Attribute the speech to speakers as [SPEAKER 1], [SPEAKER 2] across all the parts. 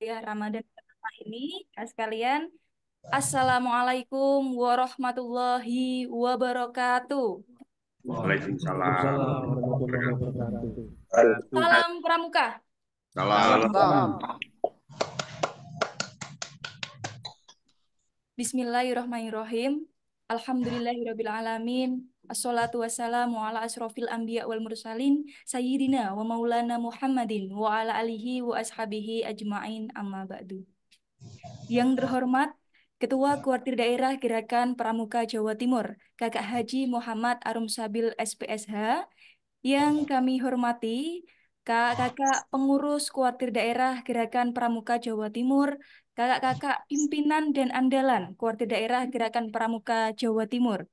[SPEAKER 1] ya Ramadan pertama ini sekalian Assalamualaikum warahmatullahi wabarakatuh.
[SPEAKER 2] Waalaikumsalam Salam pramuka. Salam. Salam.
[SPEAKER 1] Bismillahirrahmanirrahim. Alhamdulillahirabbil alamin. Assalatu wassalamu ala asrofil anbiya wal mursalin Sayyidina wa maulana Muhammadin wa ala alihi wa ashabihi ajma'in amma ba'du Yang terhormat Ketua Kuartir Daerah Gerakan Pramuka Jawa Timur Kakak Haji Muhammad Arum Sabil SPSH Yang kami hormati Kakak-kakak pengurus Kuartir Daerah Gerakan Pramuka Jawa Timur Kakak-kakak pimpinan dan andalan Kuartir Daerah Gerakan Pramuka Jawa Timur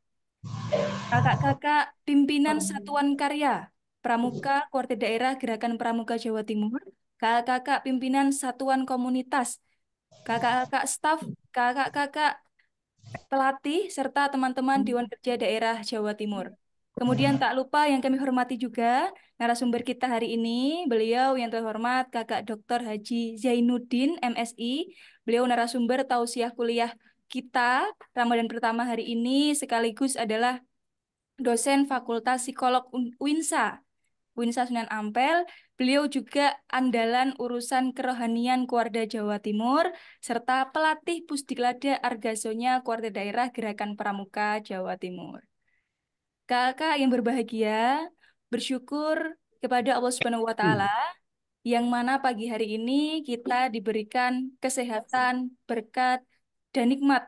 [SPEAKER 1] Kakak-kakak pimpinan Satuan Karya Pramuka Kuartir Daerah Gerakan Pramuka Jawa Timur, kakak-kakak pimpinan Satuan Komunitas, kakak-kakak staf, kakak-kakak pelatih serta teman-teman Dewan Kerja Daerah Jawa Timur. Kemudian tak lupa yang kami hormati juga narasumber kita hari ini, beliau yang terhormat Kakak Dr. Haji Zainuddin MSI. Beliau narasumber tausiah kuliah kita Ramadan pertama hari ini sekaligus adalah dosen Fakultas Psikolog Winsa, Winsa Sunan Ampel. Beliau juga andalan urusan kerohanian Keluarga Jawa Timur, serta pelatih Pusdiklada Argasonya Keluarga Daerah Gerakan Pramuka Jawa Timur. Kakak yang berbahagia, bersyukur kepada Allah Subhanahu wa taala yang mana pagi hari ini kita diberikan kesehatan, berkat, dan nikmat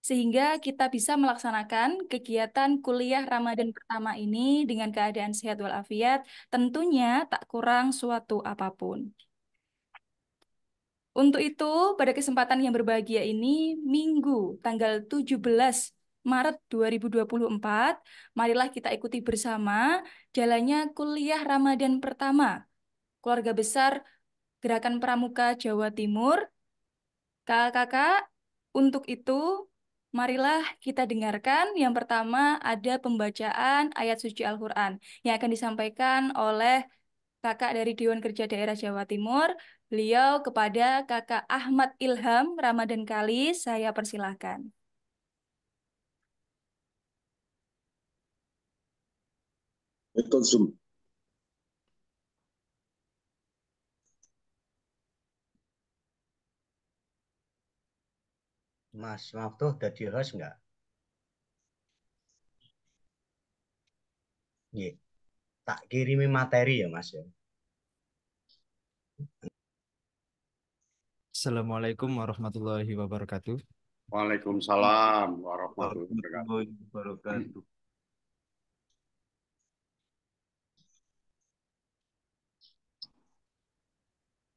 [SPEAKER 1] sehingga kita bisa melaksanakan kegiatan kuliah Ramadan pertama ini dengan keadaan sehat walafiat, tentunya tak kurang suatu apapun. Untuk itu, pada kesempatan yang berbahagia ini, Minggu tanggal 17 Maret 2024, marilah kita ikuti bersama jalannya kuliah Ramadan pertama Keluarga Besar Gerakan Pramuka Jawa Timur, kakak-kakak untuk itu, marilah kita dengarkan yang pertama ada pembacaan ayat suci Al-Quran yang akan disampaikan oleh kakak dari Dewan Kerja Daerah Jawa Timur, beliau kepada kakak Ahmad Ilham Ramadan Kali, saya persilahkan.
[SPEAKER 3] Mas Maftuh jadi host nggak?
[SPEAKER 2] Iya. Yeah. Tak
[SPEAKER 3] kirimi materi ya Mas ya.
[SPEAKER 4] Assalamualaikum warahmatullahi wabarakatuh.
[SPEAKER 3] Waalaikumsalam
[SPEAKER 5] warahmatullahi
[SPEAKER 2] wabarakatuh.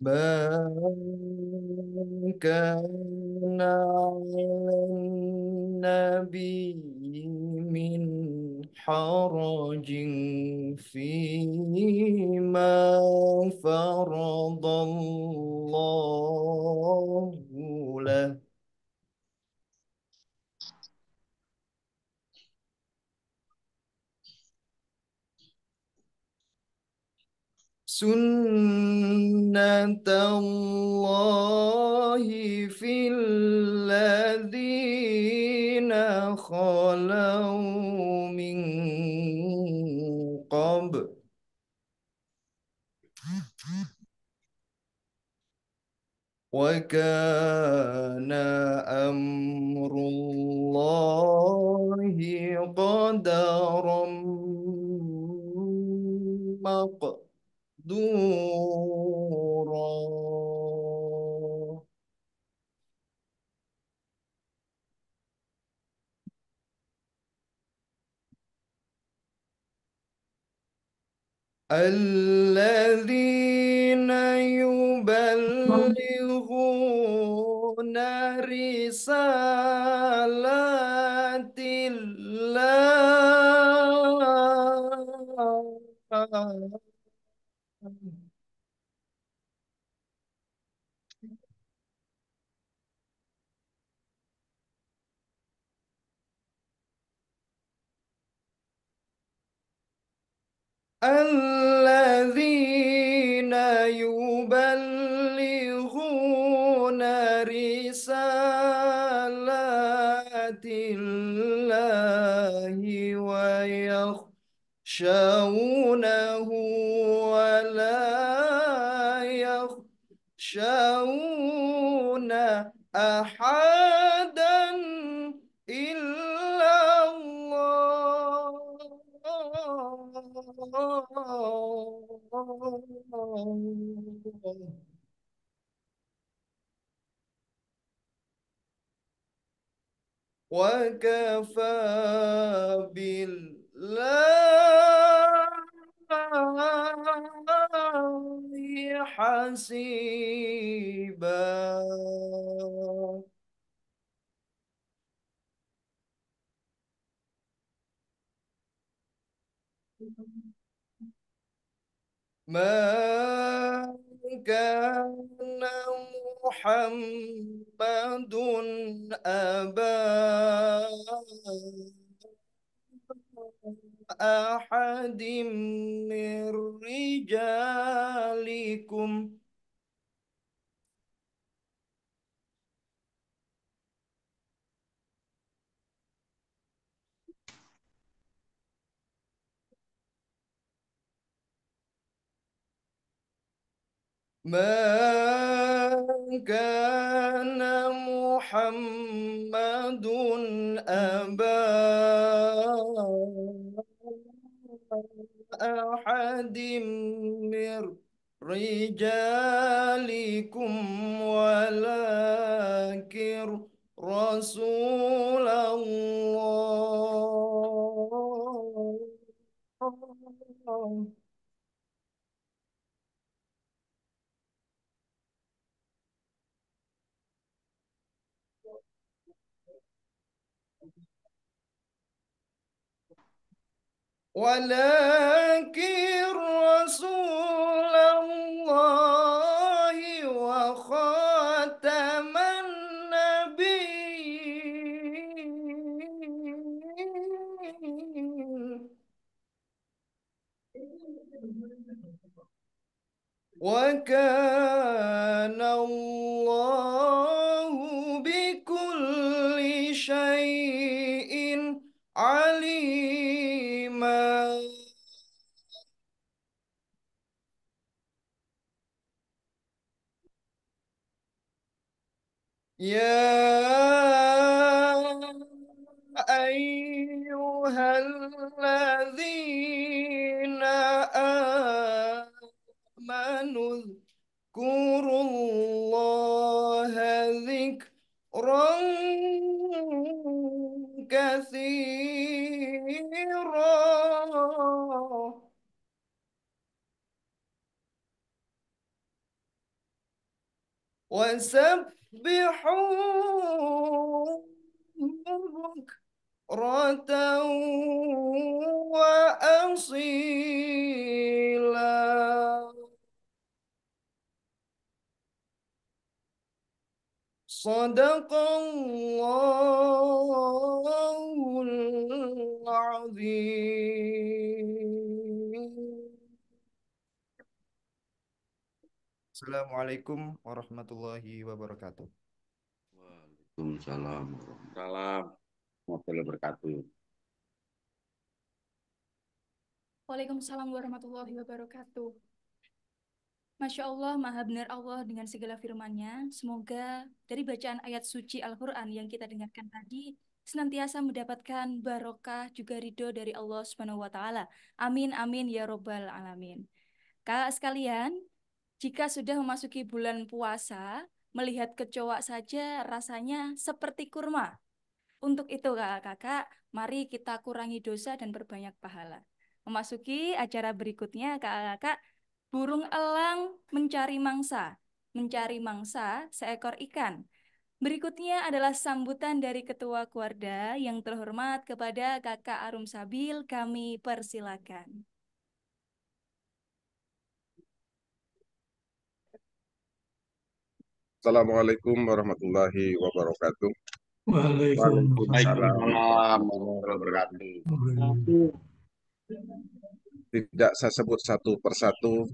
[SPEAKER 4] من كان على النبي من حرج فيما فرض الله له سنة الله في الذين خلوا من قبل وكان أمر الله قدرا مقدرا دورا الذين يبلغون رسالات الله الذين يبلغون رسالات الله ويخشونه ولا يخشون أحدا إلا وكفى بالله حسيبا ما كان محمد أبا أحد من رجالكم ما كان محمد أبا أحد من رجالكم ولكن رسول الله ولكن رسول الله وخاتم النبيين وكان الله بكل شيء عليما يا أيها الذين آمنوا اذكروا الله ذكرا كثيرا وسبحوا بكرة وأصيلا صدق الله Assalamualaikum warahmatullahi wabarakatuh.
[SPEAKER 5] Waalaikumsalam warahmatullahi wabarakatuh.
[SPEAKER 1] Waalaikumsalam warahmatullahi wabarakatuh. Masya Allah, maha benar Allah dengan segala firman-Nya. Semoga dari bacaan ayat suci Al-Quran yang kita dengarkan tadi, senantiasa mendapatkan barokah juga ridho dari Allah Subhanahu wa taala. Amin amin ya robbal alamin. Kakak sekalian, jika sudah memasuki bulan puasa, melihat kecoa saja rasanya seperti kurma. Untuk itu kakak-kakak, mari kita kurangi dosa dan berbanyak pahala. Memasuki acara berikutnya kakak-kakak, Burung elang mencari mangsa, mencari mangsa seekor ikan. Berikutnya adalah sambutan dari Ketua Kuarda yang terhormat kepada Kakak Arum Sabil, kami persilakan.
[SPEAKER 6] Assalamualaikum warahmatullahi wabarakatuh.
[SPEAKER 2] Waalaikumsalam warahmatullahi wabarakatuh
[SPEAKER 6] tidak saya sebut satu persatu,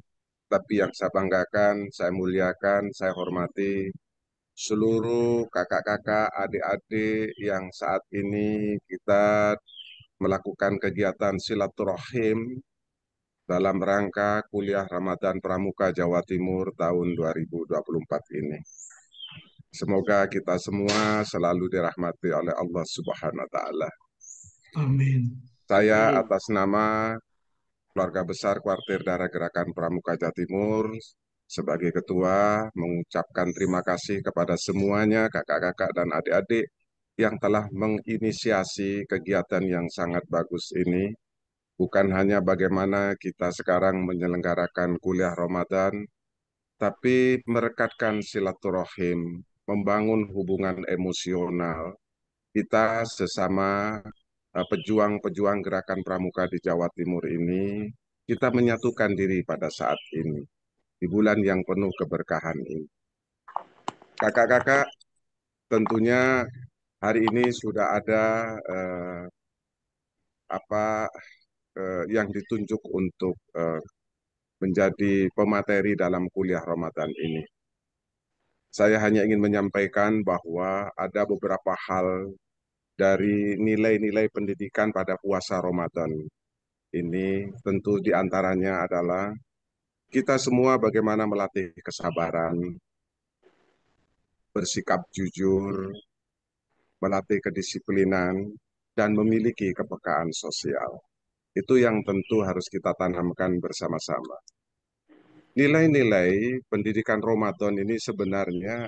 [SPEAKER 6] tapi yang saya banggakan, saya muliakan, saya hormati seluruh kakak-kakak, adik-adik yang saat ini kita melakukan kegiatan silaturahim dalam rangka kuliah Ramadan Pramuka Jawa Timur tahun 2024 ini. Semoga kita semua selalu dirahmati oleh Allah Subhanahu wa taala. Amin. Saya atas nama keluarga besar Kuartir Darah Gerakan Pramuka Jawa Timur sebagai ketua mengucapkan terima kasih kepada semuanya kakak-kakak dan adik-adik yang telah menginisiasi kegiatan yang sangat bagus ini. Bukan hanya bagaimana kita sekarang menyelenggarakan kuliah Ramadan, tapi merekatkan silaturahim, membangun hubungan emosional kita sesama Eh, pejuang-pejuang gerakan pramuka di Jawa Timur ini, kita menyatukan diri pada saat ini, di bulan yang penuh keberkahan ini. Kakak-kakak, tentunya hari ini sudah ada eh, apa eh, yang ditunjuk untuk eh, menjadi pemateri dalam kuliah Ramadan ini. Saya hanya ingin menyampaikan bahwa ada beberapa hal dari nilai-nilai pendidikan pada puasa Ramadan. Ini tentu diantaranya adalah kita semua bagaimana melatih kesabaran, bersikap jujur, melatih kedisiplinan, dan memiliki kepekaan sosial. Itu yang tentu harus kita tanamkan bersama-sama. Nilai-nilai pendidikan Ramadan ini sebenarnya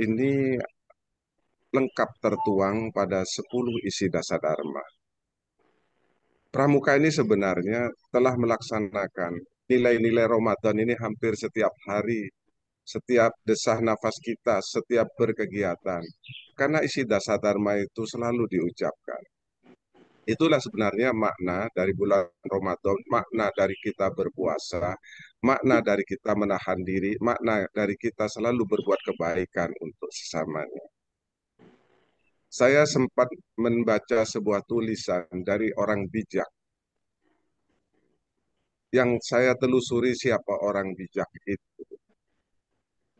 [SPEAKER 6] ini lengkap tertuang pada 10 isi dasar dharma. Pramuka ini sebenarnya telah melaksanakan nilai-nilai Ramadan ini hampir setiap hari, setiap desah nafas kita, setiap berkegiatan. Karena isi dasar dharma itu selalu diucapkan. Itulah sebenarnya makna dari bulan Ramadan, makna dari kita berpuasa, makna dari kita menahan diri, makna dari kita selalu berbuat kebaikan untuk sesamanya saya sempat membaca sebuah tulisan dari orang bijak. Yang saya telusuri siapa orang bijak itu.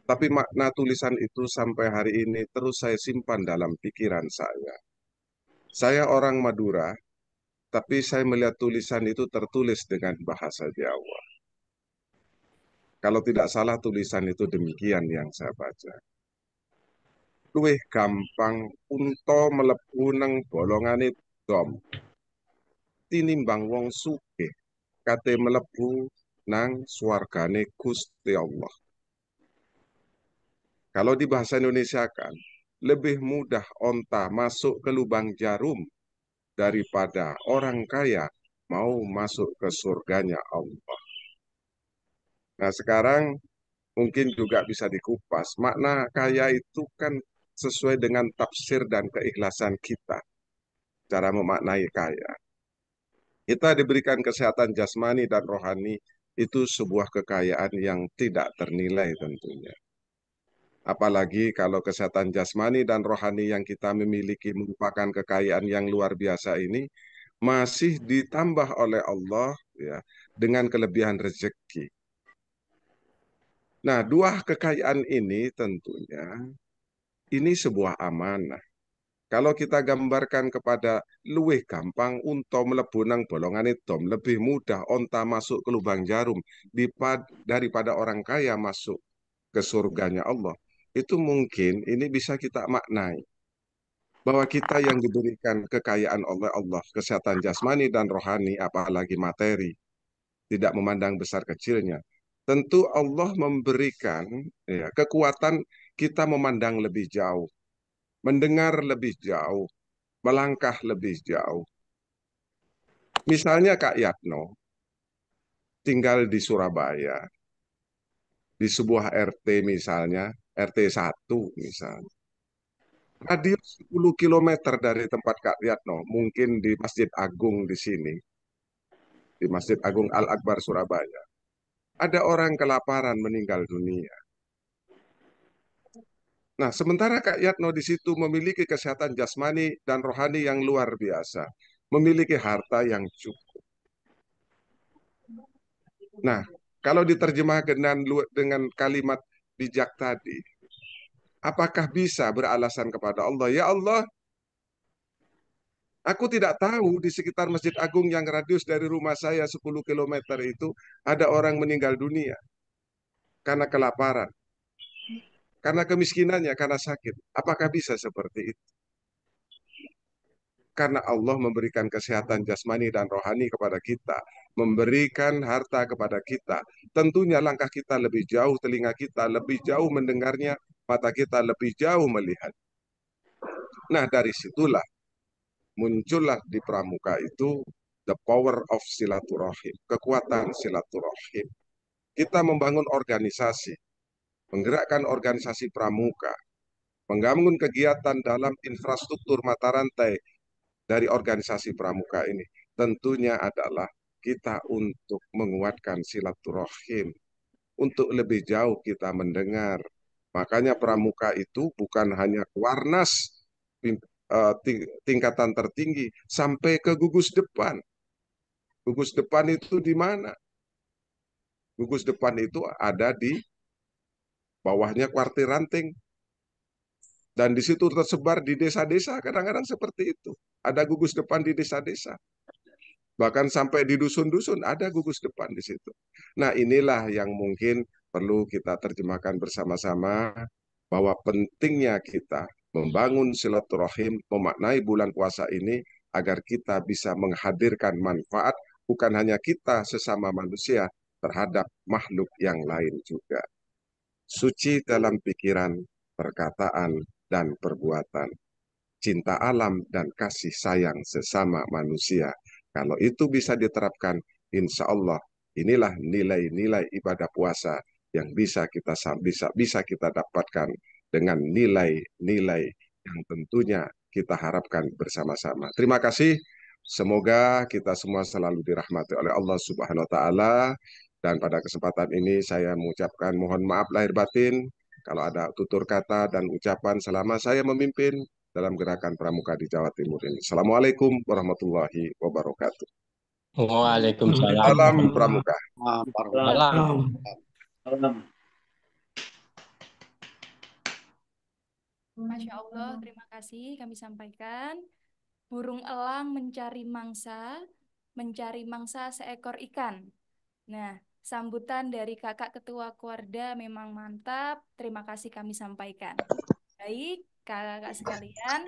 [SPEAKER 6] Tapi makna tulisan itu sampai hari ini terus saya simpan dalam pikiran saya. Saya orang Madura, tapi saya melihat tulisan itu tertulis dengan bahasa Jawa. Kalau tidak salah tulisan itu demikian yang saya baca luwih gampang unta mlebu neng bolongane dom tinimbang wong sugih kate mlebu nang swargane Gusti Allah. Kalau di bahasa Indonesia kan lebih mudah onta masuk ke lubang jarum daripada orang kaya mau masuk ke surganya Allah. Nah sekarang mungkin juga bisa dikupas. Makna kaya itu kan sesuai dengan tafsir dan keikhlasan kita cara memaknai kaya. Kita diberikan kesehatan jasmani dan rohani itu sebuah kekayaan yang tidak ternilai tentunya. Apalagi kalau kesehatan jasmani dan rohani yang kita memiliki merupakan kekayaan yang luar biasa ini masih ditambah oleh Allah ya dengan kelebihan rezeki. Nah, dua kekayaan ini tentunya ini sebuah amanah. Kalau kita gambarkan kepada luweh gampang untuk mlebu nang bolongan itu lebih mudah onta masuk ke lubang jarum daripada orang kaya masuk ke surganya Allah. Itu mungkin ini bisa kita maknai bahwa kita yang diberikan kekayaan oleh Allah, kesehatan jasmani dan rohani apalagi materi, tidak memandang besar kecilnya. Tentu Allah memberikan ya, kekuatan kita memandang lebih jauh, mendengar lebih jauh, melangkah lebih jauh. Misalnya Kak Yatno tinggal di Surabaya, di sebuah RT misalnya, RT 1 misalnya. Radius 10 km dari tempat Kak Yatno, mungkin di Masjid Agung di sini, di Masjid Agung Al-Akbar Surabaya, ada orang kelaparan meninggal dunia. Nah, sementara Kak Yatno di situ memiliki kesehatan jasmani dan rohani yang luar biasa, memiliki harta yang cukup. Nah, kalau diterjemahkan dengan, dengan kalimat bijak tadi, apakah bisa beralasan kepada Allah, "Ya Allah, Aku tidak tahu di sekitar Masjid Agung yang radius dari rumah saya 10 km itu ada orang meninggal dunia karena kelaparan. Karena kemiskinannya, karena sakit. Apakah bisa seperti itu? Karena Allah memberikan kesehatan jasmani dan rohani kepada kita, memberikan harta kepada kita. Tentunya langkah kita lebih jauh, telinga kita lebih jauh mendengarnya, mata kita lebih jauh melihat. Nah, dari situlah muncullah di pramuka itu the power of silaturahim, kekuatan silaturahim. Kita membangun organisasi, menggerakkan organisasi pramuka, membangun kegiatan dalam infrastruktur mata rantai dari organisasi pramuka ini tentunya adalah kita untuk menguatkan silaturahim, untuk lebih jauh kita mendengar. Makanya pramuka itu bukan hanya warnas eh, tingkatan tertinggi sampai ke gugus depan. Gugus depan itu di mana? Gugus depan itu ada di bawahnya kuartir ranting. Dan di situ tersebar di desa-desa, kadang-kadang seperti itu. Ada gugus depan di desa-desa. Bahkan sampai di dusun-dusun ada gugus depan di situ. Nah inilah yang mungkin perlu kita terjemahkan bersama-sama bahwa pentingnya kita membangun silaturahim, memaknai bulan puasa ini agar kita bisa menghadirkan manfaat bukan hanya kita sesama manusia terhadap makhluk yang lain juga suci dalam pikiran, perkataan, dan perbuatan, cinta alam dan kasih sayang sesama manusia. Kalau itu bisa diterapkan, insya Allah inilah nilai-nilai ibadah puasa yang bisa kita bisa bisa kita dapatkan dengan nilai-nilai yang tentunya kita harapkan bersama-sama. Terima kasih. Semoga kita semua selalu dirahmati oleh Allah Subhanahu wa taala. Dan pada kesempatan ini saya mengucapkan mohon maaf lahir batin kalau ada tutur kata dan ucapan selama saya memimpin dalam gerakan pramuka di Jawa Timur ini. Assalamualaikum warahmatullahi wabarakatuh.
[SPEAKER 2] Waalaikumsalam. Salam pramuka. Salam.
[SPEAKER 1] Masya Allah, terima kasih kami sampaikan. Burung elang mencari mangsa, mencari mangsa seekor ikan. Nah, sambutan dari Kakak Ketua Keluarga memang mantap. Terima kasih kami sampaikan. Baik, kakak sekalian,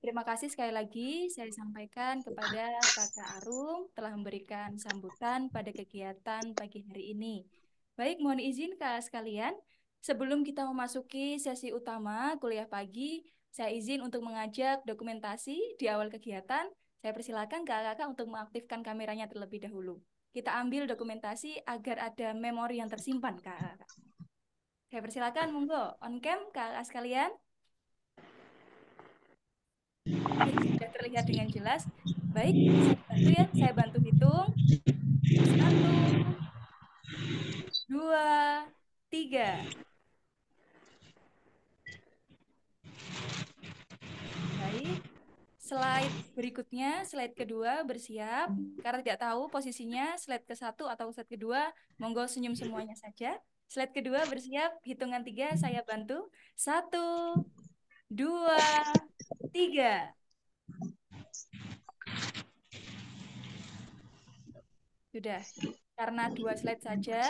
[SPEAKER 1] terima kasih sekali lagi saya sampaikan kepada Kakak Arum telah memberikan sambutan pada kegiatan pagi hari ini. Baik, mohon izin Kakak sekalian, sebelum kita memasuki sesi utama kuliah pagi, saya izin untuk mengajak dokumentasi di awal kegiatan. Saya persilakan kakak-kakak untuk mengaktifkan kameranya terlebih dahulu kita ambil dokumentasi agar ada memori yang tersimpan kak. Saya persilakan monggo on cam kak sekalian. sudah terlihat dengan jelas. Baik, saya bantu ya. Saya bantu hitung. Satu, dua, tiga. Baik. Slide berikutnya, slide kedua bersiap. Karena tidak tahu posisinya, slide ke satu atau slide kedua, monggo senyum semuanya saja. Slide kedua bersiap, hitungan tiga saya bantu. Satu, dua, tiga. Sudah, karena dua slide saja,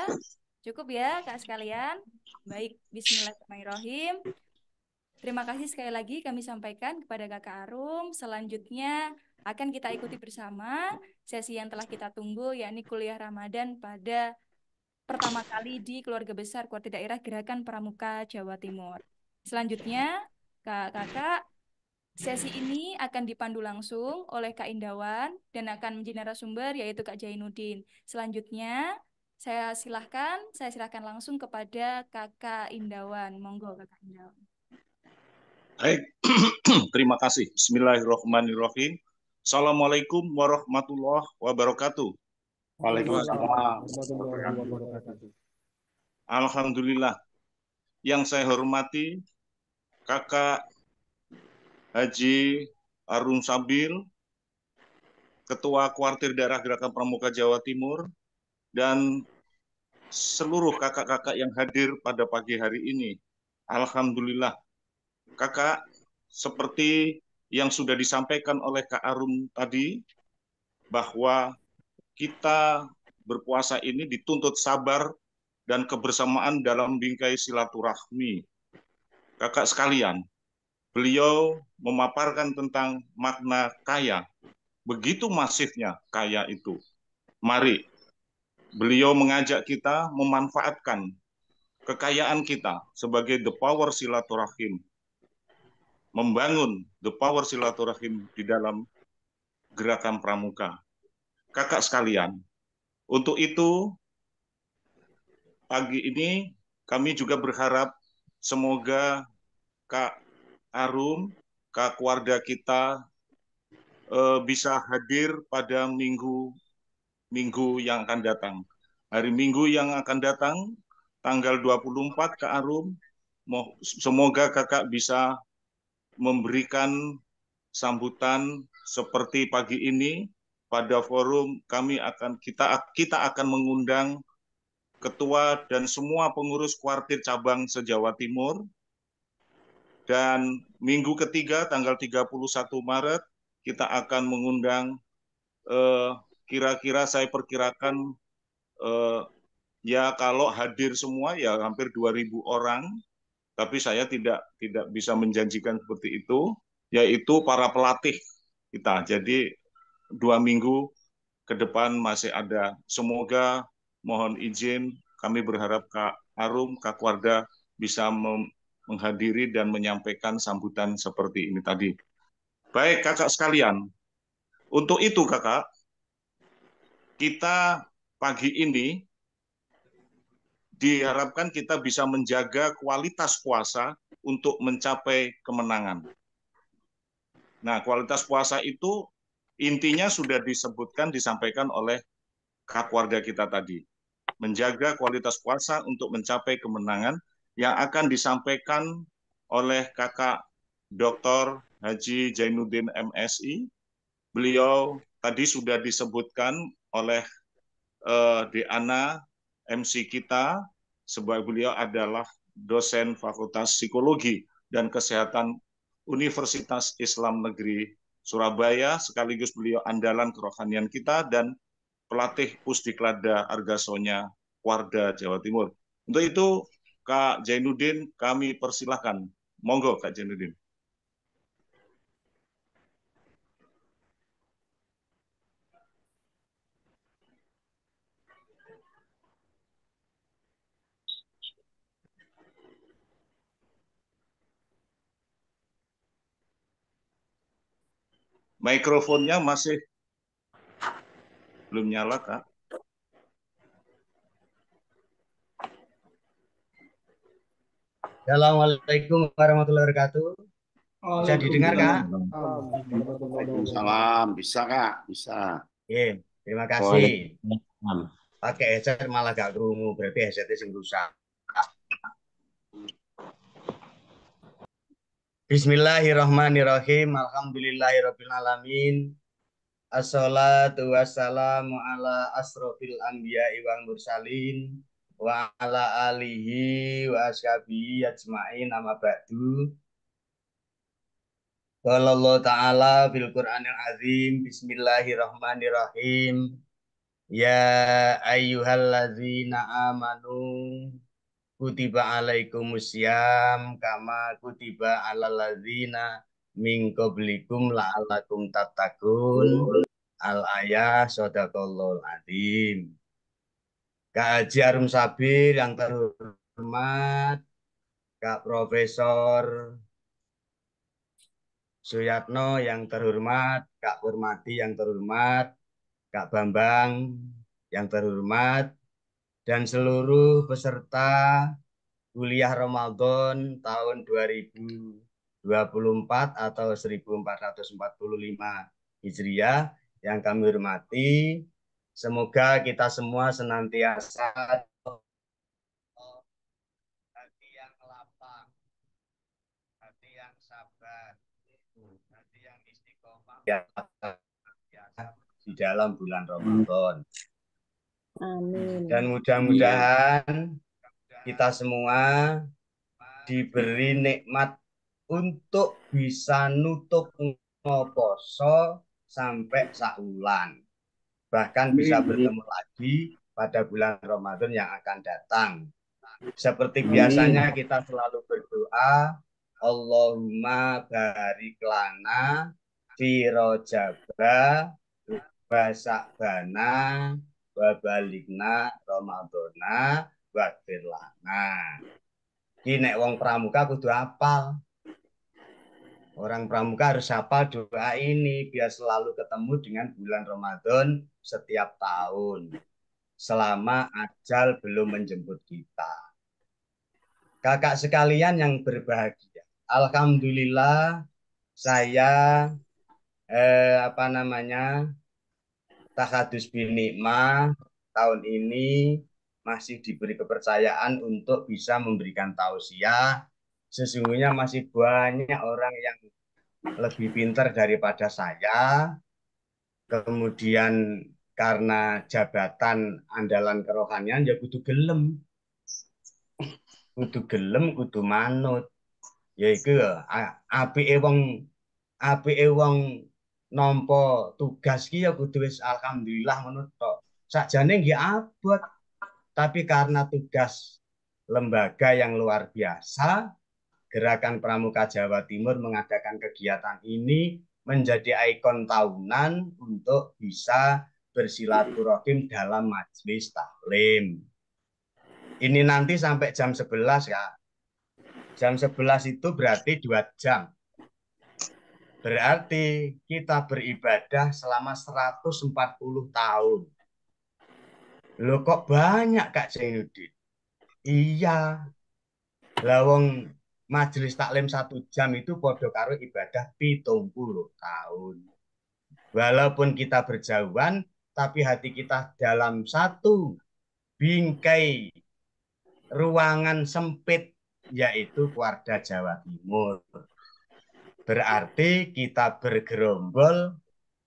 [SPEAKER 1] cukup ya kak sekalian. Baik, Bismillahirrahmanirrahim. Terima kasih sekali lagi kami sampaikan kepada Kakak Arum. Selanjutnya akan kita ikuti bersama sesi yang telah kita tunggu, yakni kuliah Ramadan pada pertama kali di Keluarga Besar Kuartir Daerah Gerakan Pramuka Jawa Timur. Selanjutnya, Kakak-kakak, sesi ini akan dipandu langsung oleh Kak Indawan dan akan menjadi narasumber yaitu Kak Jainuddin. Selanjutnya, saya silahkan, saya silahkan langsung kepada Kakak Indawan. Monggo Kakak Indawan.
[SPEAKER 7] Baik, terima kasih. Bismillahirrahmanirrahim. Assalamualaikum warahmatullahi wabarakatuh. Waalaikumsalam. wabarakatuh. Alhamdulillah. Yang saya hormati Kakak Haji Arun Sabil, Ketua Kuartir Daerah Gerakan Pramuka Jawa Timur, dan seluruh kakak-kakak yang hadir pada pagi hari ini. Alhamdulillah kakak seperti yang sudah disampaikan oleh Kak Arum tadi bahwa kita berpuasa ini dituntut sabar dan kebersamaan dalam bingkai silaturahmi. Kakak sekalian, beliau memaparkan tentang makna kaya. Begitu masifnya kaya itu. Mari, beliau mengajak kita memanfaatkan kekayaan kita sebagai the power silaturahim membangun the power silaturahim di dalam gerakan pramuka. Kakak sekalian, untuk itu pagi ini kami juga berharap semoga Kak Arum, Kak keluarga kita eh, bisa hadir pada minggu minggu yang akan datang. Hari Minggu yang akan datang tanggal 24 Kak Arum, semoga Kakak bisa memberikan sambutan seperti pagi ini pada forum kami akan kita kita akan mengundang ketua dan semua pengurus kuartir cabang sejawa Timur. Dan minggu ketiga tanggal 31 Maret kita akan mengundang eh, kira-kira eh, saya perkirakan eh, ya kalau hadir semua ya hampir 2000 orang tapi saya tidak tidak bisa menjanjikan seperti itu, yaitu para pelatih kita. Jadi dua minggu ke depan masih ada. Semoga mohon izin kami berharap Kak Arum, Kak Warda bisa menghadiri dan menyampaikan sambutan seperti ini tadi. Baik kakak sekalian, untuk itu kakak, kita pagi ini diharapkan kita bisa menjaga kualitas puasa untuk mencapai kemenangan. Nah, kualitas puasa itu intinya sudah disebutkan, disampaikan oleh Warga kita tadi. Menjaga kualitas puasa untuk mencapai kemenangan yang akan disampaikan oleh kakak Dr. Haji Jainuddin MSI. Beliau tadi sudah disebutkan oleh uh, eh, Diana MC kita sebab beliau adalah dosen Fakultas Psikologi dan Kesehatan Universitas Islam Negeri Surabaya, sekaligus beliau andalan kerohanian kita dan pelatih Pusdiklada Argasonya Warda Jawa Timur. Untuk itu Kak Jainuddin kami persilahkan. Monggo Kak Jainuddin. Mikrofonnya masih belum nyala, Kak.
[SPEAKER 3] Assalamualaikum warahmatullahi wabarakatuh. Bisa didengar, Kak?
[SPEAKER 5] Waalaikumsalam. Bisa, Kak?
[SPEAKER 3] Bisa. Oke, terima kasih. Pakai headset malah gak kerungu, berarti headsetnya sing rusak. Bismillahirrahmanirrahim. alamin. Assalatu wassalamu ala asrofil anbiya wal mursalin wa ala alihi wa ajma'in amma ba'du. Qala Allah Ta'ala fil Qur'anil Azim Bismillahirrahmanirrahim Ya ayyuhallazina amanu kutiba alaikumusiyam kama kutiba ala ladzina min qablikum la'allakum tattaqun al ayah sadaqallahul azim Kak Haji Arum Sabir yang terhormat, Kak Profesor Suyatno yang terhormat, Kak Purmati yang terhormat, Kak Bambang yang terhormat, dan seluruh peserta kuliah Ramadan tahun 2024 atau 1445 Hijriah yang kami hormati. Semoga kita semua senantiasa hati yang lapang, hati yang sabar,
[SPEAKER 2] hati yang istiqomah
[SPEAKER 3] di dalam bulan Ramadan.
[SPEAKER 2] Amin. Dan
[SPEAKER 3] mudah-mudahan kita semua diberi nikmat untuk bisa nutup ngoposo sampai sahulan. Bahkan bisa bertemu lagi pada bulan Ramadan yang akan datang. Seperti biasanya kita selalu berdoa, Allahumma barik lana fi rojaba basakbana babalikna Ramadana wakfir lana. Ki nek wong pramuka kudu hafal. Orang pramuka harus hafal doa ini biar selalu ketemu dengan bulan Ramadan setiap tahun. Selama ajal belum menjemput kita. Kakak sekalian yang berbahagia. Alhamdulillah saya eh, apa namanya Takadus Binima tahun ini masih diberi kepercayaan untuk bisa memberikan tausiah. Sesungguhnya masih banyak orang yang lebih pintar daripada saya. Kemudian karena jabatan andalan kerohanian ya kudu gelem. Kudu gelem, kudu manut. Ya itu ya, apike wong nampa tugas ki ya kudu wis alhamdulillah ngono tok. Sakjane nggih abot. Tapi karena tugas lembaga yang luar biasa, Gerakan Pramuka Jawa Timur mengadakan kegiatan ini menjadi ikon tahunan untuk bisa bersilaturahim dalam majelis taklim. Ini nanti sampai jam 11 ya. Jam 11 itu berarti dua jam. Berarti kita beribadah selama 140 tahun. lo kok banyak Kak Zainuddin? Iya. Lawang majelis taklim satu jam itu podo karo ibadah pitung puluh tahun. Walaupun kita berjauhan, tapi hati kita dalam satu bingkai ruangan sempit, yaitu keluarga Jawa Timur Berarti kita bergerombol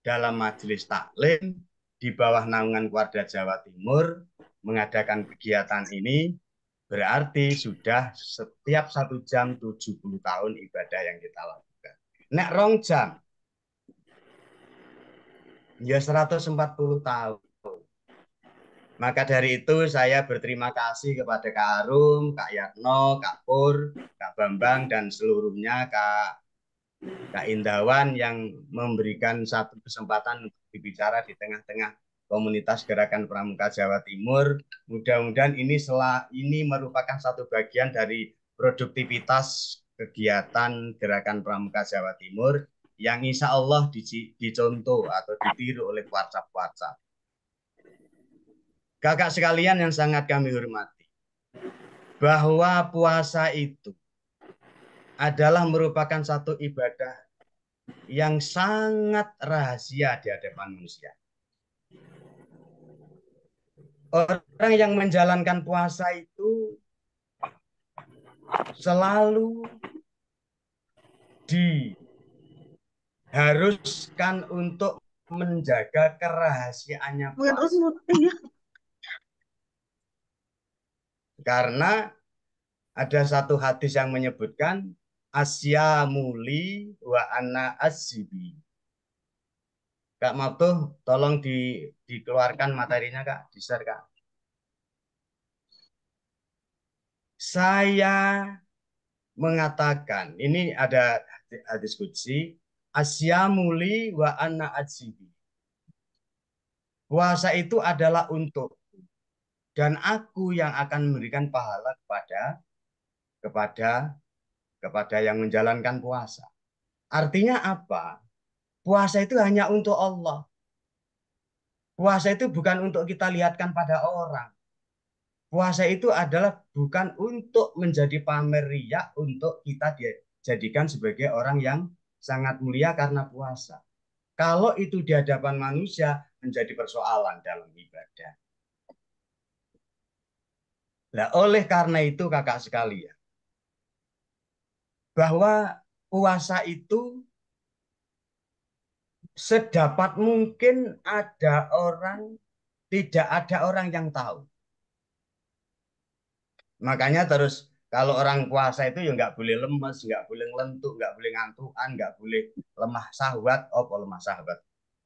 [SPEAKER 3] dalam majelis taklim di bawah naungan Warda Jawa Timur mengadakan kegiatan ini berarti sudah setiap satu jam 70 tahun ibadah yang kita lakukan. Nek rong jam, ya 140 tahun. Maka dari itu saya berterima kasih kepada Kak Arum, Kak Yarno, Kak Pur, Kak Bambang, dan seluruhnya Kak Kak Indawan yang memberikan satu kesempatan untuk berbicara di tengah-tengah komunitas gerakan Pramuka Jawa Timur. Mudah-mudahan ini selah, ini merupakan satu bagian dari produktivitas kegiatan gerakan Pramuka Jawa Timur yang insya Allah dicontoh atau ditiru oleh WhatsApp-WhatsApp. Kakak sekalian yang sangat kami hormati, bahwa puasa itu adalah merupakan satu ibadah yang sangat rahasia di hadapan manusia. Orang yang menjalankan puasa
[SPEAKER 8] itu
[SPEAKER 3] selalu diharuskan untuk menjaga kerahasiaannya. Karena ada satu hadis yang menyebutkan Asya Muli wa anna asibi. Kak Mabtuh, tolong di, dikeluarkan materinya Kak, di share Kak. Saya mengatakan, ini ada diskusi, Asya Muli wa anna asibi. Puasa itu adalah untuk dan aku yang akan memberikan pahala kepada kepada kepada yang menjalankan puasa. Artinya apa? Puasa itu hanya untuk Allah. Puasa itu bukan untuk kita lihatkan pada orang. Puasa itu adalah bukan untuk menjadi pamer riak untuk kita dijadikan sebagai orang yang sangat mulia karena puasa. Kalau itu di hadapan manusia menjadi persoalan dalam ibadah. Nah, oleh karena itu kakak sekalian, bahwa puasa itu sedapat mungkin ada orang tidak ada orang yang tahu. Makanya terus kalau orang puasa itu ya nggak boleh lemes, nggak boleh lentuk nggak boleh ngantukan, nggak boleh lemah sahwat, oh lemah sahwat.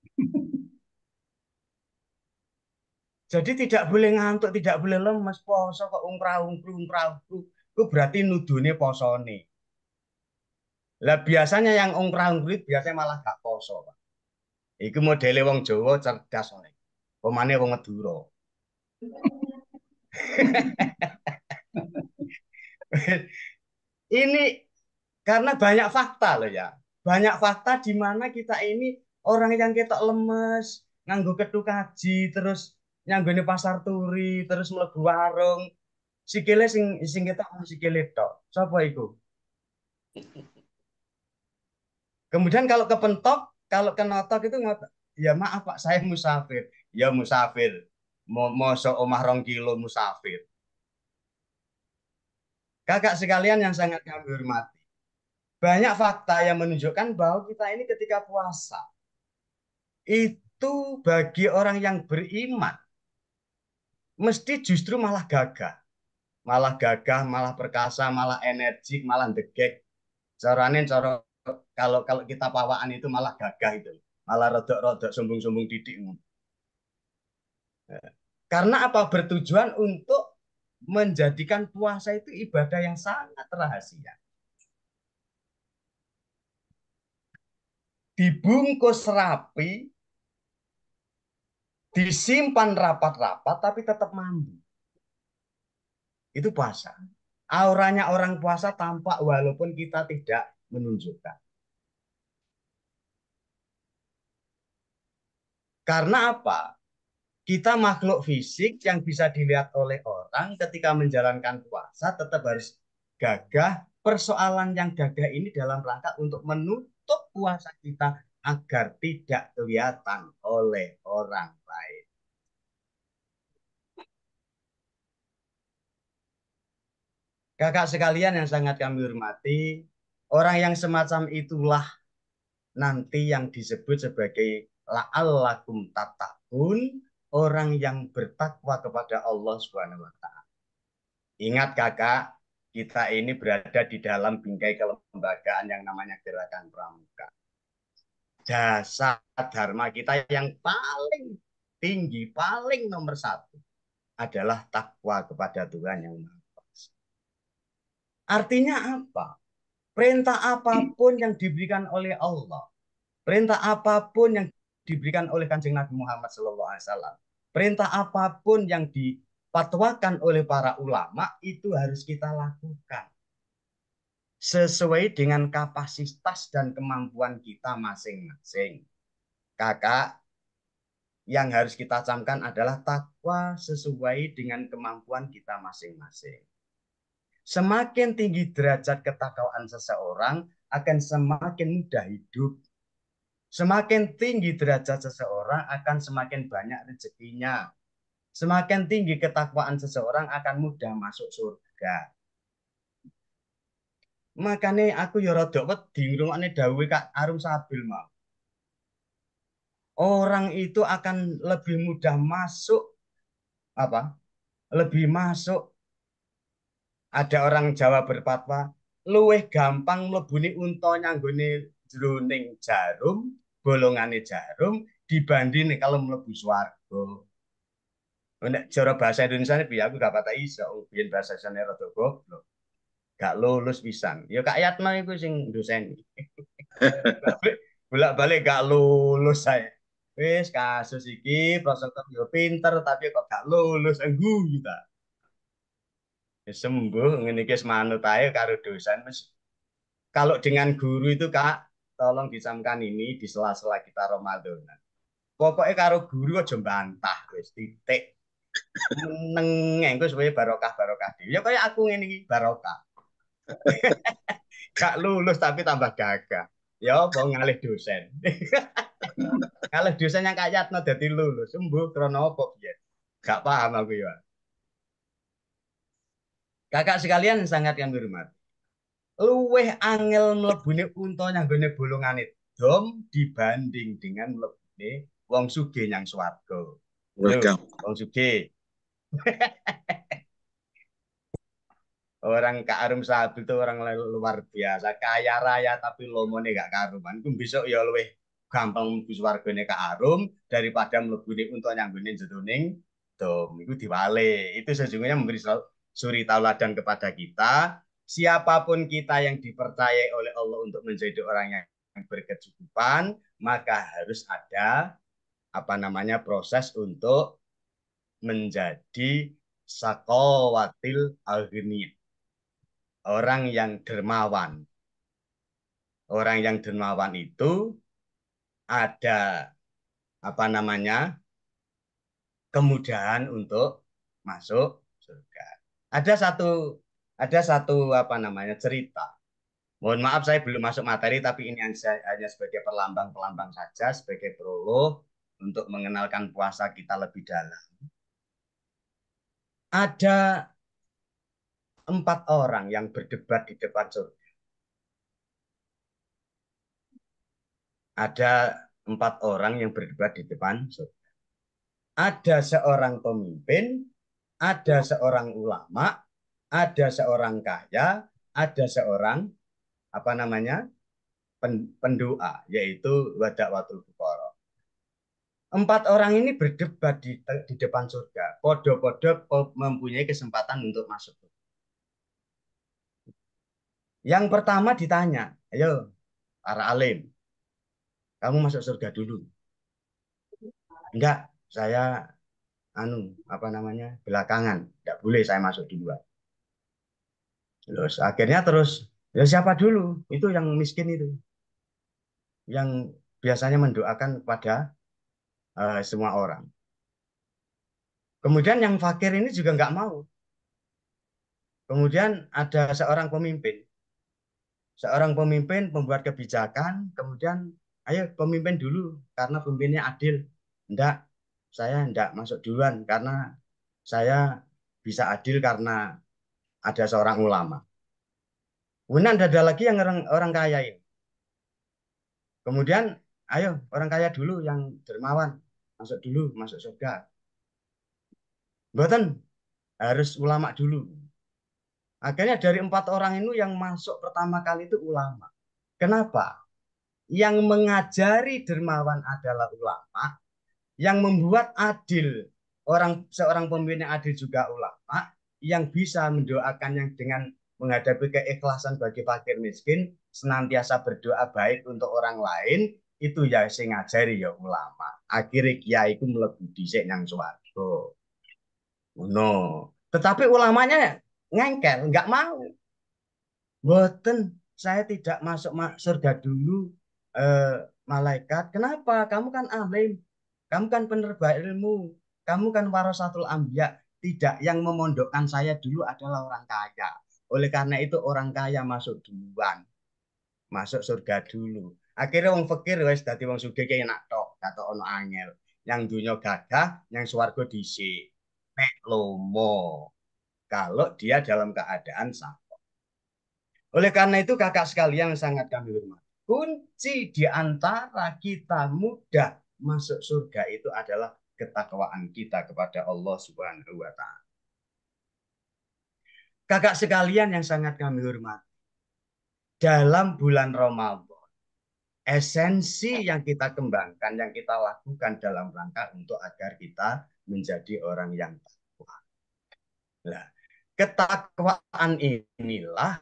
[SPEAKER 3] Jadi tidak boleh ngantuk, tidak boleh lemes, poso kok ungkrau ungkru ungkrau itu berarti nudune posone. Lah biasanya yang ungkrah-ungkrit biasanya malah gak poso, Pak. Iku modele wong Jawa cerdas oleh. Pemane wong Madura. ini karena banyak fakta loh ya. Banyak fakta di mana kita ini orang yang kita lemes, nganggo ketu kaji, terus nyanggone pasar turi, terus mlebu warung. Sikile sing sing kita sikile tok. Sapa iku? Kemudian kalau kepentok, kalau ke notok itu ngotok. Ya maaf Pak, saya musafir. Ya musafir. mau omah rong kilo musafir. Kakak sekalian yang sangat kami hormati. Banyak fakta yang menunjukkan bahwa kita ini ketika puasa. Itu bagi orang yang beriman. Mesti justru malah gagah. Malah gagah, malah perkasa, malah energik, malah degek. Caranya cara kalau kalau kita pawaan itu malah gagah itu malah rodok-rodok sombong-sombong didik ya. karena apa bertujuan untuk menjadikan puasa itu ibadah yang sangat rahasia dibungkus rapi disimpan rapat-rapat tapi tetap mandi itu puasa auranya orang puasa tampak walaupun kita tidak menunjukkan. Karena apa? Kita makhluk fisik yang bisa dilihat oleh orang ketika menjalankan puasa tetap harus gagah. Persoalan yang gagah ini dalam rangka untuk menutup puasa kita agar tidak kelihatan oleh
[SPEAKER 2] orang lain.
[SPEAKER 3] Kakak sekalian yang sangat kami hormati, Orang yang semacam itulah nanti yang disebut sebagai la'allakum tatakun, orang yang bertakwa kepada Allah Subhanahu wa Ingat Kakak, kita ini berada di dalam bingkai kelembagaan yang namanya Gerakan Pramuka. Jasa dharma kita yang paling tinggi, paling nomor satu adalah takwa kepada Tuhan yang Maha Kuasa. Artinya apa? Perintah apapun yang diberikan oleh Allah, perintah apapun yang diberikan oleh Kanjeng Nabi Muhammad SAW, perintah apapun yang dipatuakan oleh para ulama itu harus kita lakukan sesuai dengan kapasitas dan kemampuan kita masing-masing. Kakak, yang harus kita camkan adalah
[SPEAKER 2] takwa
[SPEAKER 3] sesuai dengan kemampuan kita masing-masing. Semakin tinggi derajat ketakwaan seseorang, akan semakin mudah hidup. Semakin tinggi derajat seseorang, akan semakin banyak rezekinya. Semakin tinggi ketakwaan seseorang, akan mudah masuk surga. Makanya aku ya rada wedi ngrungokne dawuhe Kak Arum Sabil mau. Orang itu akan lebih mudah masuk apa? Lebih masuk ada orang Jawa berpatwa luweh gampang mlebune unta nyanggone jroning jarum bolongane jarum dibanding kalau mlebu swarga oh, nek cara bahasa Indonesia ini aku gak patah iso biyen bahasa sane rada goblok gak lulus pisan ya Kak Yatno iku sing dosen bolak-balik gak lulus saya wis kasus iki prosotan yo ya pinter tapi kok gak lulus enggu ta gitu sembuh ngene iki manut ae karo dosen Kalau dengan guru itu Kak, tolong disamkan ini di sela-sela kita Ramadan. Pokoknya karo guru aja bantah wis titik. Meneng engko supaya barokah-barokah Ya kaya aku ngene iki barokah. kak lulus tapi tambah gagah. Ya apa ngalih dosen. ngalih dosen yang kaya dadi lulus sembuh krana apa piye? Gak paham aku ya. Kakak sekalian sangat yang hormat. Luweh angel mlebune unta nyanggone bolongan dom dibanding dengan melebuni wong suge yang swarga.
[SPEAKER 2] Wong
[SPEAKER 3] suge. orang Arum Sabil itu orang luar biasa kaya raya tapi lomone gak karuman itu besok ya luweh gampang mlebu swargane Kak Arum daripada mlebune yang nyanggone jodoning, dom itu diwale itu sejujurnya memberi suri tauladan kepada kita. Siapapun kita yang dipercaya oleh Allah untuk menjadi orang yang berkecukupan, maka harus ada apa namanya proses untuk menjadi sakawatil agni orang yang dermawan orang yang dermawan itu ada apa namanya kemudahan untuk masuk surga ada satu ada satu apa namanya cerita. Mohon maaf saya belum masuk materi tapi ini yang saya hanya sebagai perlambang-perlambang saja sebagai prolog untuk mengenalkan puasa kita lebih dalam. Ada empat orang yang berdebat di depan surga. Ada empat orang yang berdebat di depan surga. Ada seorang pemimpin ada seorang ulama, ada seorang kaya, ada seorang apa namanya pen, pendoa, yaitu watul bukoro. Empat orang ini berdebat di, di depan surga. Podo-podo mempunyai kesempatan untuk masuk. Yang pertama ditanya, ayo para alim, kamu masuk surga dulu. Enggak, saya anu apa namanya belakangan tidak boleh saya masuk di duluan terus akhirnya terus ya siapa dulu itu yang miskin itu yang biasanya mendoakan kepada uh, semua orang kemudian yang fakir ini juga nggak mau kemudian ada seorang pemimpin seorang pemimpin pembuat kebijakan kemudian ayo pemimpin dulu karena pemimpinnya adil enggak saya tidak masuk duluan karena saya bisa adil karena ada seorang ulama. Kemudian ada lagi yang orang, orang kaya ini. Kemudian, ayo orang kaya dulu yang dermawan, masuk dulu, masuk surga. Buatan harus ulama dulu. Akhirnya dari empat orang ini yang masuk pertama kali itu ulama. Kenapa? Yang mengajari dermawan adalah ulama, yang membuat adil orang seorang pemimpin yang adil juga ulama yang bisa mendoakan yang dengan menghadapi keikhlasan bagi fakir miskin senantiasa berdoa baik untuk orang lain itu ya sing ngajari ya ulama akhirnya kiai itu melebu dhisik nang swarga no tetapi ulamanya ngengkel nggak mau boten saya tidak masuk surga dulu eh, malaikat kenapa kamu kan alim kamu kan penerba ilmu. Kamu kan warasatul ambiya, Tidak yang memondokkan saya dulu
[SPEAKER 2] adalah orang kaya.
[SPEAKER 3] Oleh karena itu orang kaya masuk duluan. Masuk surga dulu. Akhirnya wong fakir wis dadi wong sugih ki enak tok, kata ono angel. Yang dunia gagah, yang swarga dhisik. Nek lomo. Kalau dia dalam keadaan sakit. Oleh karena itu kakak sekalian sangat kami hormati. Kunci di antara kita mudah masuk surga itu adalah ketakwaan kita kepada Allah Subhanahu wa taala. Kakak sekalian yang sangat kami hormati. Dalam bulan Ramadan, esensi yang kita kembangkan, yang kita lakukan dalam rangka untuk agar kita menjadi orang yang takwa. Nah, ketakwaan inilah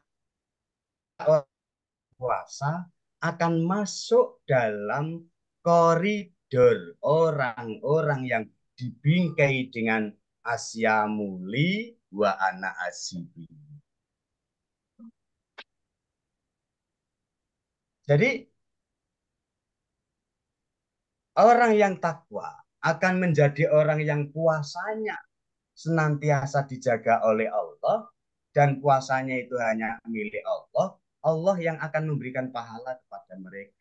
[SPEAKER 3] puasa akan masuk dalam koridor kader orang-orang yang dibingkai dengan asyamuli wa anak asibi. Jadi orang yang takwa akan menjadi orang yang puasanya senantiasa dijaga oleh Allah dan puasanya itu hanya milik Allah. Allah yang akan memberikan pahala kepada mereka.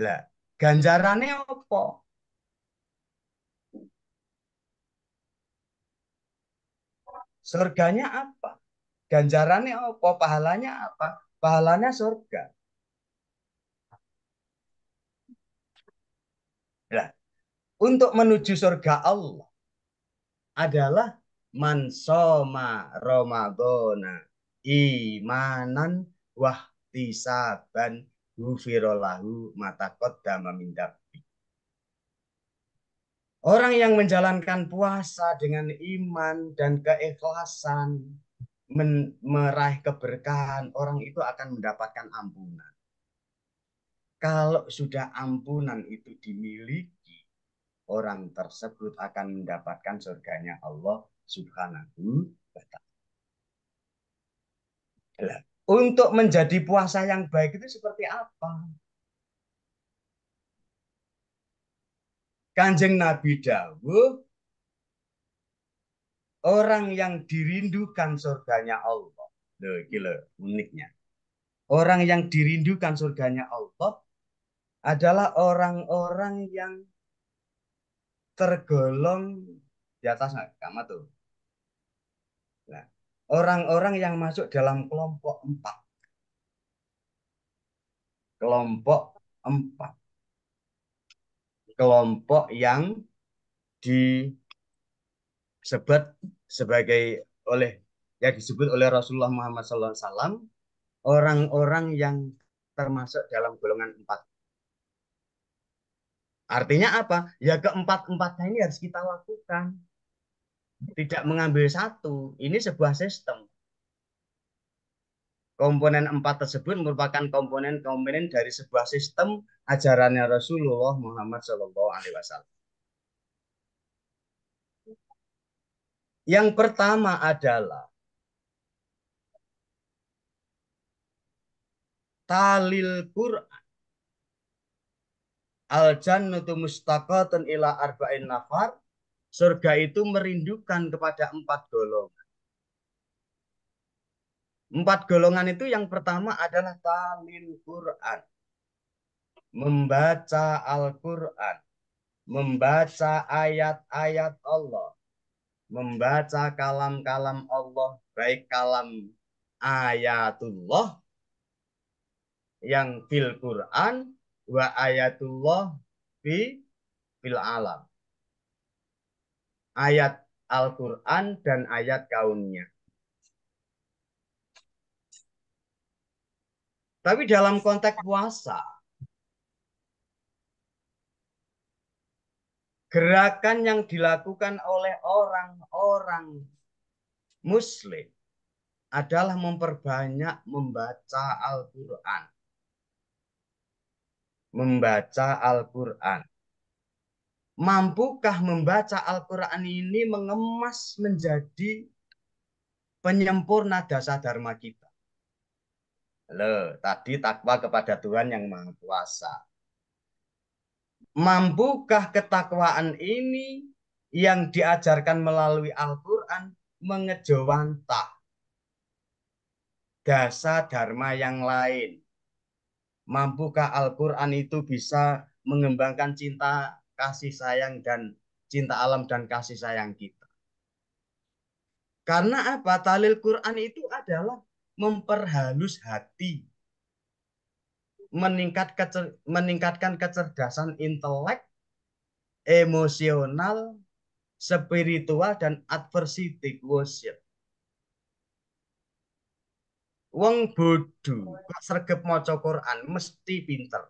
[SPEAKER 3] Lah, ganjarannya apa? Surganya apa? Ganjarannya apa? Pahalanya apa? Pahalanya surga. Nah, untuk menuju surga Allah adalah mansoma Ramadona imanan wahtisaban Gufirolahu matakot Orang yang menjalankan puasa dengan iman dan keikhlasan meraih keberkahan, orang itu akan mendapatkan ampunan. Kalau sudah ampunan itu dimiliki, orang tersebut akan mendapatkan surganya Allah Subhanahu wa taala untuk menjadi puasa yang baik itu
[SPEAKER 2] seperti apa?
[SPEAKER 3] Kanjeng Nabi Dawuh, orang yang dirindukan surganya Allah. Loh, gila, uniknya. Orang yang dirindukan surganya Allah adalah orang-orang yang tergolong di atas agama tuh orang-orang yang masuk dalam kelompok empat. Kelompok empat. Kelompok yang disebut sebagai oleh ya disebut oleh Rasulullah Muhammad SAW orang-orang yang termasuk dalam golongan empat. Artinya apa? Ya keempat-empatnya ini harus kita lakukan tidak mengambil satu. Ini sebuah sistem. Komponen empat tersebut merupakan komponen-komponen dari sebuah sistem ajarannya Rasulullah Muhammad SAW. Alaihi Wasallam. Yang pertama adalah talil Quran. Al jannatu mustaqatun ila arba'in nafar surga itu merindukan kepada empat golongan. Empat golongan itu yang pertama adalah talil Quran. Membaca Al-Quran. Membaca ayat-ayat Allah. Membaca kalam-kalam Allah. Baik kalam ayatullah yang fil Quran wa ayatullah fi fil alam ayat Al-Quran dan ayat kaunnya. Tapi dalam konteks puasa, gerakan yang dilakukan oleh orang-orang Muslim adalah memperbanyak membaca Al-Quran. Membaca Al-Quran mampukah membaca Al-Quran ini mengemas menjadi penyempurna dasar dharma kita? Loh, tadi takwa kepada Tuhan yang Maha Kuasa. Mampukah ketakwaan ini yang diajarkan melalui Al-Quran mengejawantah dasa dharma yang lain? Mampukah Al-Quran itu bisa mengembangkan cinta kasih sayang dan cinta alam dan kasih sayang kita. Karena apa? Talil Quran itu adalah memperhalus hati. Meningkat kecer meningkatkan kecerdasan intelek, emosional, spiritual, dan adversity quotient. Wong bodoh, sergap sergep Quran mesti pinter.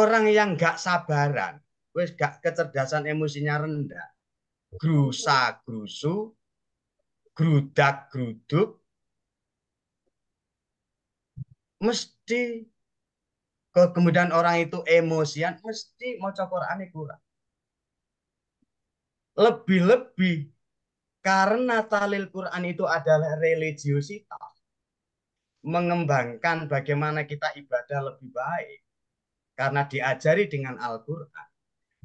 [SPEAKER 3] Orang yang gak sabaran, wes gak kecerdasan emosinya rendah, grusa grusu, grudak gruduk, mesti ke kemudian orang itu emosian, mesti mau cokor aneh kurang. Lebih-lebih karena talil Quran itu adalah religiositas mengembangkan bagaimana kita ibadah lebih baik karena diajari dengan Al-Qur'an,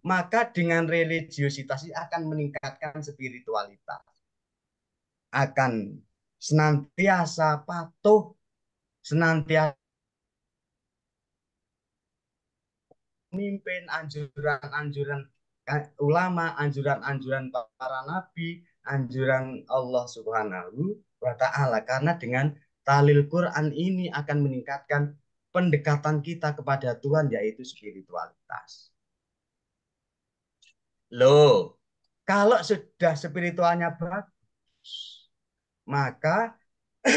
[SPEAKER 3] maka dengan religiusitas akan meningkatkan spiritualitas. Akan senantiasa patuh, senantiasa memimpin anjuran-anjuran ulama, anjuran-anjuran para nabi, anjuran Allah Subhanahu wa taala karena dengan tahlil Quran ini akan meningkatkan pendekatan kita kepada Tuhan yaitu spiritualitas. Loh, kalau sudah spiritualnya bagus, maka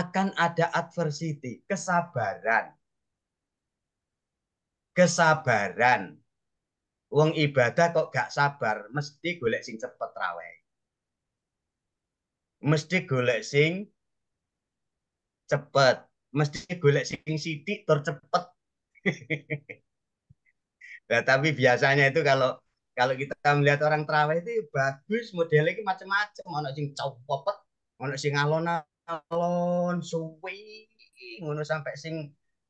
[SPEAKER 3] akan ada adversity, kesabaran. Kesabaran. Uang ibadah kok gak sabar, mesti golek sing cepet rawe mesti golek sing cepet mesti golek sing sidik tercepet nah, tapi biasanya itu kalau kalau kita melihat orang terawih itu bagus modelnya itu macam-macam ono sing copot ono sing alon-alon suwe ngono sampai sing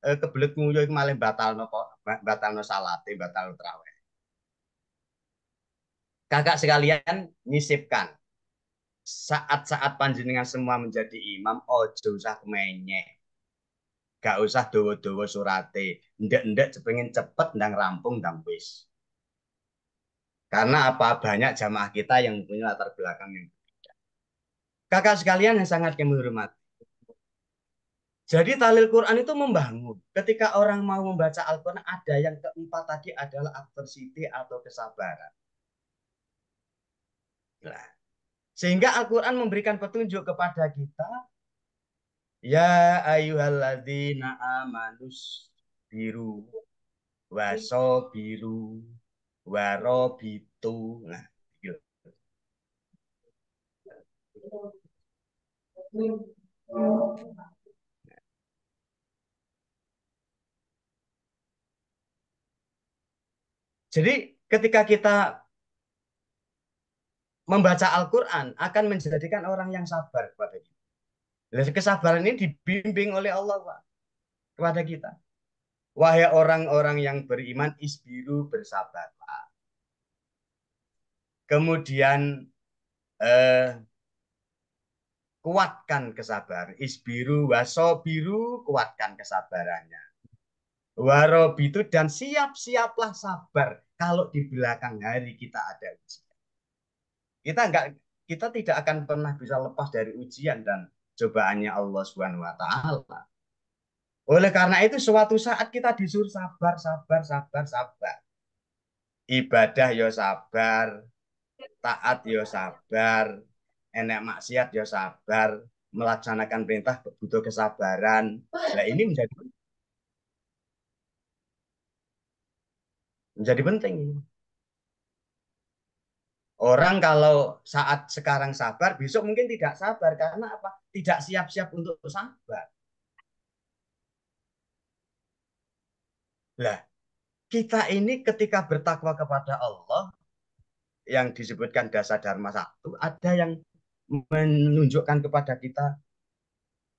[SPEAKER 3] eh, kebelet nguyuh iku malah batalno batalno salate batalno terawih kakak sekalian nyisipkan saat-saat panjenengan semua menjadi imam ojo usah menye gak usah dowo-dowo surate ndak-ndak cepengin cepet ndang rampung ndang wis
[SPEAKER 6] karena apa banyak
[SPEAKER 3] jamaah kita yang punya latar belakang yang berbeda kakak sekalian yang sangat kami hormati jadi talil Quran itu membangun. Ketika orang mau membaca Al-Quran ada yang keempat tadi adalah adversity atau kesabaran. Nah, sehingga Al-Quran memberikan petunjuk kepada kita. Ya ayuhalladzina amanus biru waso biru waro bitu. Nah, gitu. Jadi ketika kita membaca Al-Quran akan menjadikan orang yang sabar kepada kita. Dan kesabaran ini dibimbing oleh Allah Pak, kepada kita. Wahai orang-orang yang beriman, isbiru bersabar, pak. Kemudian eh, kuatkan kesabaran. Isbiru wasobiru kuatkan kesabarannya. Warobitu dan siap-siaplah sabar kalau di belakang hari kita ada ujian. Kita nggak kita tidak akan pernah bisa lepas dari ujian dan cobaannya Allah Subhanahu wa taala. Oleh karena itu suatu saat kita disuruh sabar, sabar, sabar, sabar. Ibadah yo ya sabar, taat yo ya sabar, enek maksiat yo ya sabar, melaksanakan perintah butuh kesabaran. Nah ini menjadi menjadi penting. Orang kalau saat sekarang sabar, besok mungkin tidak sabar karena apa? Tidak siap-siap untuk sabar. Lah, kita ini ketika bertakwa kepada Allah yang disebutkan dasar dharma satu, ada yang menunjukkan kepada kita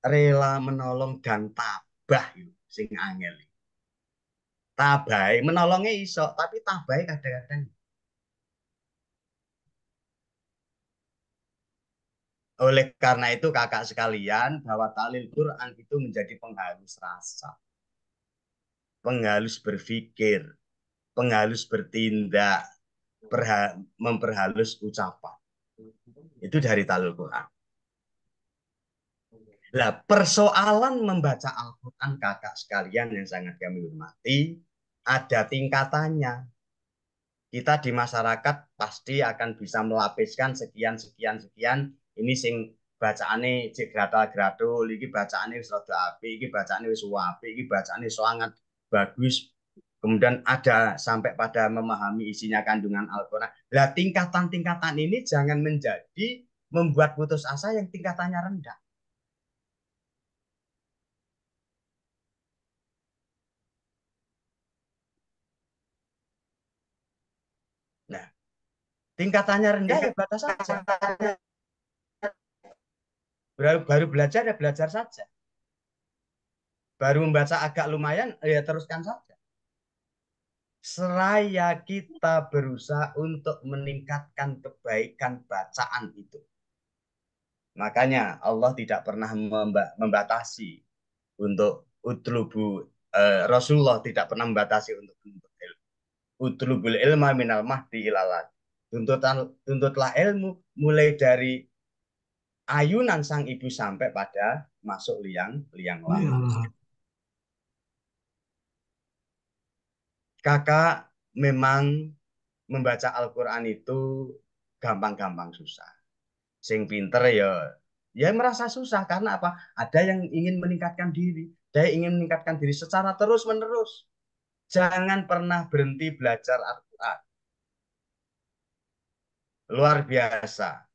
[SPEAKER 3] rela menolong dan tabah sing angel. Tabai menolongnya iso, tapi tabai kadang-kadang Oleh karena itu kakak sekalian bahwa talil Quran itu menjadi penghalus rasa. Penghalus berpikir, penghalus bertindak, memperhalus ucapan. Itu dari talil Quran. Nah, persoalan membaca Al-Quran kakak sekalian yang sangat kami hormati ada tingkatannya. Kita di masyarakat pasti akan bisa melapiskan sekian sekian sekian ini sing bacaan bacaane cek gratal-gratul, iki bacaane wis rada apik, iki bacaane wis apik, bacaan bacaane sangat bagus. Kemudian ada sampai pada memahami isinya kandungan Al-Qur'an. Lah tingkatan-tingkatan ini jangan menjadi membuat putus asa yang tingkatannya rendah. Nah, tingkatannya rendah ya batas aja. Baru, baru belajar ya belajar saja. Baru membaca agak lumayan eh, ya teruskan saja. Seraya kita berusaha untuk meningkatkan kebaikan bacaan itu. Makanya Allah tidak pernah membatasi untuk utlubu eh, Rasulullah tidak pernah membatasi untuk menuntut ilmu. Utlubul ilma minal mahdi ilalat Tuntutan, tuntutlah ilmu mulai dari ayunan sang ibu sampai pada masuk liang liang
[SPEAKER 2] lama. Ya.
[SPEAKER 3] Kakak memang membaca Al-Qur'an itu gampang-gampang susah. Sing pinter ya ya merasa susah karena apa? Ada yang ingin meningkatkan diri, ada yang ingin meningkatkan diri secara terus-menerus. Jangan pernah berhenti belajar Al-Qur'an. Luar biasa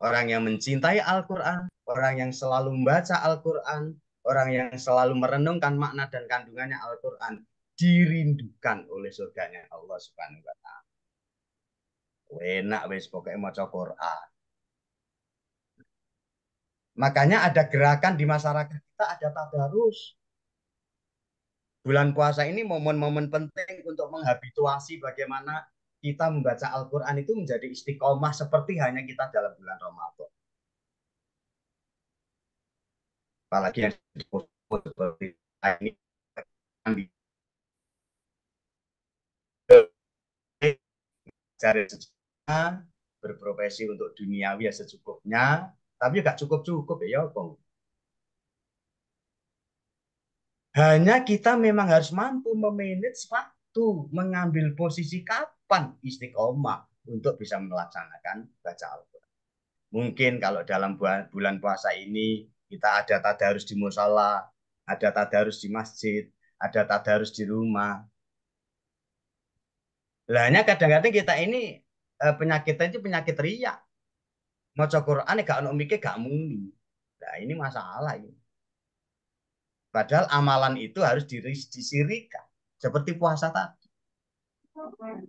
[SPEAKER 3] orang yang mencintai Al-Quran, orang yang selalu membaca Al-Quran, orang yang selalu merenungkan makna dan kandungannya Al-Quran,
[SPEAKER 2] dirindukan
[SPEAKER 3] oleh surganya Allah Subhanahu wa Ta'ala. Enak wes pokoknya mau Quran. Makanya ada gerakan di masyarakat kita ada tadarus. Bulan puasa ini momen-momen penting untuk menghabituasi bagaimana kita membaca Al-Quran itu menjadi istiqomah seperti hanya kita dalam bulan Ramadan. Apalagi yang seperti ini cari sejarah, berprofesi untuk duniawi ya secukupnya, tapi gak cukup-cukup ya, Bang. Ya hanya kita memang harus mampu memanage Pak waktu mengambil posisi kapan istiqomah untuk bisa melaksanakan baca Al-Quran. Mungkin kalau dalam bulan puasa ini kita ada tadarus di musola, ada tadarus di masjid, ada tadarus di rumah. Lah kadang-kadang kita ini eh, penyakitnya itu penyakit riak. Mau Quran gak ono mikir gak muni. Nah ini masalah ini. Padahal amalan itu harus disirikan seperti puasa tadi. Hmm.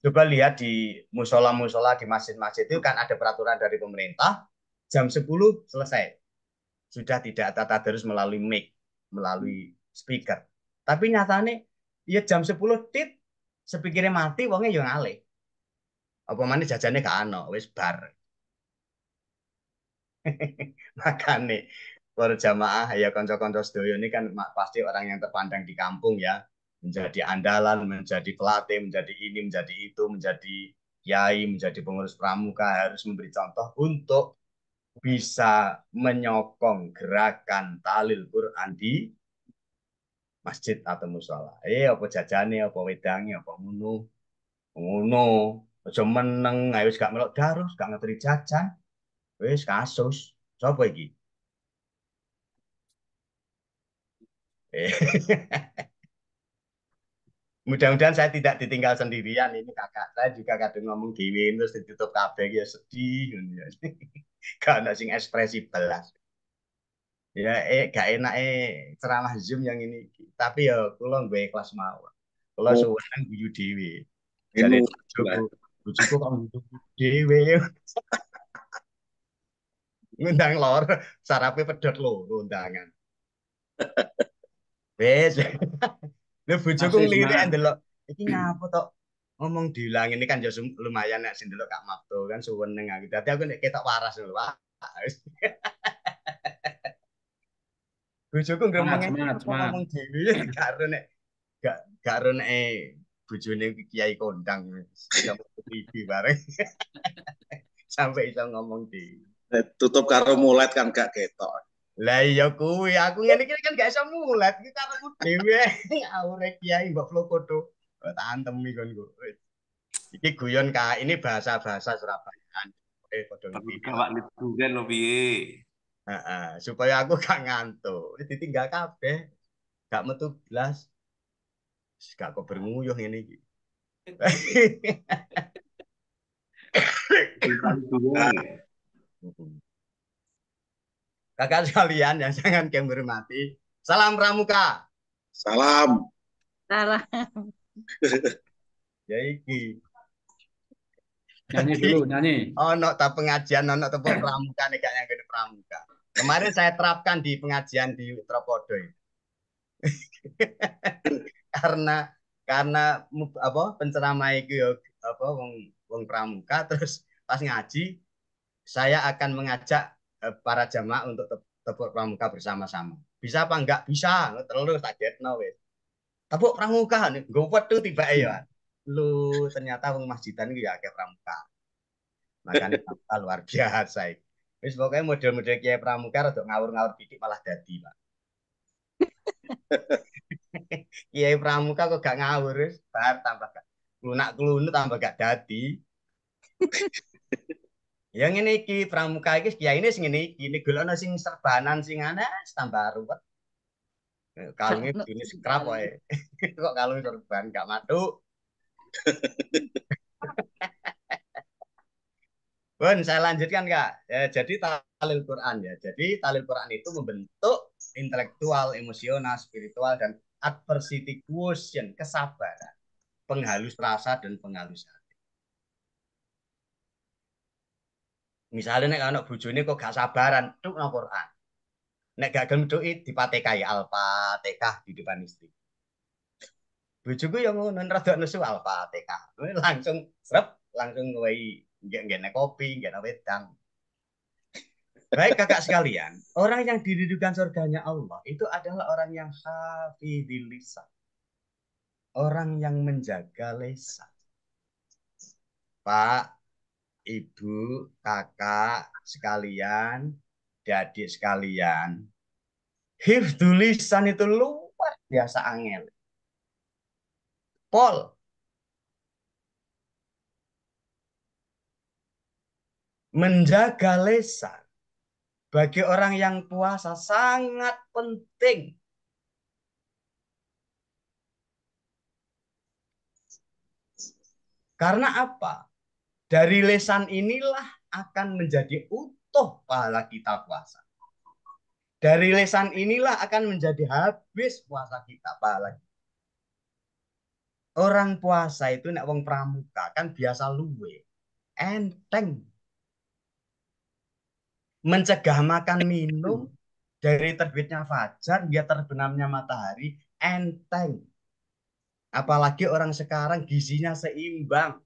[SPEAKER 3] Coba lihat di musola-musola di masjid-masjid itu kan ada peraturan dari pemerintah jam 10 selesai. Sudah tidak tata terus melalui mic, melalui speaker. Tapi nyatanya ya jam 10 tit sepikirnya mati wongnya yang ngale. Apa mana jajannya gak wes wis bar. Makane jamaah ya konco-konco sedoyo ini kan pasti orang yang terpandang di kampung ya menjadi andalan, menjadi pelatih, menjadi ini, menjadi itu, menjadi kiai, menjadi pengurus pramuka harus memberi contoh untuk bisa menyokong gerakan talil Quran di masjid atau musola. Eh apa jajane, apa wedangi, apa ngono. Ngono. Aja meneng, ayo gak melok darus, gak ngerti jajan. Wis kasus. coba iki? Mudah-mudahan saya tidak ditinggal sendirian. Ini kakak saya juga kadang ngomong dewi terus ditutup kabeh ya sedih. Ya. Gak ada sing ekspresi belas. Ya eh gak enak eh ceramah Zoom yang ini. Tapi ya kula gue kelas mawon.
[SPEAKER 2] Kula oh. suwenang guyu dewi. Jadi bojoku kok
[SPEAKER 3] ngundang lor sarape pedot lo undangan Wes. Lu bojoku nglirike ndelok iki ngapa tok ngomong diulang ini kan ya lumayan nek sing dulu Kak Mabdo kan suweneng aku. Dadi aku nek ketok waras lho, Pak.
[SPEAKER 2] Bojoku ngremeng ngomong dhewe
[SPEAKER 3] karo nek gak karo nek bojone Kiai Kondang iso TV bareng. Sampai iso ngomong di
[SPEAKER 7] eh, tutup karo mulet
[SPEAKER 3] kan gak ketok. Lah iya kuwi, aku ngene iki kan gak iso mulat, iki karepku dhewe. Aure kiai Mbak Flokodo. Tak antem iki kon Iki guyon ka, ini bahasa-bahasa Surabaya.
[SPEAKER 2] Eh padha ngerti. Awak liburan lho piye? Heeh,
[SPEAKER 3] supaya aku gak ngantuk. Ditinggal kabeh. Gak metu blas. Gak kok bernguyu ngene iki.
[SPEAKER 2] Tentang
[SPEAKER 3] kakak sekalian yang sangat kami hormati. Salam Pramuka.
[SPEAKER 2] Salam. Salam. ya iki.
[SPEAKER 3] Nyanyi dulu, nyanyi. Oh, no, tak pengajian, no, no, pramuka nih, kak yang gede pramuka. Kemarin saya terapkan di pengajian di Tropodo karena karena apa penceramah itu ya apa wong wong pramuka terus pas ngaji saya akan mengajak Eh, para jamaah untuk tepuk pramuka bersama-sama. Bisa apa enggak? Bisa. Terus tak now. Eh. Tepuk pramuka nih, gue tuh tiba ya. Lu ternyata wong masjidan itu ya kayak pramuka. Makanya pramuka luar biasa iki. pokoknya model-model kayak pramuka untuk ngawur-ngawur titik malah jadi Pak. kiai pramuka kok gak ngawur, bar tambah gak lunak kelunu tambah gak jadi. Yang ini ki pramuka iki ini sing ini ini nigolana sing serbanan sing aneh tambah ruwet. ini jenis krap wae. Kok kalau serban gak matu Bun, saya lanjutkan Kak. Ya, jadi talil Quran ya. Jadi talil Quran itu membentuk intelektual, emosional, spiritual dan adversity quotient, kesabaran, penghalus rasa dan penghalus hati. Misalnya nek anak ini kok gak sabaran, tuh no Quran. Nek gak gelem doi patekai al-Fatihah di depan istri. gue yang ngono rada nusu al-Fatihah. Langsung serap, langsung ngawi, nggak nggak kopi, nggak wedang. Baik kakak sekalian, orang yang didudukan surganya Allah itu adalah orang yang hafidil lisan. Orang yang menjaga lisan. Pak, ibu, kakak sekalian, adik sekalian, Hifdulisan tulisan itu luar biasa angel. Pol. Menjaga lesan bagi orang yang puasa sangat penting. Karena apa? Dari lesan inilah akan menjadi utuh pahala kita puasa. Dari lesan inilah akan menjadi habis puasa kita, pahala kita. Orang puasa itu nek wong pramuka kan biasa luwe, enteng. Mencegah makan minum dari terbitnya fajar dia terbenamnya matahari enteng. Apalagi orang sekarang gizinya seimbang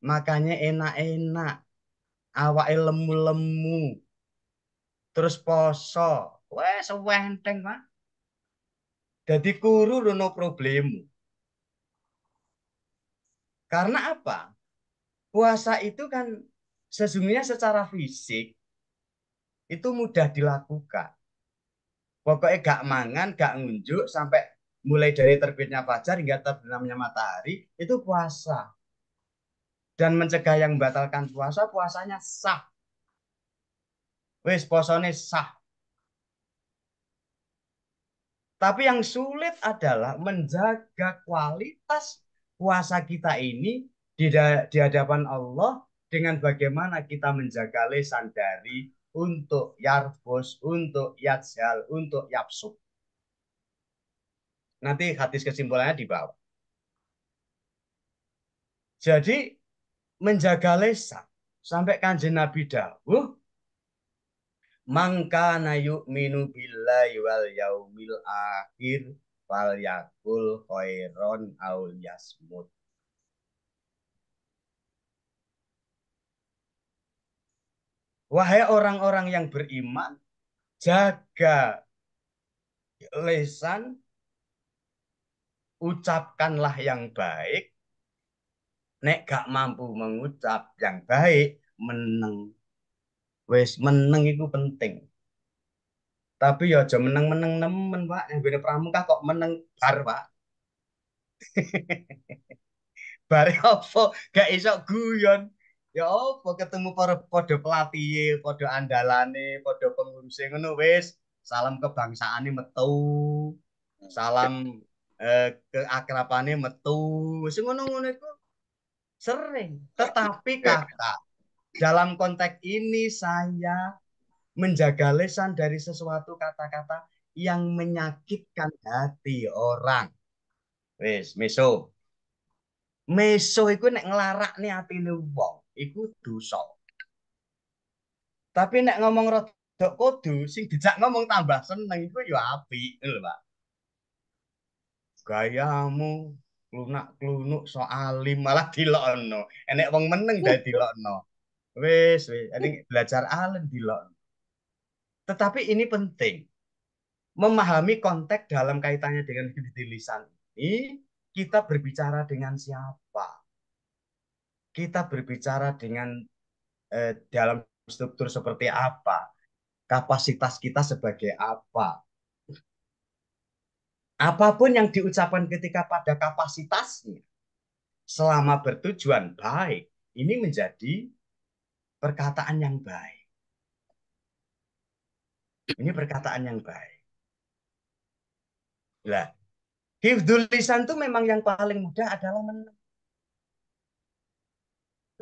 [SPEAKER 3] Makanya enak-enak. awak lemu-lemu. Terus poso. Wes enteng, mah Jadi kuru no problem Karena apa? Puasa itu kan sesungguhnya secara fisik itu mudah dilakukan. Pokoknya gak mangan, gak ngunjuk sampai mulai dari terbitnya fajar hingga terbenamnya matahari itu puasa dan mencegah yang membatalkan puasa, puasanya sah. Wis posone sah. Tapi yang sulit adalah menjaga kualitas puasa kita ini di, di hadapan Allah dengan bagaimana kita menjaga lesan dari untuk yarbos, untuk yatsal, untuk yapsuk. Nanti hadis kesimpulannya di bawah. Jadi menjaga lesan sampai kanjeng Nabi dawuh mangka nayu minu billahi wal yaumil akhir wal yakul khairon aul yasmut Wahai orang-orang yang beriman, jaga lesan, ucapkanlah yang baik, nek gak mampu mengucap yang baik meneng wis meneng itu penting tapi ya aja meneng-meneng nemen Pak yang gue pramuka kok meneng bar Pak bar opo ya gak iso guyon ya opo ketemu para podo pelatih podo andalane podo pengurus ngono wis salam kebangsaane metu salam eh, keakrapane metu sing ngono-ngono iku Sering. Tetapi eh, kata dalam konteks ini saya menjaga lesan dari sesuatu kata-kata yang menyakitkan hati orang. Wis, meso. Meso iku nek hati atine wong, iku dosa. Tapi nek ngomong rada kudu sing dijak ngomong tambah seneng iku ya apik lho, Pak. Gayamu klunak klunuk soal lima malah dilokno enek wong meneng dadi dilokno wis wis ini eh. belajar alen dilokno tetapi ini penting memahami konteks dalam kaitannya dengan kedilisan ini kita berbicara dengan siapa kita berbicara dengan eh, dalam struktur seperti apa kapasitas kita sebagai apa Apapun yang diucapkan ketika pada kapasitasnya, selama bertujuan baik, ini menjadi perkataan yang baik. Ini perkataan yang baik. Lah, hifdul lisan itu memang yang paling mudah adalah menang.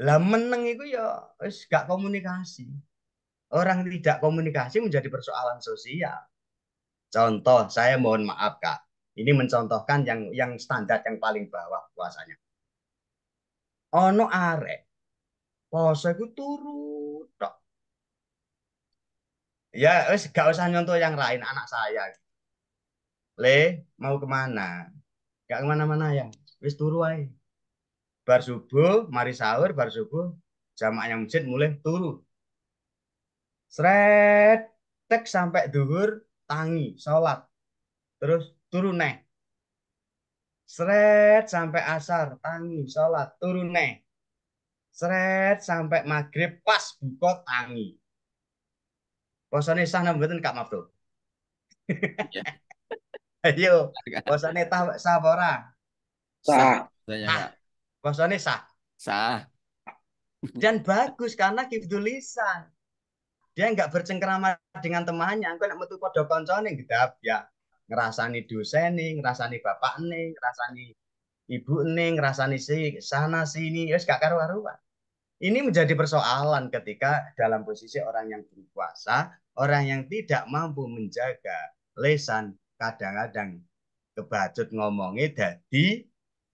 [SPEAKER 3] Lah meneng itu ya wis gak komunikasi. Orang tidak komunikasi menjadi persoalan sosial. Contoh, saya mohon maaf Kak. Ini mencontohkan yang yang standar yang paling bawah puasanya. Ono arek poso iku turu tok. Ya wis gak usah nyontoh yang lain anak saya. Le, mau kemana? Gak kemana-mana ya. Wis turu ae. Bar subuh, mari sahur, bar subuh, jamaah masjid mulai turu. Sret, tek sampai duhur, tangi, sholat. Terus turun naik. Seret sampai asar, tangi, sholat, turun naik. Seret sampai maghrib, pas buka tangi. Posone sah nang mboten Kak Maftu? Iya. Ayo, posone tah sah apa ora?
[SPEAKER 2] Sah. Sah. Ah,
[SPEAKER 3] posone sah. Sah. Dan bagus karena kidul lisan. Dia enggak bercengkerama dengan temannya, engko nek metu padha kancane gedap ya ngerasani dosen nih, ngerasani bapak nih, ngerasani ibu nih, ngerasani si sana sini, wes gak karu-karuan. Ini menjadi persoalan ketika dalam posisi orang yang berkuasa, orang yang tidak mampu menjaga lesan, kadang-kadang kebacut ngomongnya jadi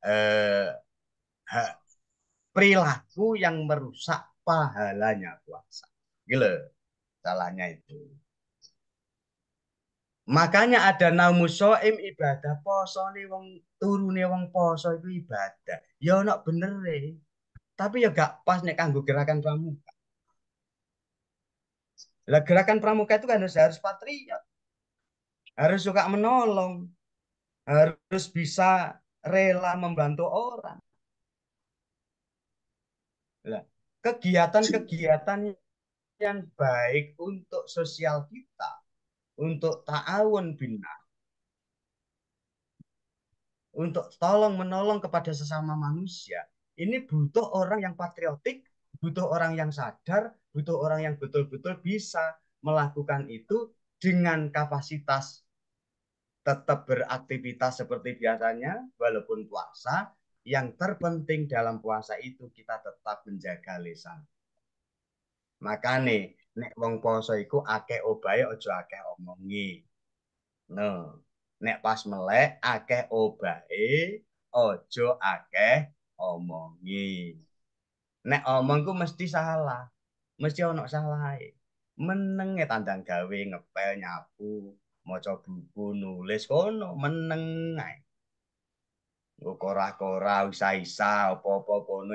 [SPEAKER 3] eh, perilaku yang merusak pahalanya puasa. Gila, gitu salahnya itu. Makanya ada namu soim ibadah poso nih wong turune wong poso itu ibadah. Ya nak bener deh. Tapi ya gak pas nih kanggo gerakan pramuka. Lah gerakan pramuka itu kan harus harus patriot. Harus suka menolong. Harus bisa rela membantu orang. Lah, kegiatan-kegiatan yang baik untuk sosial kita untuk ta'awun bina, untuk tolong menolong kepada sesama manusia ini butuh orang yang patriotik butuh orang yang sadar butuh orang yang betul-betul bisa melakukan itu dengan kapasitas tetap beraktivitas seperti biasanya walaupun puasa yang terpenting dalam puasa itu kita tetap menjaga lisan makanya nek wong poso iku akeh obahe aja akeh omongi. No. Nah, nek pas melek akeh obahe aja akeh omongi. Nek omongku mesti salah. Mesti ono salahe. Meneng ya tandang gawe ngepel nyapu, maca buku, nulis kono meneng ae. Nggo kora-kora isa-isa apa-apa kono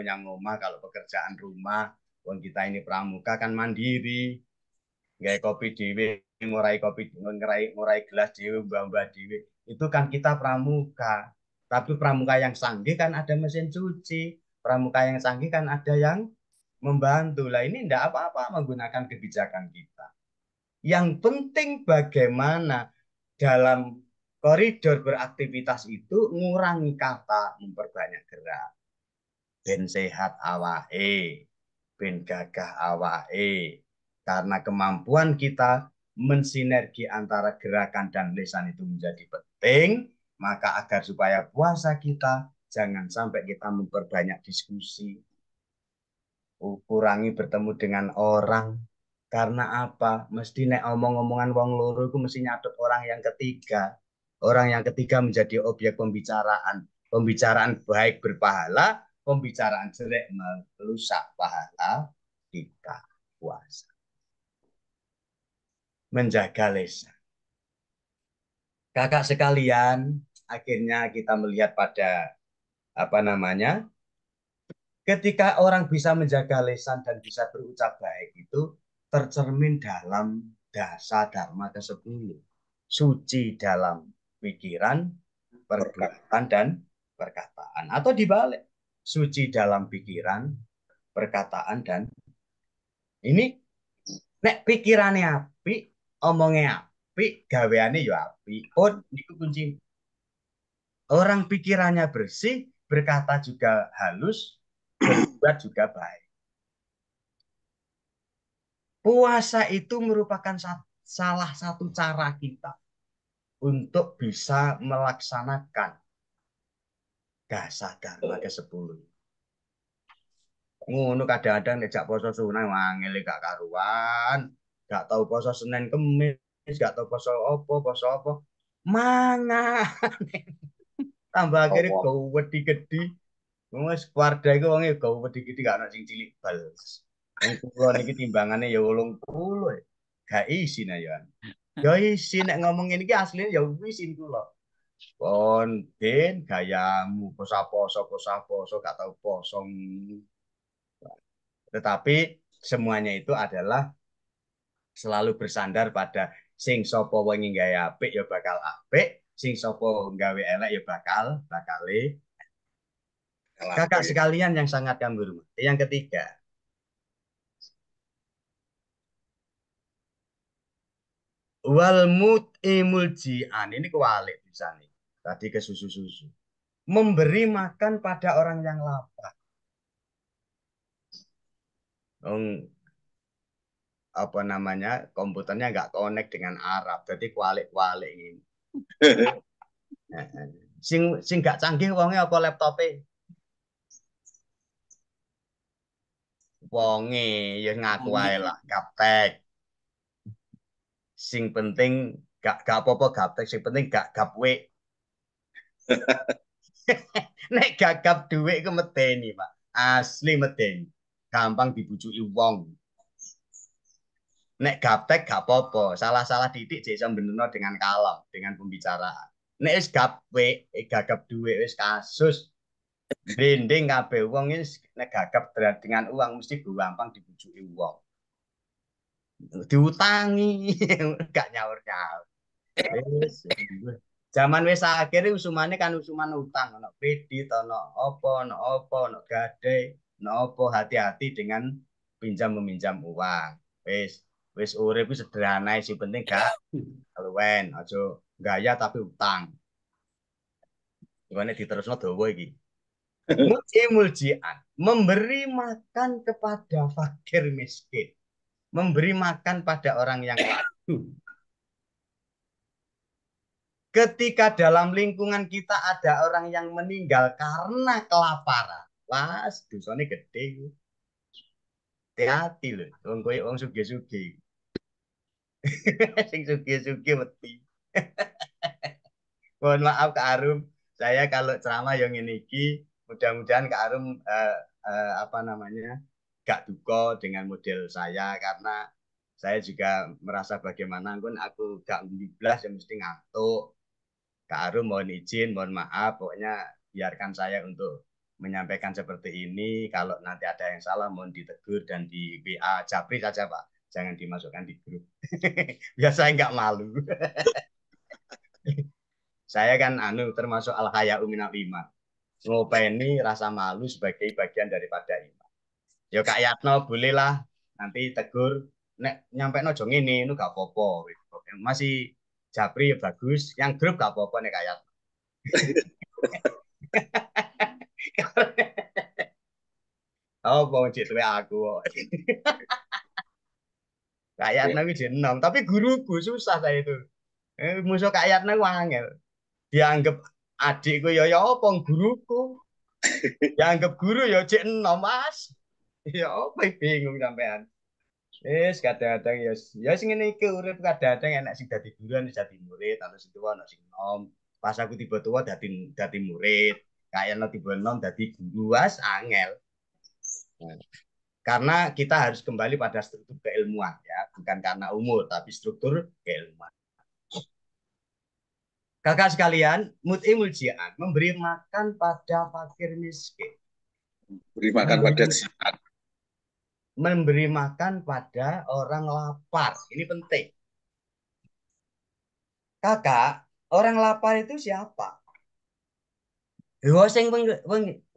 [SPEAKER 3] kalau pekerjaan rumah Wong kita ini pramuka kan mandiri. Nggak kopi dewe, ngurai kopi, ngurai, ngurai gelas dewe, mbak-mbak dewe. Itu kan kita pramuka. Tapi pramuka yang sanggih kan ada mesin cuci. Pramuka yang sanggih kan ada yang membantu. Lah ini ndak apa-apa menggunakan kebijakan kita. Yang penting bagaimana dalam koridor beraktivitas itu ngurangi kata memperbanyak gerak ben sehat eh ben gagah awake. Karena kemampuan kita mensinergi antara gerakan dan lisan itu menjadi penting, maka agar supaya puasa kita jangan sampai kita memperbanyak diskusi, kurangi bertemu dengan orang. Karena apa? Mesti nek omong-omongan wong loro itu mesti nyatut orang yang ketiga. Orang yang ketiga menjadi objek pembicaraan. Pembicaraan baik berpahala, pembicaraan jelek merusak pahala kita puasa. Menjaga lesa. Kakak sekalian, akhirnya kita melihat pada apa namanya? Ketika orang bisa menjaga lesan dan bisa berucap baik itu tercermin dalam dasa dharma ke-10. Suci dalam pikiran, perbuatan dan perkataan atau dibalik suci dalam pikiran, perkataan dan ini nek pikirannya api, omongnya api, gaweannya yo api. Oh, itu kunci. Orang pikirannya bersih, berkata juga halus, berbuat juga baik. Puasa itu merupakan salah satu cara kita untuk bisa melaksanakan gak sadar pada sepuluh ngono kadang-kadang ngejak poso sunah wangil gak karuan gak tau poso Senin Kemis gak tau poso opo poso opo mana tambah akhirnya oh, wow. wedi gede wis keluarga iku wong gak wedi gede gak ana cilik balas wong kulo niki timbangannya ya 80 gak isi nah ya ya isi nek ngomong ini aslinya ya wisin kulo Pon den gayamu posa-poso posa-poso gak tahu posong. Tetapi semuanya itu adalah selalu bersandar pada sing sapa wengi gawe apik ya bakal apik, sing sapa gawe elek ya bakal bakale Kakak sekalian yang sangat kami hormati. Yang ketiga, wal mut'imul ji'an ini kualik bisa nih tadi ke susu-susu. Memberi makan pada orang yang lapar. Um, apa namanya komputernya nggak connect dengan Arab, jadi kualik-kualik ini. Nah, eh. sing sing gak canggih wonge apa laptope? Wonge ya ngaku ae lah, gaptek. Sing penting gak gak apa-apa gaptek, sing penting gak gapwe Nek gagap duit ke medeni, Pak. Asli medeni. Gampang dibujui wong. Nek gaptek gak popo. salah-salah titik jadi benerno dengan kalam dengan pembicaraan. Nek wis gapwe, eh, gagap duit is kasus. Rinding kabeh wong is nek gagap dengan uang mesti gampang dibujui wong. Diutangi, gak nyaur-nyaur. Zaman wis akhir usumane kan usuman utang, ana kredit, ana apa, ana apa, ana gade, ana apa, hati-hati dengan pinjam meminjam uang. Wis wis urip sederhana sih penting gak keluwen, aja gaya tapi utang. Gimana diterusno dawa iki? Muji muljian, memberi makan kepada fakir miskin, memberi makan pada orang yang Ketika dalam lingkungan kita ada orang yang meninggal karena kelaparan, wah dosane gede. Hati-hati loh, wong koyo wong sugih-sugih. Sing sugih-sugih mati. Mohon maaf Kak Arum, saya kalau ceramah yang ini iki, mudah-mudahan Kak Arum uh, uh, apa namanya? gak duka dengan model saya karena saya juga merasa bagaimana pun aku gak ngiblas ya mesti ngantuk Kak Arum mohon izin, mohon maaf, pokoknya biarkan saya untuk menyampaikan seperti ini. Kalau nanti ada yang salah, mohon ditegur dan di WA Japri saja Pak. Jangan dimasukkan di grup. Biar saya nggak malu. saya kan anu termasuk al khaya umina iman. Ngopeni rasa malu sebagai bagian daripada iman. Ya Kak Yatno bolehlah nanti tegur nek nyampe nojong ini, ini nu gak popo masih Japri ya bagus, yang grup gak apa-apa nih kayak. oh, mau dituwe aku. kayak nabi iya. jenom. tapi guruku susah saya itu. Eh, musuh kayak nabi wangel. Dianggap adikku ya ya apa guruku. Dianggap guru ya cek enom mas. Ya apa bingung sampean. Wis kadang-kadang ya ya sing ngene iki urip kadang-kadang enak sing dadi guruan dadi murid, sing itu ana sing nom. Pas aku tiba tua jadi dadi murid, nanti tiba nom jadi guru as angel. Hmm. Karena kita harus kembali pada struktur keilmuan ya, bukan karena umur tapi struktur keilmuan. Kakak sekalian, mut'imul jian memberi makan pada fakir miskin.
[SPEAKER 2] Beri makan pada siapa?
[SPEAKER 3] memberi makan pada orang lapar. Ini penting. Kakak, orang lapar itu siapa?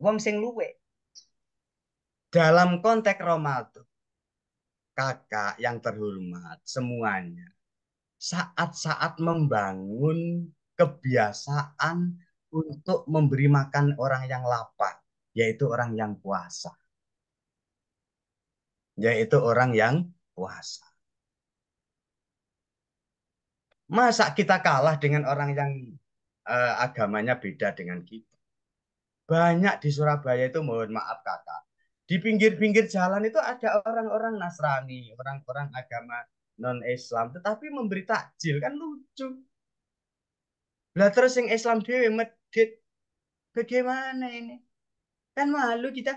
[SPEAKER 3] wong sing luwe. Dalam konteks Romaldo, kakak yang terhormat semuanya, saat-saat membangun kebiasaan untuk memberi makan orang yang lapar, yaitu orang yang puasa yaitu orang yang puasa. Masa kita kalah dengan orang yang eh, agamanya beda dengan kita? Banyak di Surabaya itu mohon maaf kakak. Di pinggir-pinggir jalan itu ada orang-orang Nasrani, orang-orang agama non-Islam. Tetapi memberi takjil kan lucu. Lah terus yang Islam Dewi medit. Bagaimana ini? Kan malu kita.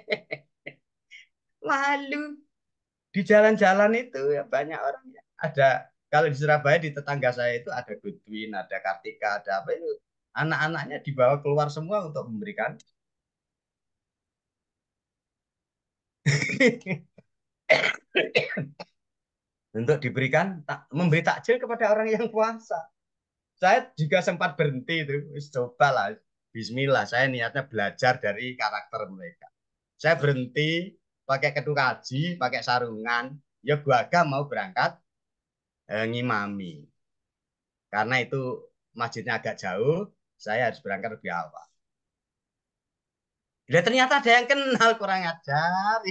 [SPEAKER 3] lalu di jalan-jalan itu ya banyak orang ya. ada kalau di Surabaya di tetangga saya itu ada Goodwin, ada Kartika, ada apa itu anak-anaknya dibawa keluar semua untuk memberikan untuk diberikan tak, memberi takjil kepada orang yang puasa. Saya juga sempat berhenti itu, lah Bismillah. Saya niatnya belajar dari karakter mereka. Saya berhenti pakai kedung kaji, pakai sarungan, ya gua mau berangkat eh, ngimami. Karena itu masjidnya agak jauh, saya harus berangkat lebih awal. Ya ternyata ada yang kenal kurang ajar.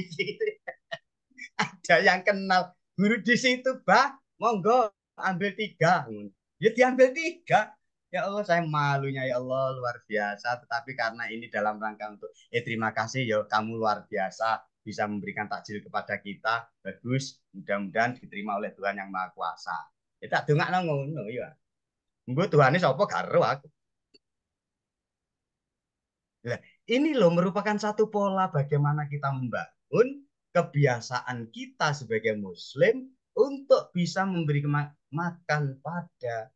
[SPEAKER 3] ada yang kenal guru di situ, bah, monggo ambil tiga. Ya diambil tiga. Ya Allah, saya malunya ya Allah luar biasa. Tetapi karena ini dalam rangka untuk, eh terima kasih ya kamu luar biasa bisa memberikan takjil kepada kita bagus mudah-mudahan diterima oleh Tuhan yang maha kuasa kita ya tak dongak ngono ya mbok Tuhane sapa karo aku ini loh merupakan satu pola bagaimana kita membangun kebiasaan kita sebagai muslim untuk bisa memberi makan pada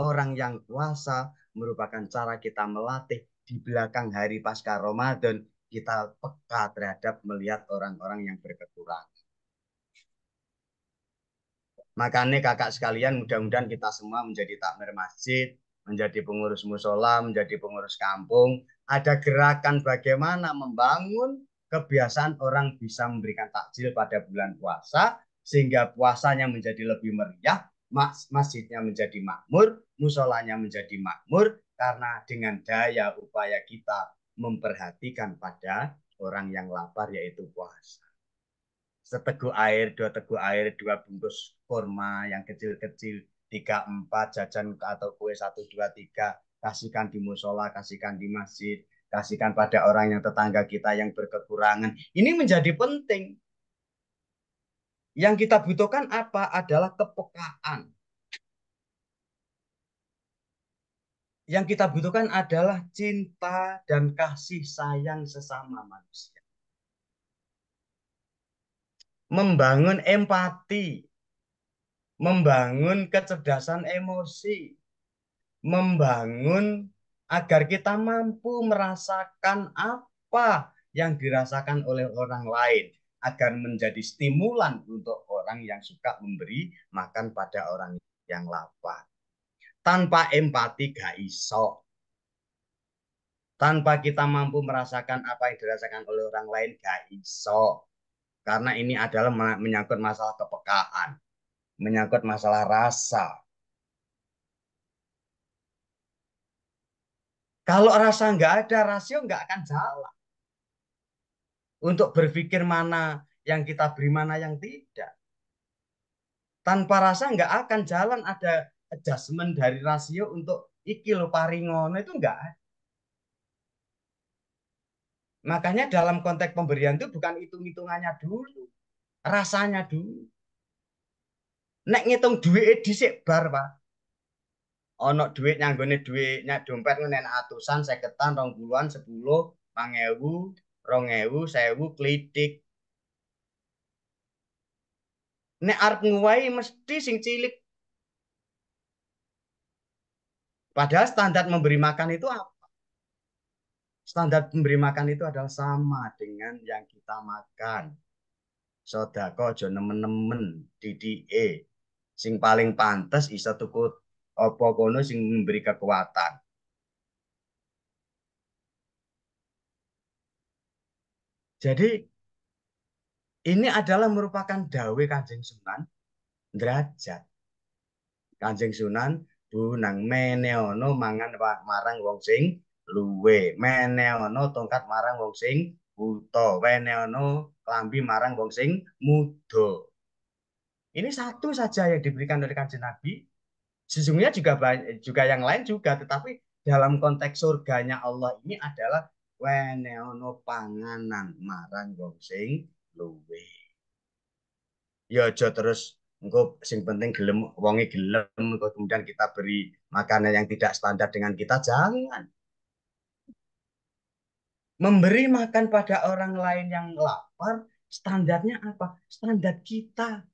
[SPEAKER 3] orang yang kuasa merupakan cara kita melatih di belakang hari pasca Ramadan kita peka terhadap melihat orang-orang yang berkekurangan. Makanya kakak sekalian mudah-mudahan kita semua menjadi takmir masjid, menjadi pengurus musola, menjadi pengurus kampung. Ada gerakan bagaimana membangun kebiasaan orang bisa memberikan takjil pada bulan puasa sehingga puasanya menjadi lebih meriah, masjidnya menjadi makmur, musolanya menjadi makmur karena dengan daya upaya kita memperhatikan pada orang yang lapar yaitu puasa. Seteguk air, dua teguk air, dua bungkus kurma yang kecil-kecil, tiga empat jajan atau kue satu dua tiga kasihkan di musola, kasihkan di masjid, kasihkan pada orang yang tetangga kita yang berkekurangan. Ini menjadi penting. Yang kita butuhkan apa adalah kepekaan Yang kita butuhkan adalah cinta dan kasih sayang sesama manusia. Membangun empati, membangun kecerdasan emosi, membangun agar kita mampu merasakan apa yang dirasakan oleh orang lain agar menjadi stimulan untuk orang yang suka memberi makan pada orang yang lapar. Tanpa empati gak iso. Tanpa kita mampu merasakan apa yang dirasakan oleh orang lain gak iso. Karena ini adalah menyangkut masalah
[SPEAKER 9] kepekaan.
[SPEAKER 3] Menyangkut masalah rasa. Kalau rasa nggak ada, rasio nggak akan jalan. Untuk berpikir mana yang kita beri, mana yang tidak tanpa rasa nggak akan jalan ada adjustment dari rasio untuk iki lo paringono itu enggak Makanya dalam konteks pemberian itu bukan hitung-hitungannya dulu. Rasanya dulu. Nek ngitung duit dhisik bar, Pak. Ono duit yang gue duitnya dompet ngene atusan, seketan, rong puluhan, sepuluh, pangewu, rongewu, sewu, klitik. Nek arep nguwai mesti sing cilik Padahal standar memberi makan itu apa? Standar memberi makan itu adalah sama dengan yang kita makan. Sodako aja nemen-nemen E. Sing paling pantas isa tuku opo kono sing memberi kekuatan. Jadi ini adalah merupakan dawe Kanjeng Sunan derajat. Kanjeng Sunan kalebu nang meneono mangan marang wong sing luwe meneono tongkat marang wong sing buta weneono klambi marang wong sing muda ini satu saja yang diberikan dari kanjeng Nabi sesungguhnya juga juga yang lain juga tetapi dalam konteks surganya Allah ini adalah weneono panganan marang wong sing luwe ya aja terus engko sing penting gelem wonge gelem kemudian kita beri makanan yang tidak standar dengan kita jangan memberi makan pada orang lain yang lapar standarnya apa standar kita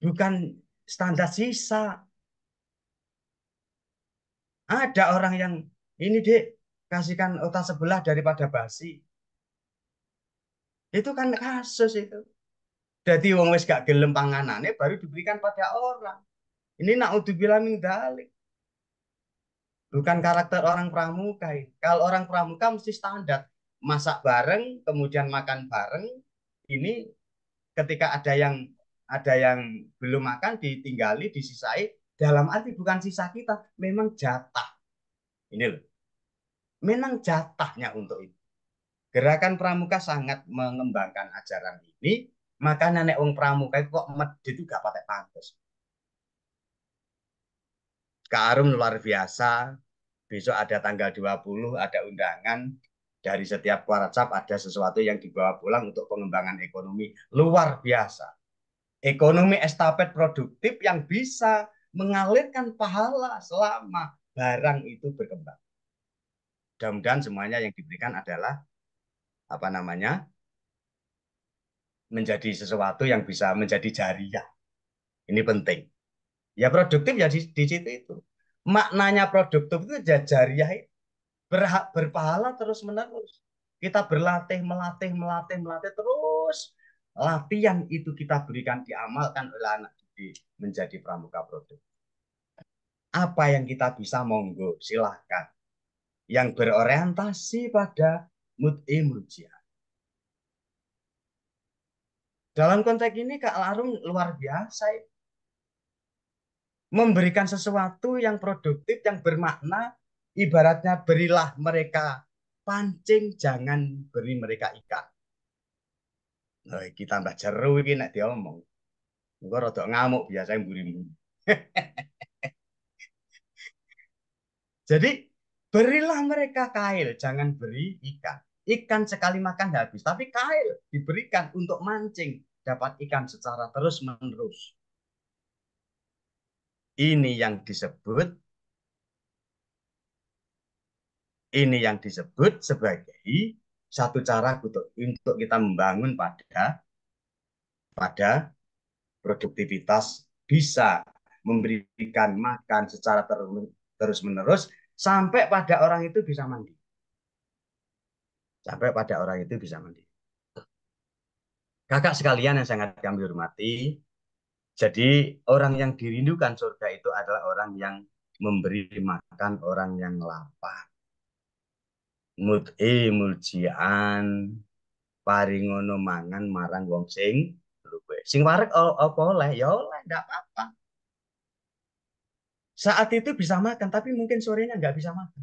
[SPEAKER 3] bukan standar sisa ada orang yang ini dek kasihkan otak sebelah daripada basi itu kan kasus itu jadi wong wis gak gelem panganane baru diberikan pada orang. Ini nak untuk min dalik. Bukan karakter orang pramuka. Kalau orang pramuka mesti standar. Masak bareng, kemudian makan bareng. Ini ketika ada yang ada yang belum makan ditinggali, disisai. Dalam arti bukan sisa kita, memang jatah. Ini loh. Memang jatahnya untuk itu. Gerakan pramuka sangat mengembangkan ajaran ini maka nenek wong pramuka itu kok medit itu gak pakai pantas Karum luar biasa besok ada tanggal 20 ada undangan dari setiap WhatsApp ada sesuatu yang dibawa pulang untuk pengembangan ekonomi luar biasa ekonomi estafet produktif yang bisa mengalirkan pahala selama barang itu berkembang mudah-mudahan semuanya yang diberikan adalah apa namanya menjadi sesuatu yang bisa menjadi jariah. Ini penting. Ya produktif ya di, di situ itu. Maknanya produktif itu ya jariah itu. Berhak, berpahala terus menerus. Kita berlatih, melatih, melatih, melatih terus. Latihan itu kita berikan diamalkan oleh anak didik menjadi pramuka produktif. Apa yang kita bisa monggo silahkan. Yang berorientasi pada mood jihad dalam konteks ini Kak Larum luar biasa. Memberikan sesuatu yang produktif, yang bermakna, ibaratnya berilah mereka pancing, jangan beri mereka ikan. Nah, kita tambah jeru iki nek diomong. Engko rada ngamuk biasa mburi-mburi.
[SPEAKER 2] Jadi
[SPEAKER 3] berilah mereka kail, jangan beri ikan. Ikan sekali makan habis, tapi kail diberikan untuk mancing dapat ikan secara terus-menerus. Ini yang disebut ini yang disebut sebagai satu cara untuk, untuk kita membangun pada pada produktivitas bisa memberikan makan secara ter, terus-menerus sampai pada orang itu bisa mandi. Sampai pada orang itu bisa mandi. Kakak sekalian yang sangat kami hormati, jadi orang yang dirindukan surga itu adalah orang yang memberi makan orang yang lapar. Mut'i e muljian paringono mangan marang wong sing luwe. Sing warek apa oleh ya oleh
[SPEAKER 2] enggak apa-apa.
[SPEAKER 3] Saat itu bisa makan tapi mungkin sorenya enggak bisa makan.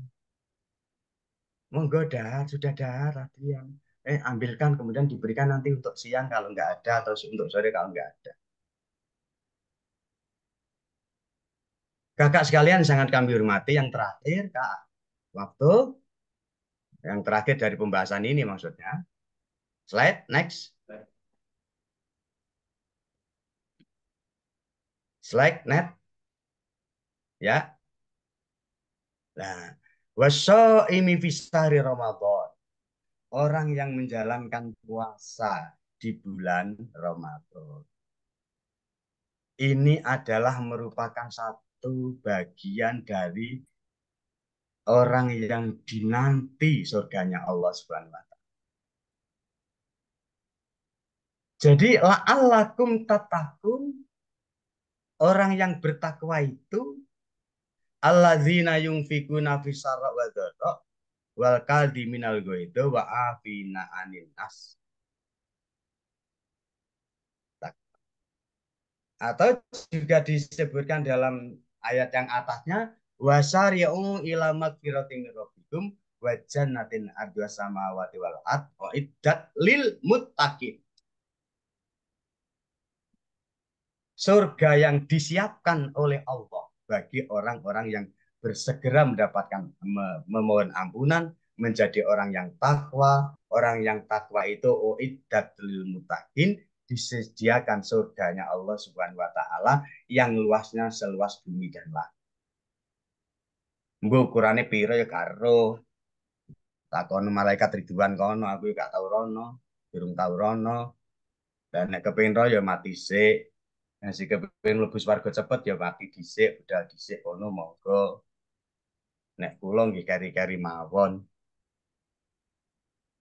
[SPEAKER 3] Monggo dah, sudah dah latihan eh ambilkan kemudian diberikan nanti untuk siang kalau nggak ada atau untuk sore kalau nggak ada. Kakak sekalian sangat kami hormati yang terakhir kak waktu yang terakhir dari pembahasan ini maksudnya. Slide next. Slide net. Ya. Nah, waso imi fisari orang yang menjalankan puasa di bulan Ramadan. Ini adalah merupakan satu bagian dari orang yang dinanti surganya Allah Subhanahu wa taala. Jadi la'allakum tatakum orang yang bertakwa itu alladzina yunfikuna fisara wa dhara wal kaldi minal goido wa afina anil nas atau juga disebutkan dalam ayat yang atasnya wasari'u ila magfiratin rabbikum wa jannatin ardha samawati wal ard wa iddat lil muttaqin surga yang disiapkan oleh Allah bagi orang-orang yang bersegera mendapatkan memohon ampunan, menjadi orang yang takwa. Orang yang takwa itu oidatul mutakin disediakan surganya Allah Subhanahu wa taala yang luasnya seluas bumi dan langit. Mbok ukurane piro ya karo takon malaikat ridwan kono aku ya gak tau rono, burung tau rono. Dan nek kepengin ro ya mati sik. nasi si kepengin mlebu cepet ya mati dhisik, budal dhisik kono monggo nek kula nggih kari-kari mawon.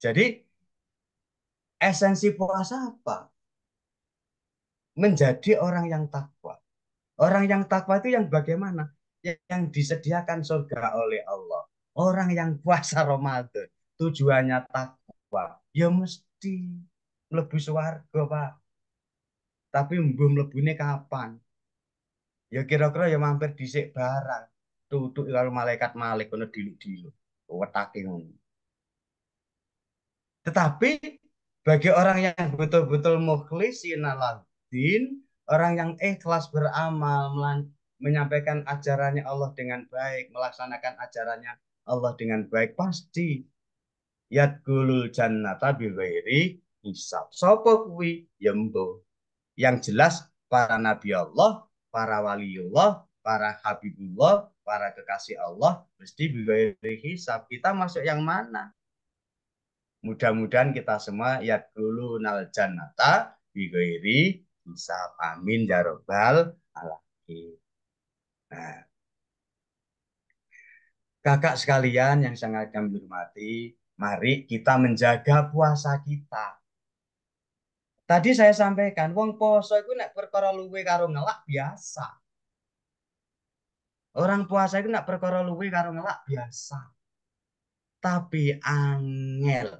[SPEAKER 3] Jadi esensi puasa apa? Menjadi orang yang takwa. Orang yang takwa itu yang bagaimana? Yang disediakan surga
[SPEAKER 2] oleh Allah.
[SPEAKER 3] Orang yang puasa Ramadan tujuannya takwa. Ya mesti mlebu swarga, Pak. Tapi mbuh mlebune kapan? Ya kira-kira ya mampir dhisik barang tutuk karo malaikat Malik ngono dilu-dilu wetake ngono. Tetapi bagi orang yang betul-betul mukhlis inaladin orang yang ikhlas beramal, menyampaikan ajarannya Allah dengan baik, melaksanakan ajarannya Allah dengan baik, pasti yadkulul jannata biwairi hisab. Sopo kuwi yembo. Ya yang jelas para nabi Allah, para waliullah, para habibullah, para kekasih Allah mesti biwairihi hisab. Kita masuk yang mana? Mudah-mudahan kita semua ya dulu nal jannata biwairi hisab. Amin ya robbal alamin. Nah. Kakak sekalian yang sangat kami hormati, mari kita menjaga puasa kita. Tadi saya sampaikan, wong poso itu nek perkara luwe karo ngelak biasa Orang puasa itu nak perkara luwe karo ngelak biasa. Tapi angel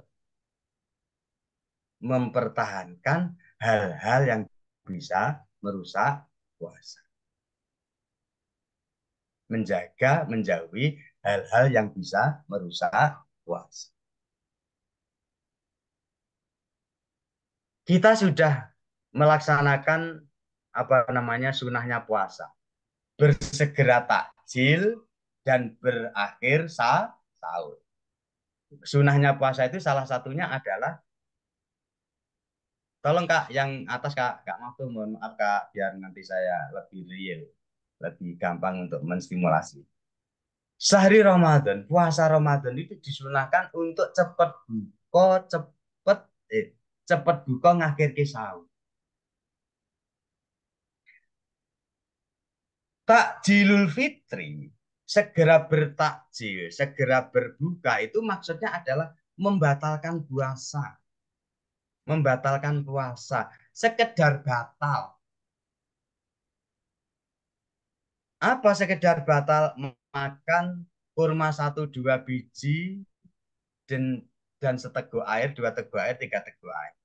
[SPEAKER 3] mempertahankan hal-hal yang bisa merusak puasa. Menjaga, menjauhi hal-hal yang bisa merusak puasa. Kita sudah melaksanakan apa namanya sunnahnya puasa bersegera takjil dan berakhir sa sahur. Sunahnya puasa itu salah satunya adalah tolong kak yang atas kak kak mau mohon maaf kak biar nanti saya lebih real lebih gampang untuk menstimulasi. Sehari Ramadan, puasa Ramadan itu disunahkan untuk cepat buka, cepat eh, cepat buka ngakhir ke sahur. takjilul fitri segera bertakjil, segera berbuka itu maksudnya adalah membatalkan puasa. Membatalkan puasa, sekedar batal. Apa sekedar batal makan kurma satu dua biji dan dan seteguk air, dua teguk air, tiga teguk air.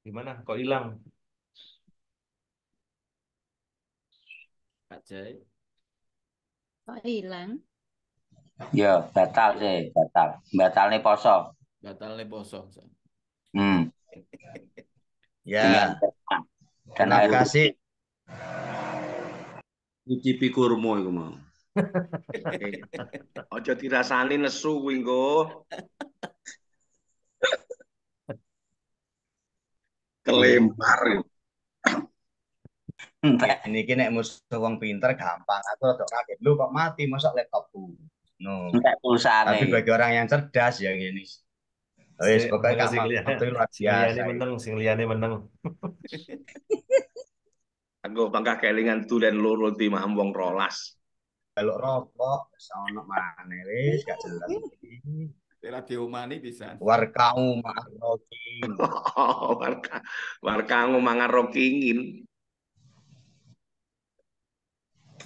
[SPEAKER 8] Gimana?
[SPEAKER 9] Kok hilang? Pak Jai.
[SPEAKER 10] Kok hilang?
[SPEAKER 9] Ya, batal sih, batal.
[SPEAKER 11] Batal nih poso.
[SPEAKER 12] Batal nih poso.
[SPEAKER 2] Hmm.
[SPEAKER 5] ya. terima kasih. Nyicipi kurma iku mau.
[SPEAKER 11] Aja dirasani nesu kuwi engko.
[SPEAKER 2] Kelempar.
[SPEAKER 3] Entek nah, niki nek musuh wong pinter gampang. Aku rada kaget. Lu kok mati mosok laptopku? No. Entek pulsane. Tapi bagi orang yang cerdas ya gini.
[SPEAKER 11] Wis pokoke kamu. Sing liyane
[SPEAKER 3] sing liyane
[SPEAKER 11] Aku bangga kelingan tulen dan di maham wong rolas.
[SPEAKER 2] Kalau rokok sono manis, wis gak jelas iki. Ora bisa. pisan.
[SPEAKER 3] Warkau
[SPEAKER 2] ma'arrokin. Oh,
[SPEAKER 11] warka. mangan rokingin.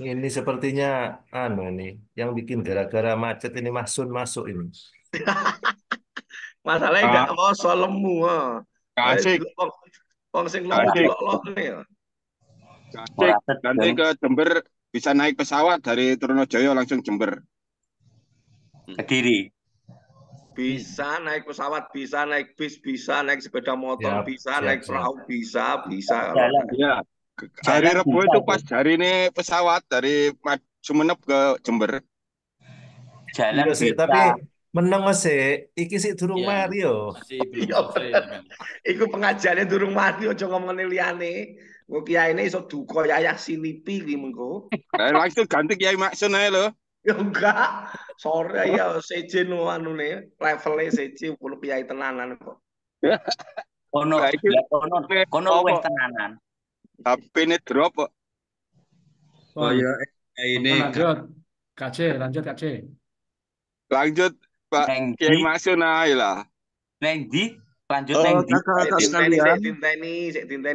[SPEAKER 8] Ini sepertinya anu ini yang bikin gara-gara macet ini Masun masuk ini.
[SPEAKER 11] Masalahnya enggak ah. mau lemu.
[SPEAKER 12] Kasih. Wong sing lemu lok-lok cek Nanti ke Jember bisa naik pesawat dari Trunojoyo langsung Jember.
[SPEAKER 2] Kiri
[SPEAKER 11] Bisa naik pesawat, bisa naik bis, bisa naik sepeda motor, ya, bisa ya, naik perahu,
[SPEAKER 12] ya. bisa, bisa. Jalan. Ya. dari Rebo itu pas hari ini pesawat dari Sumeneb ke Jember. Jalan iya sih, tapi
[SPEAKER 8] menang sih, iki sih durung ya, mari yo. Iya, Iku pengajiannya durung
[SPEAKER 11] mari aja ngomongin liyane. Oh, ini so iso duka yayah silipi ki mengko.
[SPEAKER 12] Eh langsung ganti Kiai Maksun ae lho. Ya enggak. Sore ya seje no
[SPEAKER 11] anune, levele seje kulo kiai tenanan kok. Ono kono
[SPEAKER 12] kono wis tenanan. tapi ini drop kok. Oh ya ini lanjut.
[SPEAKER 10] KC lanjut KC.
[SPEAKER 12] Lanjut Pak Kiai Maksun ae lah. Neng di lanjut oh, neng di. Kakak sekalian.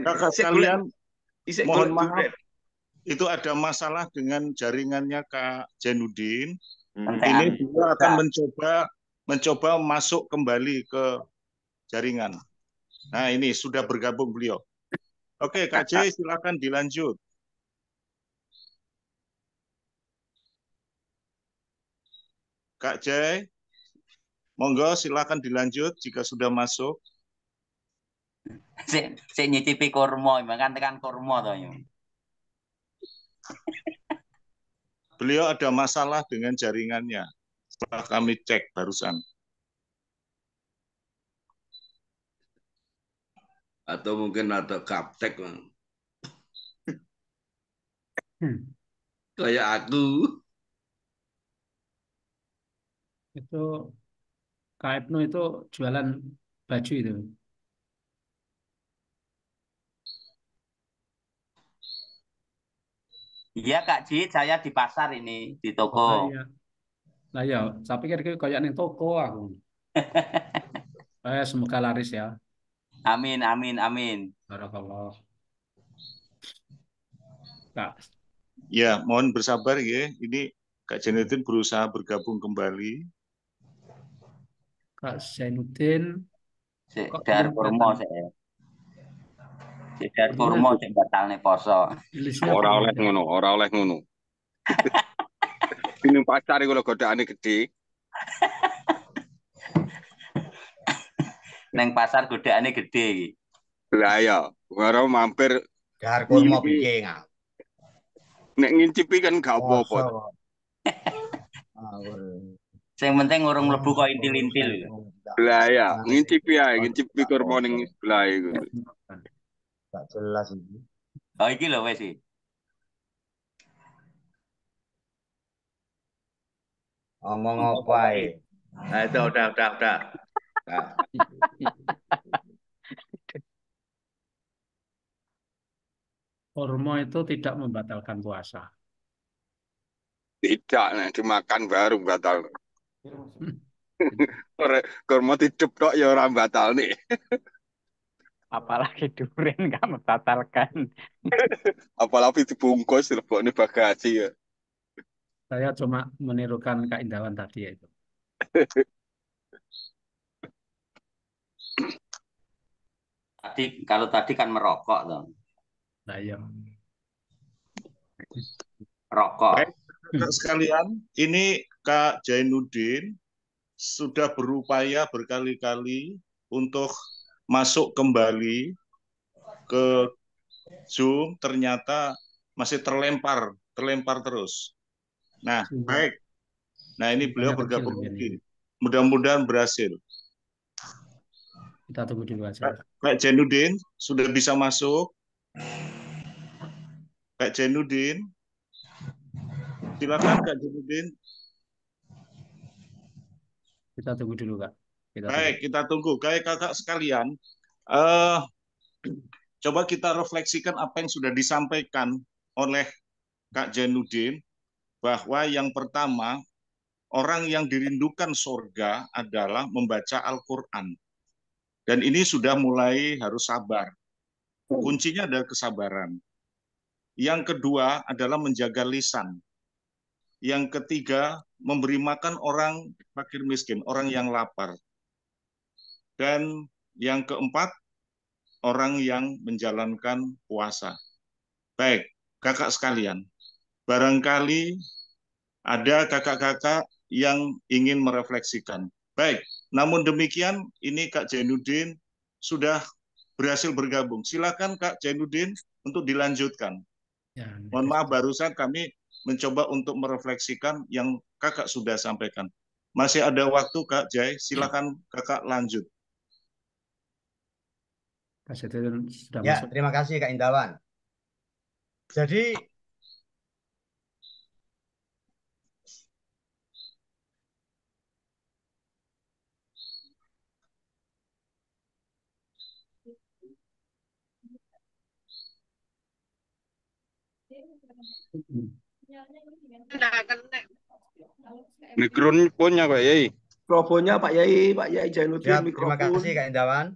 [SPEAKER 7] Kakak sekalian Isik Mohon maaf. Itu ada masalah dengan jaringannya Kak Jenudin. Hmm. Ini juga akan mencoba mencoba masuk kembali ke jaringan. Nah, ini sudah bergabung beliau. Oke, Kak J, silakan dilanjut. Kak J, monggo silakan dilanjut jika sudah masuk si,
[SPEAKER 11] si nyicipi kurma, makan tekan kurma to
[SPEAKER 7] Beliau ada masalah dengan jaringannya. Setelah kami cek barusan. Atau
[SPEAKER 5] mungkin ada kaptek.
[SPEAKER 8] Hmm.
[SPEAKER 10] Kayak aku. Itu Kak Ibnu itu jualan baju itu. Iya Kak Ji,
[SPEAKER 11] saya di pasar ini di toko. Oh, iya.
[SPEAKER 10] Nah ya, saya pikir kayak nih toko aku. eh, semoga laris ya.
[SPEAKER 11] Amin, amin, amin.
[SPEAKER 10] Barakallah. Kak. Ya,
[SPEAKER 7] mohon bersabar ya. Ini Kak Zainuddin berusaha bergabung kembali.
[SPEAKER 10] Kak Zainuddin.
[SPEAKER 7] Kak Purmo saya.
[SPEAKER 5] Jedar kurma iya. sing batalne poso. Ora oleh
[SPEAKER 12] ngono, ora oleh ngono. Bingung pacar iku lho godhaane gedhe. Neng pasar godhaane gedhe iki. Lah ya, ora mampir
[SPEAKER 3] gar kurma piye
[SPEAKER 12] Nek ngincipi kan gak apa-apa. Sing penting urung mlebu kok intil-intil. Lah ya, ngincipi nah, ae, nah, ngincipi nah, kurma ning sebelah iku.
[SPEAKER 5] Gak jelas ini. Oh, ini loh, wes Ngomong apa ae? Ah, itu udah udah udah. Nah.
[SPEAKER 10] itu tidak membatalkan puasa.
[SPEAKER 12] Tidak, nah, dimakan baru batal. Hmm. Kormo tidup kok ya orang batal nih
[SPEAKER 10] apalagi durian nggak membatalkan
[SPEAKER 12] apalagi dibungkus ini bagasi ya
[SPEAKER 10] saya cuma menirukan keindahan tadi ya itu
[SPEAKER 11] tadi kalau tadi
[SPEAKER 7] kan merokok dong nah iya rokok Baik, sekalian ini Kak Jainuddin sudah berupaya berkali-kali untuk masuk kembali ke Zoom ternyata masih terlempar, terlempar terus. Nah, iya. baik. Nah, ini beliau bergabung ya, lagi. Mudah-mudahan berhasil.
[SPEAKER 10] Kita tunggu dulu aja.
[SPEAKER 7] Pak Jenudin sudah bisa masuk. Pak Jenudin. Silakan Pak Jenudin.
[SPEAKER 10] Kita tunggu dulu, Pak. Kita Baik,
[SPEAKER 7] tunggu. kita tunggu. Kayak kakak sekalian, uh, coba kita refleksikan apa yang sudah disampaikan oleh Kak Janudin bahwa yang pertama orang yang dirindukan sorga adalah membaca Al-Quran. Dan ini sudah mulai harus sabar. Kuncinya adalah kesabaran. Yang kedua adalah menjaga lisan. Yang ketiga, memberi makan orang fakir miskin, orang yang lapar. Dan yang keempat, orang yang menjalankan puasa. Baik, kakak sekalian, barangkali ada kakak-kakak yang ingin merefleksikan. Baik, namun demikian ini Kak Jainuddin sudah berhasil bergabung. Silakan Kak Jainuddin untuk dilanjutkan. Ya, Mohon maaf barusan kami mencoba untuk merefleksikan yang kakak sudah sampaikan. Masih ada waktu Kak Jai, silakan ya. kakak lanjut.
[SPEAKER 10] Kak sudah ya, masuk.
[SPEAKER 3] Terima kasih Kak Indawan.
[SPEAKER 10] Jadi
[SPEAKER 12] Mikrofonnya Pak Yai. Mikrofonnya
[SPEAKER 11] Pak
[SPEAKER 3] Yai, Pak Yai Jainuddin. Ya, terima kasih Kak Indawan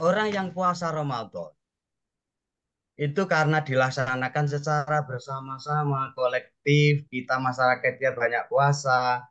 [SPEAKER 3] orang yang puasa Ramadan itu karena dilaksanakan secara bersama-sama kolektif kita masyarakatnya banyak puasa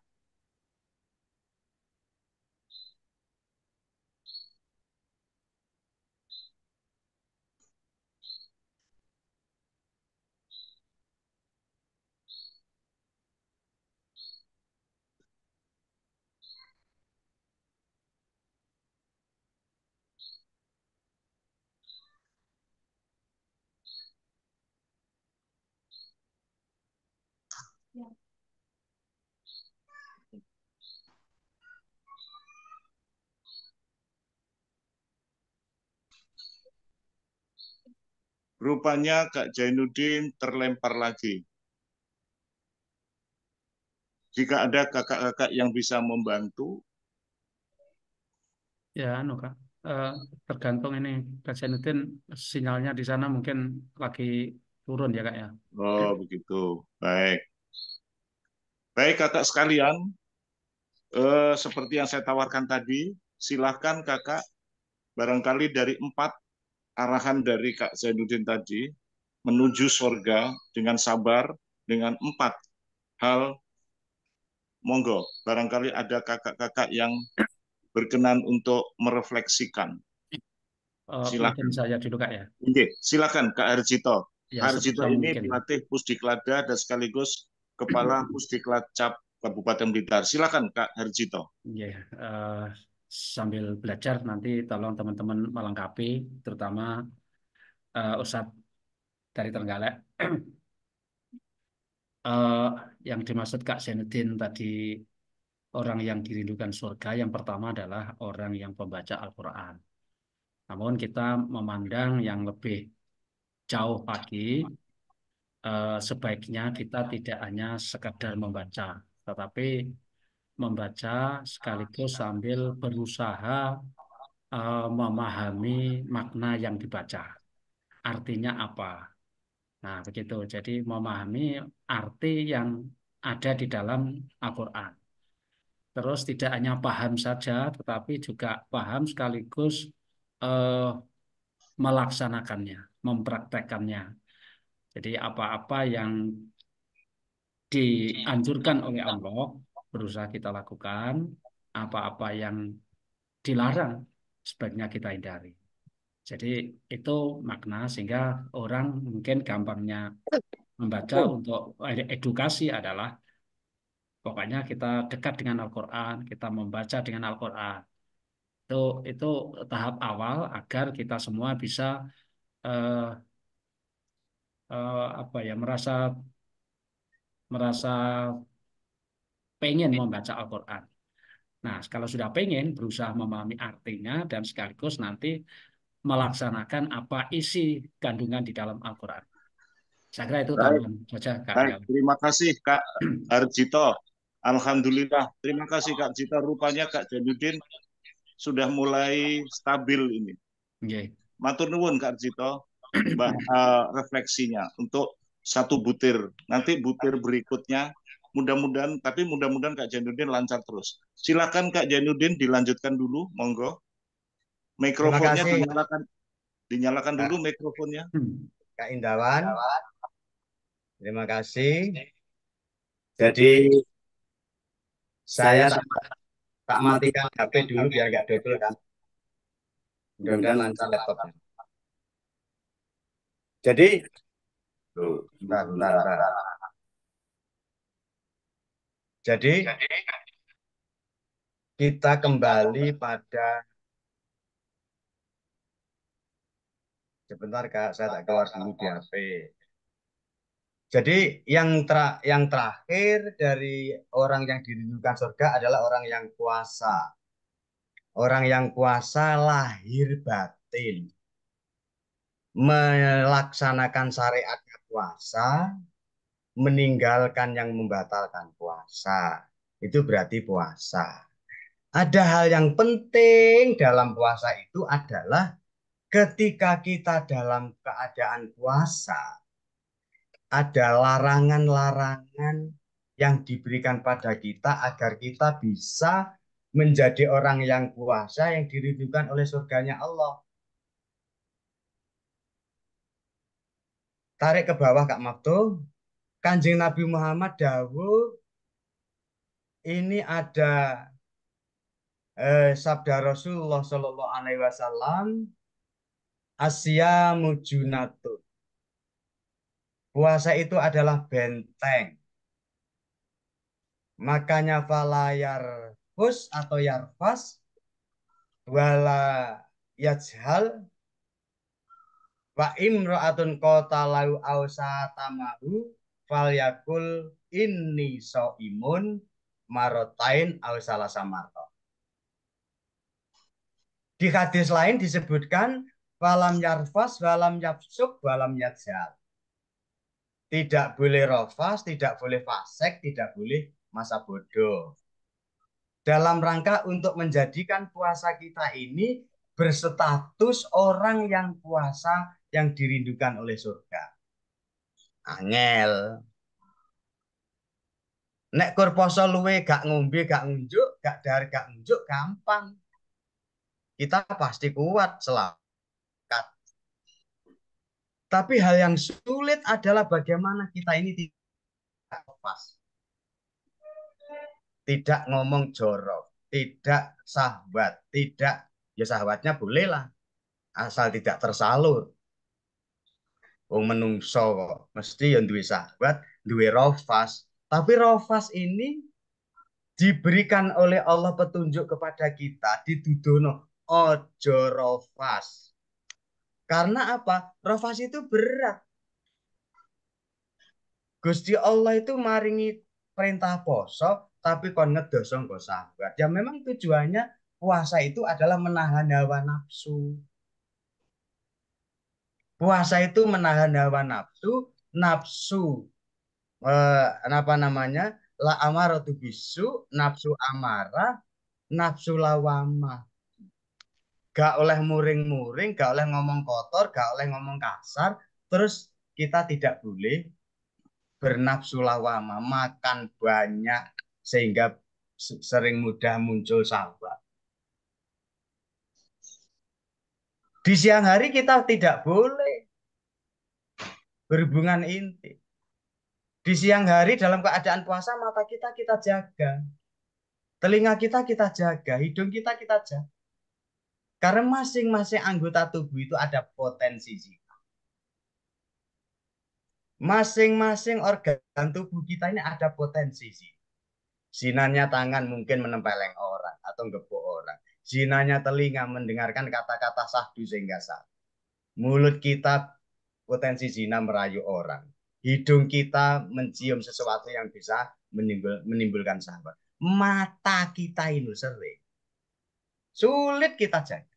[SPEAKER 7] Rupanya Kak Jainuddin terlempar lagi. Jika ada kakak-kakak yang bisa membantu.
[SPEAKER 10] Ya, anu Kak. Uh, tergantung ini Kak Jainuddin sinyalnya di sana mungkin lagi turun ya Kak ya.
[SPEAKER 7] Oh, begitu. Baik. Baik kakak sekalian, uh, seperti yang saya tawarkan tadi, silahkan kakak barangkali dari empat arahan dari Kak Zainuddin tadi menuju surga dengan sabar dengan empat hal monggo barangkali ada kakak-kakak yang berkenan untuk merefleksikan.
[SPEAKER 10] Eh, silakan saya dulu kak ya.
[SPEAKER 7] Oke, silakan Kak Arjito. Ya, Arjito ini mungkin. pelatih Pusdiklada dan sekaligus kepala Pusdiklat Cap Kabupaten Blitar. Silakan Kak Arjito
[SPEAKER 10] Ya, uh, eh, sambil belajar nanti tolong teman-teman melengkapi terutama uh, Ustadz dari Terenggalek uh, eh, yang dimaksud Kak Zainuddin tadi orang yang dirindukan surga yang pertama adalah orang yang pembaca Al-Quran namun kita memandang yang lebih jauh lagi uh, sebaiknya kita tidak hanya sekedar membaca tetapi membaca sekaligus sambil berusaha uh, memahami makna yang dibaca. Artinya apa? Nah, begitu. Jadi memahami arti yang ada di dalam Al-Qur'an. Terus tidak hanya paham saja, tetapi juga paham sekaligus uh, melaksanakannya, mempraktekkannya Jadi apa-apa yang dianjurkan oleh Allah berusaha kita lakukan, apa-apa yang dilarang sebaiknya kita hindari. Jadi itu makna sehingga orang mungkin gampangnya membaca untuk eh, edukasi adalah pokoknya kita dekat dengan Al-Qur'an, kita membaca dengan Al-Qur'an. Itu itu tahap awal agar kita semua bisa eh, eh, apa ya merasa merasa pengen membaca Al-Quran. Nah, kalau sudah pengen, berusaha memahami artinya dan sekaligus nanti melaksanakan apa isi kandungan di dalam Al-Quran. Saya kira itu teman saja, Kak. Baik,
[SPEAKER 7] terima kasih, Kak Arjito. Alhamdulillah. Terima kasih, Kak Jito. Rupanya Kak Janudin sudah mulai stabil ini. Okay. Matur nuwun, Kak Arjito, bah, eh, refleksinya untuk satu butir. Nanti butir berikutnya mudah-mudahan tapi mudah-mudahan Kak Jainuddin lancar terus. Silakan Kak Jainuddin dilanjutkan dulu, monggo. Mikrofonnya dinyalakan dinyalakan Kak. dulu nah. mikrofonnya. Hmm. Kak Indawan.
[SPEAKER 3] Terima kasih.
[SPEAKER 2] Jadi saya
[SPEAKER 3] tak matikan HP dulu biar nggak double kan. Mudah-mudahan lancar
[SPEAKER 2] laptopnya. Jadi, bentar, bentar, jadi
[SPEAKER 3] kita kembali pada sebentar Kak, saya tak keluar dulu di HP. Jadi yang ter yang terakhir dari orang yang dirindukan surga adalah orang yang kuasa. Orang yang kuasa lahir batin. Melaksanakan syariatnya kuasa, meninggalkan yang membatalkan puasa. Itu berarti puasa. Ada hal yang penting dalam puasa itu adalah ketika kita dalam keadaan puasa, ada larangan-larangan yang diberikan pada kita agar kita bisa menjadi orang yang puasa yang dirindukan oleh surganya Allah. Tarik ke bawah Kak Mabtu, Kanjeng Nabi Muhammad dawuh ini ada eh, sabda Rasulullah Shallallahu Alaihi Wasallam Asia mujunatu Puasa itu adalah benteng. Makanya falayar hus atau yarfas wala yajhal wa imra'atun qatalau tamahu falyakul yakul inni so'imun marotain awisalasamarto. salah samarto. Di hadis lain disebutkan walam yarfas, walam yapsuk, walam yajal. Tidak boleh rofas, tidak boleh fasek, tidak boleh masa bodoh. Dalam rangka untuk menjadikan puasa kita ini berstatus orang yang puasa yang dirindukan oleh surga angel. Nek kur luwe gak ngombe, gak ngunjuk, gak dari gak ngunjuk gampang. Kita pasti kuat selamat. Tapi hal yang sulit adalah bagaimana kita ini tidak lepas. Tidak ngomong jorok, tidak sahabat, tidak ya sahabatnya bolehlah asal tidak tersalur wong menungso kok mesti yang duwe sahabat duwe rofas tapi rofas ini diberikan oleh Allah petunjuk kepada kita di dudono ojo rofas karena apa rofas itu berat Gusti Allah itu maringi perintah poso tapi kon ngedosong kok sahabat ya memang tujuannya puasa itu adalah menahan hawa nafsu Puasa itu menahan hawa nafsu, nafsu eh, apa namanya? La tu bisu, nafsu amarah, nafsu lawama. Gak oleh muring-muring, gak oleh ngomong kotor, gak oleh ngomong kasar, terus kita tidak boleh bernafsu lawama, makan banyak sehingga sering mudah muncul sahabat. Di siang hari kita tidak boleh berhubungan inti. Di siang hari dalam keadaan puasa mata kita kita jaga. Telinga kita kita jaga, hidung kita kita jaga. Karena masing-masing anggota tubuh itu ada potensi zina. Masing-masing organ tubuh kita ini ada potensi zina. Sinanya tangan mungkin menempeleng orang atau gebuk orang jinanya telinga mendengarkan kata-kata sahdu sehingga sah. Mulut kita potensi zina merayu orang. Hidung kita mencium sesuatu yang bisa menimbul, menimbulkan sahabat. Mata kita ini sering. Sulit kita jaga.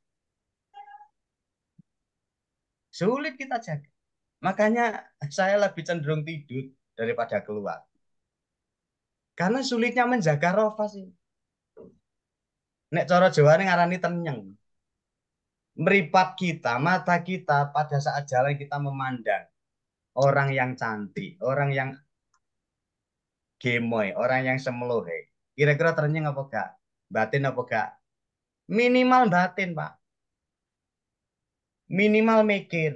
[SPEAKER 3] Sulit kita jaga. Makanya saya lebih cenderung tidur daripada keluar. Karena sulitnya menjaga rofas ini. Nek cara Jawa ini ngarani tenyeng. Meripat kita, mata kita pada saat jalan kita memandang orang yang cantik, orang yang gemoy, orang yang semelohe. Kira-kira tenyeng apa gak? Batin apa gak?
[SPEAKER 4] Minimal batin, Pak.
[SPEAKER 3] Minimal mikir.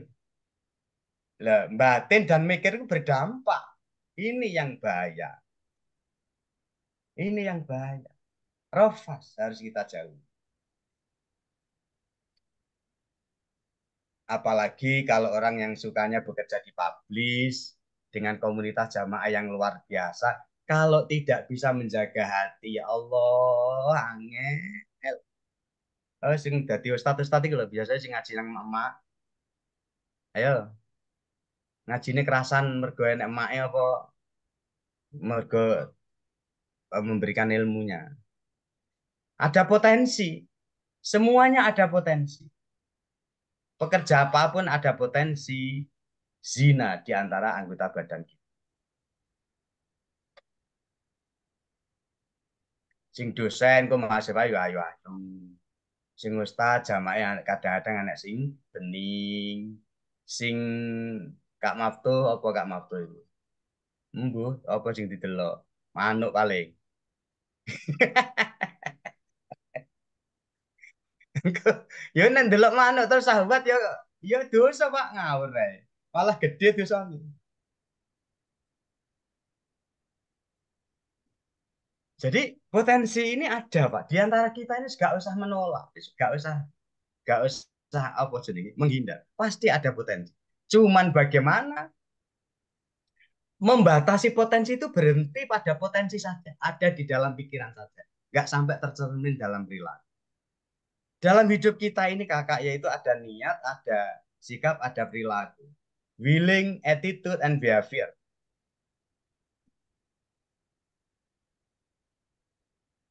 [SPEAKER 3] Lah, batin dan mikir itu berdampak. Ini yang bahaya. Ini yang bahaya. Rofas harus kita jauhi. Apalagi kalau orang yang sukanya bekerja di publis dengan komunitas jamaah yang luar biasa, kalau tidak bisa menjaga hati, ya Allah, angel. Oh, sing dadi status tadi kalau biasa sing ngaji nang emak. Ayo. ini kerasan mergo enek emake apa mergo eh, memberikan ilmunya. Ada potensi. Semuanya ada potensi. Pekerja apapun ada potensi zina di antara anggota badan kita. Sing dosen kok mahasiswa ayo, ayo ayo. Sing ustaz jamaah kadang-kadang anak sing bening. Sing kak maftu apa kak maftu itu. Mbuh apa sing didelok? Manuk paling. ya nendelok delok terus sahabat ya ya dosa Pak ngawur ae. Malah gede dosane. Anu. Jadi potensi ini ada Pak. Di antara kita ini gak usah menolak, gak usah gak usah apa jenenge menghindar. Pasti ada potensi. Cuman bagaimana membatasi potensi itu berhenti pada potensi saja, ada di dalam pikiran saja, nggak sampai tercermin dalam perilaku. Dalam hidup kita ini kakak yaitu ada niat, ada sikap, ada perilaku. Willing, attitude, and behavior.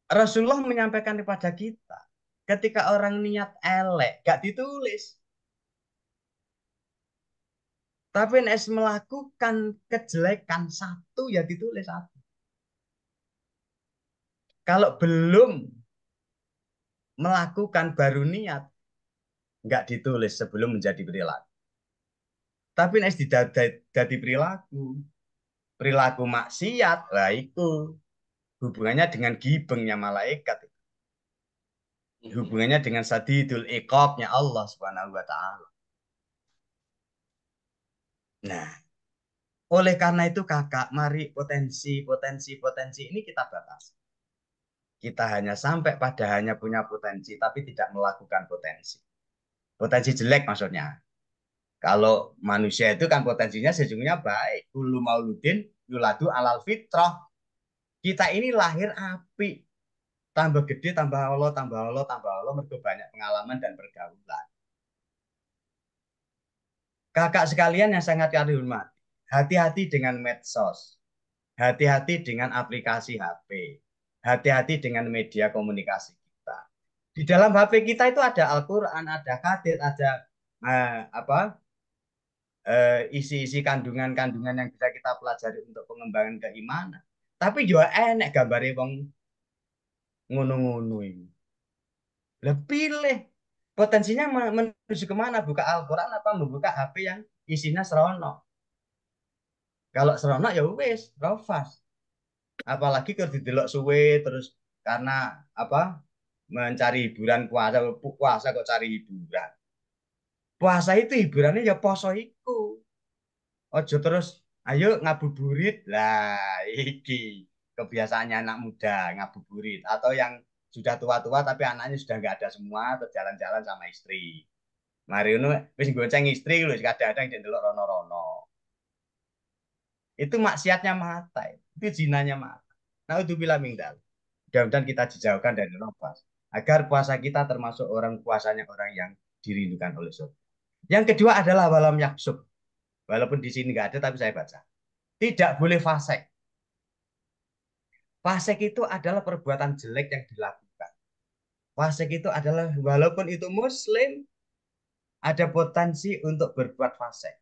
[SPEAKER 3] Rasulullah menyampaikan kepada kita, ketika orang niat elek, gak ditulis. Tapi NS melakukan kejelekan satu ya ditulis satu. Kalau belum melakukan baru niat nggak ditulis sebelum menjadi perilaku. Tapi nanti jadi perilaku, perilaku maksiat, lah itu hubungannya dengan gibengnya malaikat. Hubungannya dengan sadidul iqabnya Allah Subhanahu wa taala. Nah, oleh karena itu kakak, mari potensi, potensi, potensi ini kita batasi kita hanya sampai pada hanya punya potensi tapi tidak melakukan potensi. Potensi jelek maksudnya. Kalau manusia itu kan potensinya sejujurnya baik. Ulu mauludin yuladu alal fitrah. Kita ini lahir api. Tambah gede, tambah Allah, tambah Allah, tambah Allah. Mergo banyak pengalaman dan pergaulan. Kakak sekalian yang sangat kami hormati. Hati-hati dengan medsos. Hati-hati dengan aplikasi HP hati-hati dengan media komunikasi kita. Di dalam HP kita itu ada Al-Qur'an, ada kadir, ada eh, apa? Eh, isi-isi kandungan-kandungan yang bisa kita pelajari untuk pengembangan keimanan. Tapi juga ya enak gambarnya wong ngono-ngono ini. lebih potensinya menuju kemana buka Al-Quran apa membuka HP yang isinya serono kalau serono ya wes rofas apalagi kalau didelok suwe terus karena apa mencari hiburan puasa puasa kok cari hiburan puasa itu hiburannya ya poso
[SPEAKER 2] iku
[SPEAKER 3] ojo terus ayo ngabuburit lah iki kebiasaannya anak muda ngabuburit atau yang sudah tua-tua tapi anaknya sudah nggak ada semua terjalan-jalan jalan sama istri Mariono wis gonceng istri lho kadang-kadang jendelok rono-rono itu maksiatnya mata itu itu jinanya mata. Naudzubillah min Mudah-mudahan kita dijauhkan dari nafas agar puasa kita termasuk orang puasanya orang yang dirindukan oleh surga. Yang kedua adalah walam yaksub. Walaupun di sini nggak ada tapi saya baca. Tidak boleh fasek. Fasek itu adalah perbuatan jelek yang dilakukan. Fasek itu adalah walaupun itu muslim ada potensi untuk berbuat fasek.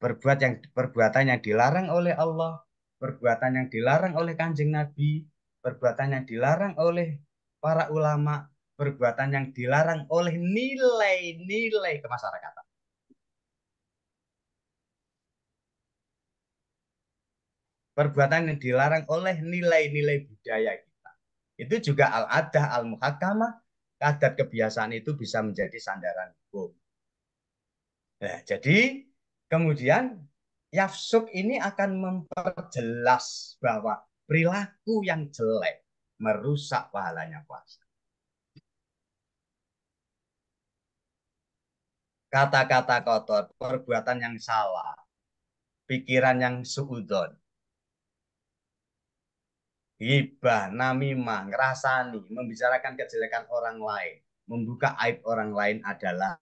[SPEAKER 3] Berbuat yang perbuatan yang dilarang oleh Allah perbuatan yang dilarang oleh kanjeng Nabi, perbuatan yang dilarang oleh para ulama, perbuatan yang dilarang oleh nilai-nilai kemasyarakatan. Perbuatan yang dilarang oleh nilai-nilai budaya kita. Itu juga al-adah, al-muhakamah, adat kebiasaan itu bisa menjadi sandaran hukum. Nah, jadi kemudian Yafsuk ini akan memperjelas bahwa perilaku yang jelek merusak
[SPEAKER 2] pahalanya puasa.
[SPEAKER 3] Kata-kata kotor, perbuatan yang salah, pikiran yang suudon, hibah, namimah, ngerasani, membicarakan kejelekan orang lain, membuka aib orang lain adalah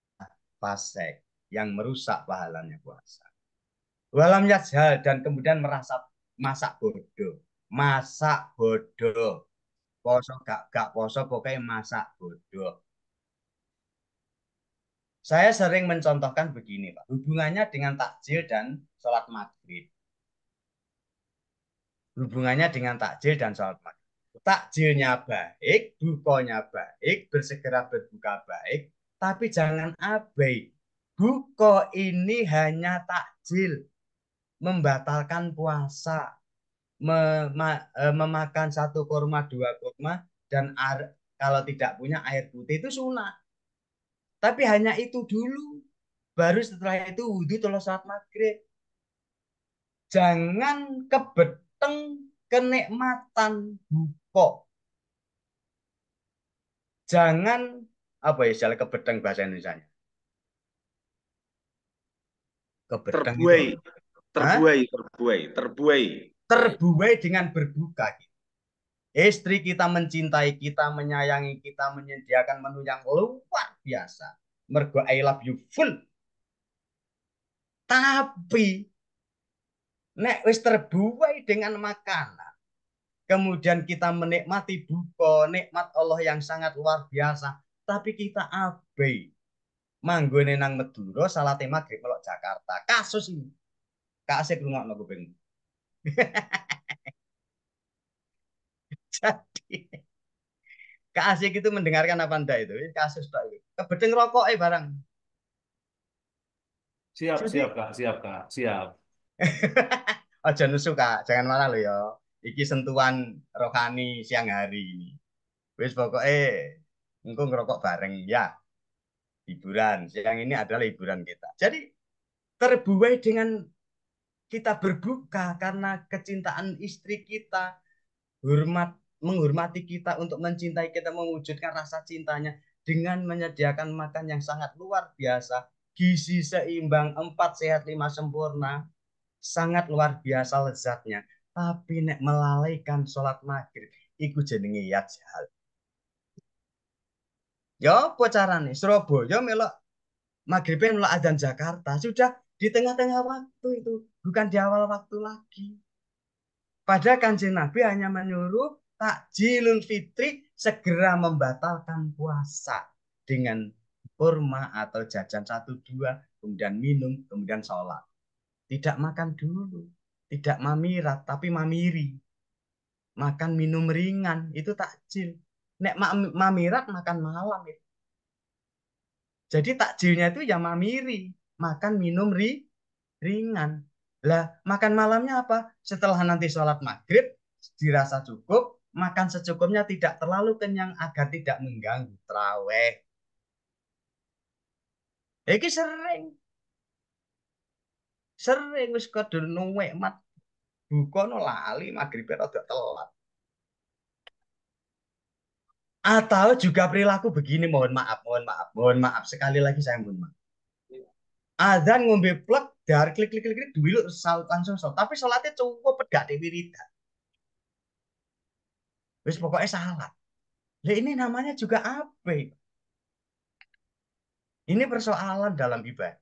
[SPEAKER 3] pasek yang merusak pahalanya puasa. Walam yajhal dan kemudian merasa masak bodoh. Masak bodoh. Poso gak gak poso pokoknya masak bodoh. Saya sering mencontohkan begini Pak. Hubungannya dengan takjil dan sholat maghrib. Hubungannya dengan takjil dan sholat maghrib. Takjilnya baik, bukonya baik, bersegera berbuka baik. Tapi jangan abai. Buko ini hanya takjil membatalkan puasa, mem e, memakan satu kurma, dua kurma, dan air, kalau tidak punya air putih itu sunnah. Tapi hanya itu dulu. Baru setelah itu wudhu telah saat maghrib. Jangan kebeteng kenikmatan buko. Jangan apa ya istilah kebeteng bahasa Indonesia.
[SPEAKER 2] Kebeteng terbuai. Terbuai, terbuai,
[SPEAKER 7] terbuai.
[SPEAKER 3] Terbuai dengan berbuka. Istri kita mencintai kita, menyayangi kita, menyediakan menu yang luar biasa. Mergo I love you full. Tapi nek wis terbuai dengan makanan, kemudian kita menikmati buko, nikmat Allah yang sangat luar biasa, tapi kita abai. Manggone nang meduro salah tema Jakarta. Kasus ini Kak asik rungokno kuping. Jadi Kak asik itu mendengarkan apa anda itu? Kasus tak itu. Kebedeng rokok eh barang.
[SPEAKER 8] Siap, Jadi, siap Kak, siap Kak, siap. oh
[SPEAKER 3] jangan suka, jangan marah lo ya. Iki sentuhan rohani siang hari ini. Wis pokoknya engko rokok bareng ya. Hiburan siang ini adalah hiburan kita. Jadi terbuai dengan kita berbuka karena kecintaan istri kita, hormat menghormati kita untuk mencintai kita mewujudkan rasa cintanya dengan menyediakan makan yang sangat luar biasa, gizi seimbang, empat sehat, lima sempurna, sangat luar biasa lezatnya. Tapi nek melalaikan sholat maghrib, ikut jenenge ya jahat. yo pacaran strobo. Surabaya melok maghribnya melok adzan Jakarta, sudah di tengah-tengah waktu itu, bukan di awal waktu lagi. Pada kanjeng Nabi hanya menyuruh takjilul fitri segera membatalkan puasa dengan kurma atau jajan satu dua, kemudian minum, kemudian sholat. Tidak makan dulu, tidak mamirat, tapi mamiri. Makan minum ringan, itu takjil. Nek mamirat makan malam itu. Ya. Jadi takjilnya itu ya mamiri, makan minum ri, ringan. Lah, makan malamnya apa? Setelah nanti sholat maghrib, dirasa cukup, makan secukupnya tidak terlalu kenyang agar tidak mengganggu traweh. Iki sering. Sering wis kudu nuwek mat. Buka no lali
[SPEAKER 2] maghribnya rada telat.
[SPEAKER 3] Atau juga perilaku begini, mohon maaf, mohon maaf, mohon maaf. Sekali lagi saya mohon maaf azan ngombe plek dar klik klik klik, klik duwi lu saut langsung saut tapi salatnya cukup pedak di wirida wis pokoknya salat ini namanya juga apa ini persoalan dalam ibadah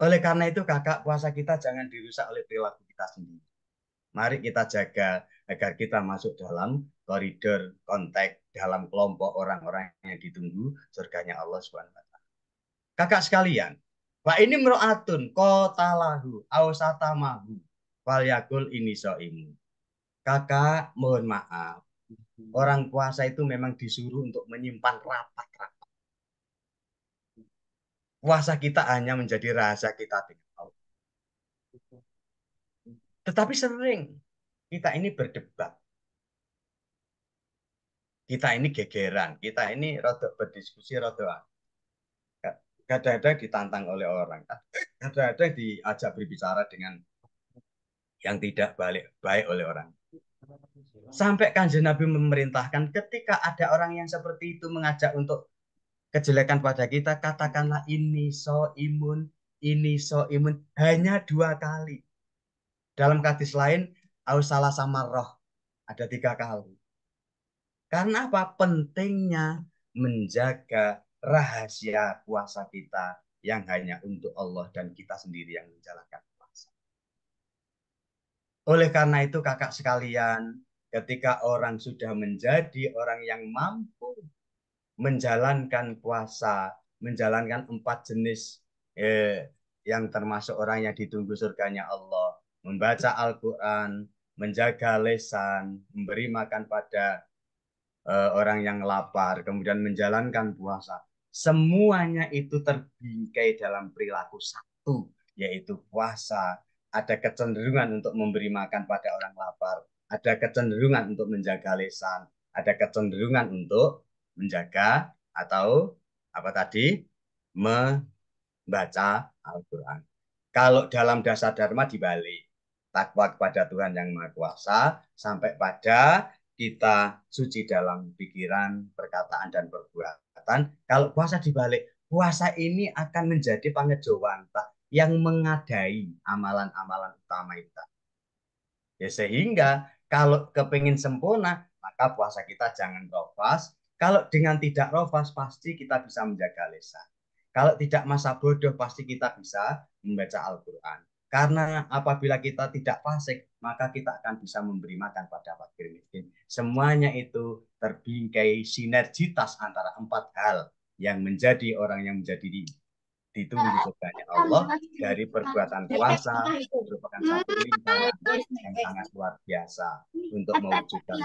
[SPEAKER 3] Oleh karena itu kakak puasa kita jangan dirusak oleh perilaku kita sendiri. Mari kita jaga agar kita masuk dalam koridor konteks dalam kelompok orang-orang yang ditunggu surganya Allah Subhanahu wa taala. Kakak sekalian, wah ini meroatun kota lahu ausatamahu wal yakul ini soimu. Kakak mohon maaf. Orang puasa itu memang disuruh untuk menyimpan rapat-rapat. Puasa kita hanya menjadi rahasia kita dengan Allah. Tetapi sering kita ini berdebat kita ini gegeran, kita ini rada berdiskusi rada kadang-kadang ditantang oleh orang, kadang-kadang diajak berbicara dengan yang tidak balik baik oleh orang. Sampai kanjeng Nabi memerintahkan ketika ada orang yang seperti itu mengajak untuk kejelekan pada kita, katakanlah ini so imun, ini so imun hanya dua kali. Dalam hadis lain, aus salah sama roh ada tiga kali. Karena apa? Pentingnya menjaga rahasia puasa kita yang hanya untuk Allah dan kita sendiri yang menjalankan puasa. Oleh karena itu kakak sekalian, ketika orang sudah menjadi orang yang mampu menjalankan puasa, menjalankan empat jenis eh, yang termasuk orang yang ditunggu surganya Allah, membaca Al-Quran, menjaga lesan, memberi makan pada Eh, orang yang lapar, kemudian menjalankan puasa. Semuanya itu terbingkai dalam perilaku
[SPEAKER 2] satu,
[SPEAKER 3] yaitu puasa. Ada kecenderungan untuk memberi makan pada orang lapar, ada kecenderungan untuk menjaga lesan, ada kecenderungan untuk menjaga atau apa tadi membaca Al-Quran. Kalau dalam dasar dharma dibalik takwa kepada Tuhan yang Maha Kuasa sampai pada kita suci dalam pikiran, perkataan, dan perbuatan. Kalau puasa dibalik, puasa ini akan menjadi pengejauhan yang mengadai amalan-amalan utama kita. Ya sehingga kalau kepingin sempurna, maka puasa kita jangan rofas. Kalau dengan tidak rofas, pasti kita bisa menjaga lesa Kalau tidak masa bodoh, pasti kita bisa membaca Al-Quran. Karena apabila kita tidak fasik, maka kita akan bisa memberi makan pada fakir miskin. Semuanya itu terbingkai sinergitas antara empat hal yang menjadi orang yang menjadi di, ditunggu nah, surganya Allah dari perbuatan puasa
[SPEAKER 2] merupakan satu nah, lingkaran yang sangat luar biasa untuk mewujudkan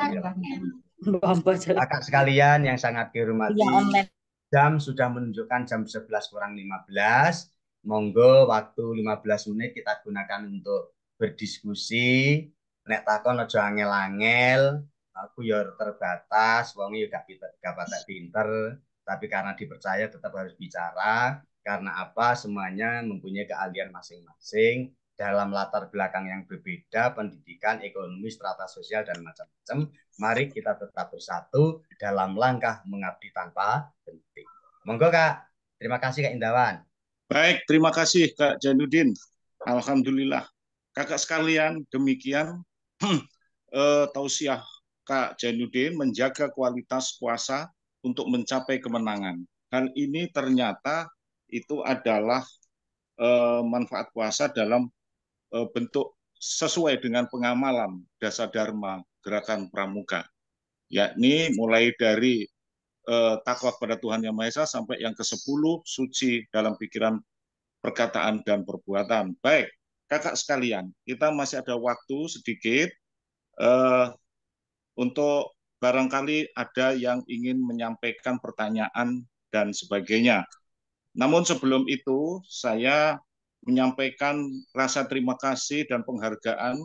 [SPEAKER 3] Kakak sekalian yang sangat dihormati, ya, jam sudah menunjukkan jam 11 kurang 15 monggo waktu 15 menit kita gunakan untuk berdiskusi nek takon aja angel-angel aku ya terbatas wong ya gak pinter gak pinter tapi karena dipercaya tetap harus bicara karena apa semuanya mempunyai keahlian masing-masing dalam latar belakang yang berbeda pendidikan ekonomi strata sosial dan macam-macam mari kita tetap bersatu dalam langkah mengabdi tanpa henti monggo kak terima kasih kak Indawan
[SPEAKER 7] Baik, terima kasih Kak Janudin. Alhamdulillah. Kakak sekalian, demikian hmm, eh, tausiah Kak Janudin menjaga kualitas puasa untuk mencapai kemenangan. Hal ini ternyata itu adalah eh, manfaat puasa dalam eh, bentuk sesuai dengan pengamalan dasar dharma gerakan pramuka. Yakni mulai dari eh, takwa kepada Tuhan Yang Maha Esa sampai yang ke-10 suci dalam pikiran perkataan dan perbuatan. Baik, kakak sekalian, kita masih ada waktu sedikit eh, untuk barangkali ada yang ingin menyampaikan pertanyaan dan sebagainya. Namun sebelum itu, saya menyampaikan rasa terima kasih dan penghargaan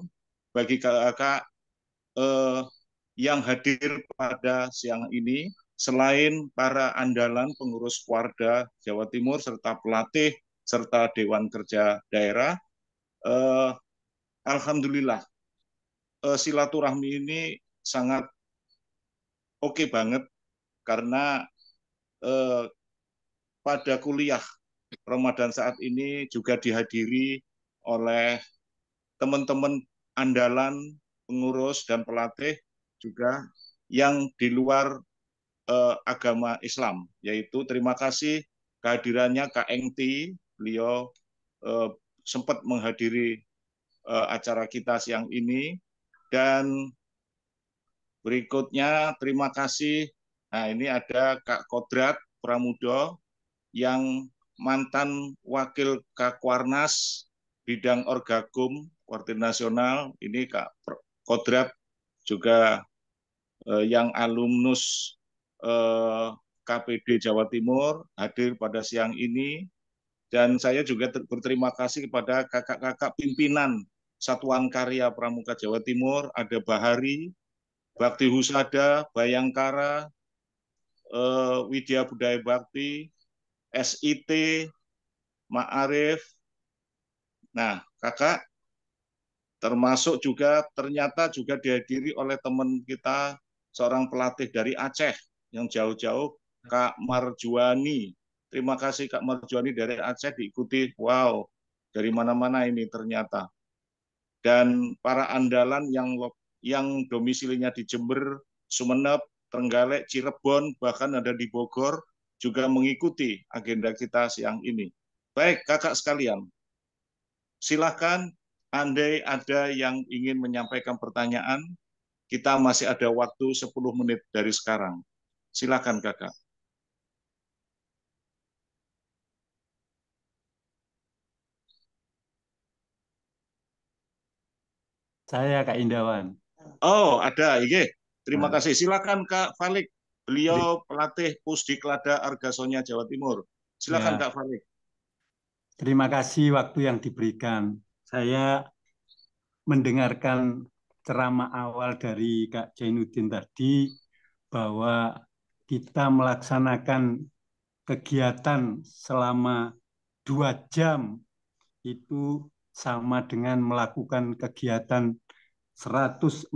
[SPEAKER 7] bagi kakak eh, yang hadir pada siang ini selain para andalan pengurus warga Jawa Timur serta pelatih serta Dewan Kerja Daerah, eh, alhamdulillah eh, silaturahmi ini sangat oke okay banget karena eh, pada kuliah Ramadan saat ini juga dihadiri oleh teman-teman andalan, pengurus, dan pelatih juga yang di luar eh, agama Islam, yaitu terima kasih kehadirannya KNT, beliau eh, sempat menghadiri eh, acara kita siang ini dan berikutnya terima kasih. Nah, ini ada Kak Kodrat Pramudo yang mantan wakil Kak Warnas bidang Orgagum Kuartir Nasional. Ini Kak Kodrat juga eh, yang alumnus Eh, KPD Jawa Timur hadir pada siang ini dan saya juga berterima kasih kepada kakak-kakak pimpinan Satuan Karya Pramuka Jawa Timur, ada Bahari, Bakti Husada, Bayangkara, eh, Widya Budaya Bakti, SIT, Ma'arif. Nah, kakak, termasuk juga ternyata juga dihadiri oleh teman kita, seorang pelatih dari Aceh, yang jauh-jauh Kak Marjuani. Terima kasih Kak Marjuani dari Aceh diikuti. Wow, dari mana-mana ini ternyata. Dan para andalan yang yang domisilinya di Jember, Sumeneb, Trenggalek, Cirebon, bahkan ada di Bogor, juga mengikuti agenda kita siang ini. Baik, kakak sekalian, silahkan andai ada yang ingin menyampaikan pertanyaan, kita masih ada waktu 10 menit dari sekarang. Silakan kakak. Saya Kak Indawan. Oh, ada. Oke. Terima nah. kasih. Silakan Kak Falik. Beliau pelatih Pusdiklada Argasonya Jawa Timur. Silakan ya. Kak Falik.
[SPEAKER 8] Terima kasih waktu yang diberikan. Saya mendengarkan ceramah awal dari Kak Jainuddin tadi bahwa kita melaksanakan kegiatan selama dua jam itu sama dengan melakukan kegiatan 140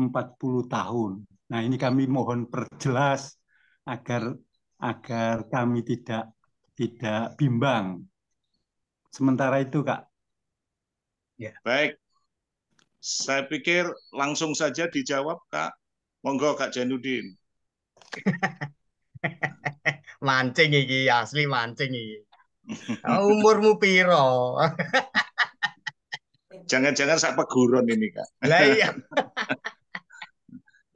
[SPEAKER 8] tahun. Nah ini kami mohon perjelas agar agar kami tidak tidak bimbang. Sementara itu kak.
[SPEAKER 7] Ya. Baik. Saya pikir langsung saja dijawab kak. Monggo kak Janudin.
[SPEAKER 3] mancing iki asli mancing iki. Ah, umurmu piro?
[SPEAKER 7] Jangan-jangan sak peguron ini, Kak. Lah iya.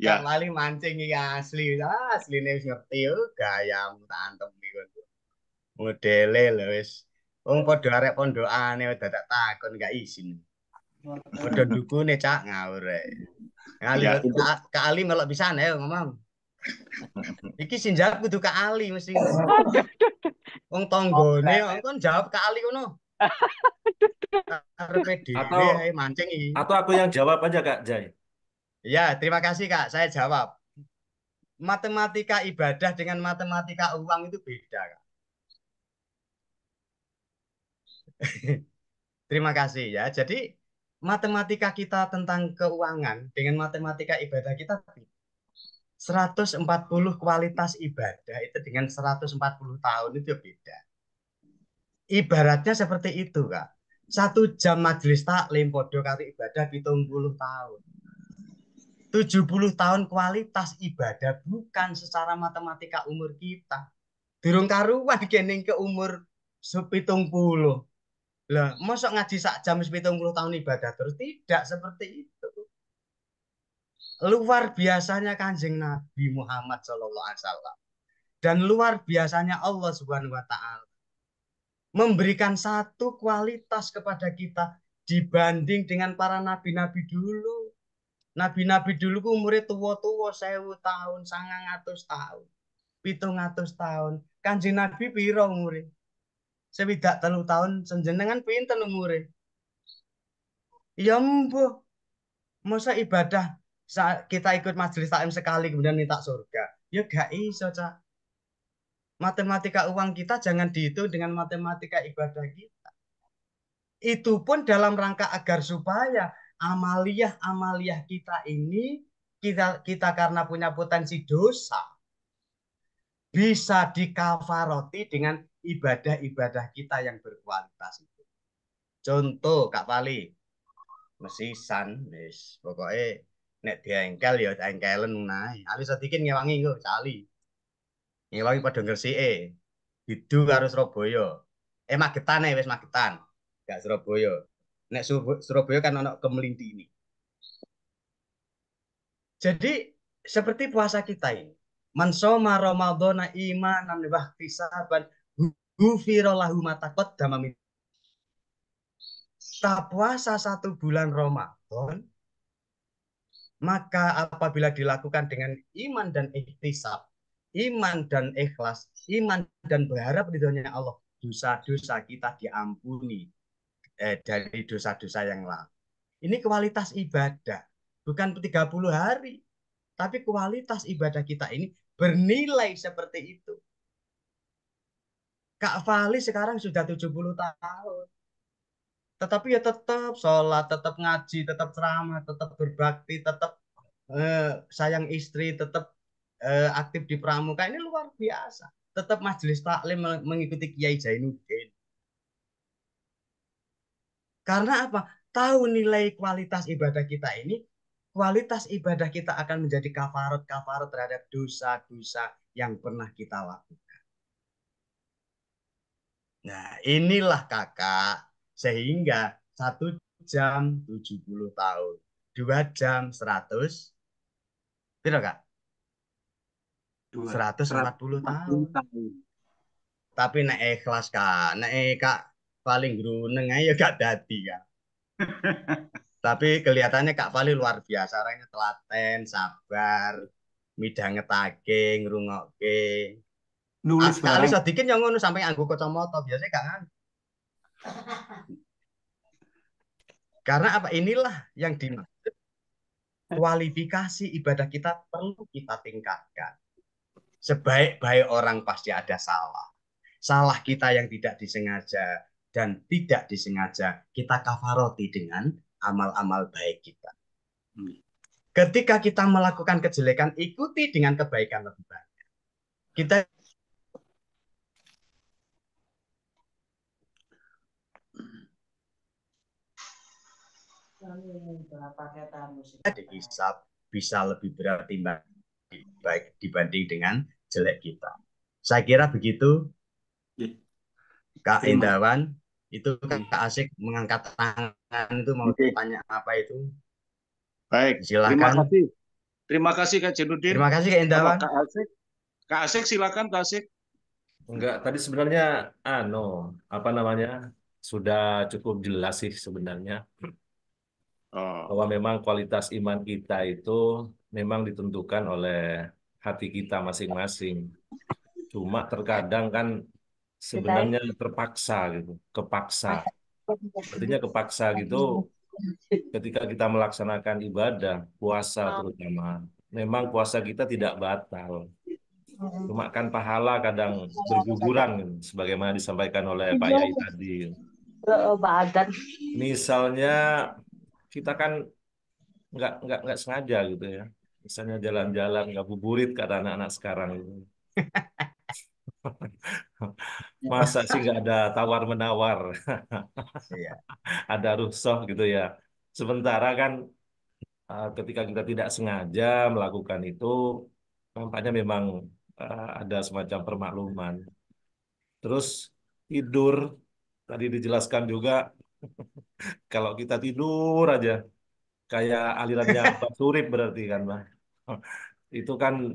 [SPEAKER 7] ya.
[SPEAKER 3] Kali mancing iki asli, ah, asli wis ngerti oh, gayamu tak antem niku. Modele lho wis. Wong padha arek pondokane dadak takon gak izin. Padha dukune cak ngawur Kali ya, kali melok pisan ayo ngomong. Iki sing jawab kudu Kak Ali mesti. Wong tanggane kon kan jawab Kak Ali ngono.
[SPEAKER 8] E atau mancing iki. Atau aku yang jawab aja Kak Jai. Ya, terima
[SPEAKER 3] kasih Kak, saya jawab. Matematika ibadah dengan matematika uang itu beda, Kak.
[SPEAKER 2] terima
[SPEAKER 3] kasih ya. Jadi matematika kita tentang keuangan dengan matematika ibadah kita beda. 140 kualitas ibadah itu dengan 140 tahun itu ya beda. Ibaratnya seperti itu, Kak. Satu jam majelis taklim podo kali ibadah pitung puluh tahun. 70 tahun kualitas ibadah bukan secara matematika umur kita. Durung karuan kening ke umur sepitung puluh. Lah, mosok ngaji sak jam sepitung puluh tahun ibadah terus tidak seperti itu luar biasanya kanjeng Nabi Muhammad Shallallahu Alaihi Wasallam dan luar biasanya Allah Subhanahu Wa Taala memberikan satu kualitas kepada kita dibanding dengan para nabi-nabi dulu. Nabi-nabi dulu ku umurnya tua-tua, sewu tahun, sangang atus tahun, pitung atus tahun. Kanjeng Nabi piro umurnya? Sewidak telu tahun, senjenengan pinten umurnya? Ya mbuh. Masa ibadah kita ikut majelis taklim sekali kemudian minta surga ya gak iso cak matematika uang kita jangan dihitung dengan matematika ibadah kita itu pun dalam rangka agar supaya amaliah amaliah kita ini kita kita karena punya potensi dosa bisa dikafaroti dengan ibadah-ibadah kita yang berkualitas itu. Contoh Kak Pali, mesisan, wis pokoknya nek diengkel ya engkelen nae. Ali sedikit ngewangi kok sali Ngewangi padha e Didu karo Surabaya. Eh Magetan e wis Magetan. Gak Surabaya. Nek Surabaya kan kemelinti ini. Jadi seperti puasa kita ini. Man soma Ramadhana imanan wa ihtisaban ghufira lahu ma taqaddama min. puasa satu bulan Ramadan maka apabila dilakukan dengan iman dan ikhtisab, iman dan ikhlas, iman dan berharap di ridhonya Allah, dosa-dosa kita diampuni eh, dari dosa-dosa yang lalu. Ini kualitas ibadah, bukan 30 hari, tapi kualitas ibadah kita ini bernilai seperti itu. Kak Fali sekarang sudah 70 tahun tetapi ya tetap sholat tetap ngaji tetap ceramah tetap berbakti tetap eh, sayang istri tetap eh, aktif di pramuka ini luar biasa tetap majelis taklim mengikuti Kiai Jainuddin karena apa tahu nilai kualitas ibadah kita ini kualitas ibadah kita akan menjadi kafarat-kafarat terhadap dosa-dosa yang pernah kita lakukan. Nah, inilah kakak sehingga satu jam 70 tahun, dua jam 100, tidak kak? 140 tahun. tahun. Tapi naik ikhlas kak, nek kak paling gruneng aja ya kak dati kak. Tapi kelihatannya kak paling luar biasa, orangnya telaten, sabar, midhangetake, ngrungokke. Nulis sekali sedikit yang ngono sampai anggo kocomoto, biasanya gak nganggo. Karena apa? Inilah yang dimaksud kualifikasi ibadah kita perlu kita tingkatkan. Sebaik-baik orang pasti ada salah. Salah kita yang tidak disengaja dan tidak disengaja kita kafaroti dengan amal-amal baik kita. Hmm. Ketika kita melakukan kejelekan, ikuti dengan kebaikan lebih banyak. Kita Hisab bisa lebih berarti baik dibanding dengan jelek kita. Saya kira begitu. Iya. Kak Indawan, itu kan Kak Asik mengangkat
[SPEAKER 7] tangan itu mau tanya apa itu?
[SPEAKER 2] Baik, silakan. Terima kasih.
[SPEAKER 7] Terima kasih Kak Jenudin. Terima kasih Kak Indawan. Kak Asik. Kak Asik silakan Kak Asik.
[SPEAKER 8] Enggak, tadi sebenarnya ah, no. apa namanya? Sudah cukup jelas sih sebenarnya. Oh. Bahwa memang kualitas iman kita itu memang ditentukan oleh hati kita masing-masing. Cuma terkadang kan sebenarnya terpaksa gitu, kepaksa. Artinya kepaksa gitu ketika kita melaksanakan ibadah, puasa terutama. Memang puasa kita tidak batal. Cuma kan pahala kadang berguguran gitu, sebagaimana disampaikan oleh Pak Yai tadi. Badan. Misalnya kita kan nggak nggak nggak sengaja gitu ya misalnya jalan-jalan nggak buburit kata anak-anak sekarang gitu. masa sih nggak ada tawar menawar iya. ada rusuh gitu ya sementara kan eh, ketika kita tidak sengaja melakukan itu nampaknya memang eh, ada semacam permakluman terus tidur tadi dijelaskan juga kalau kita tidur aja, kayak alirannya Pak Surip berarti kan, Pak. Itu kan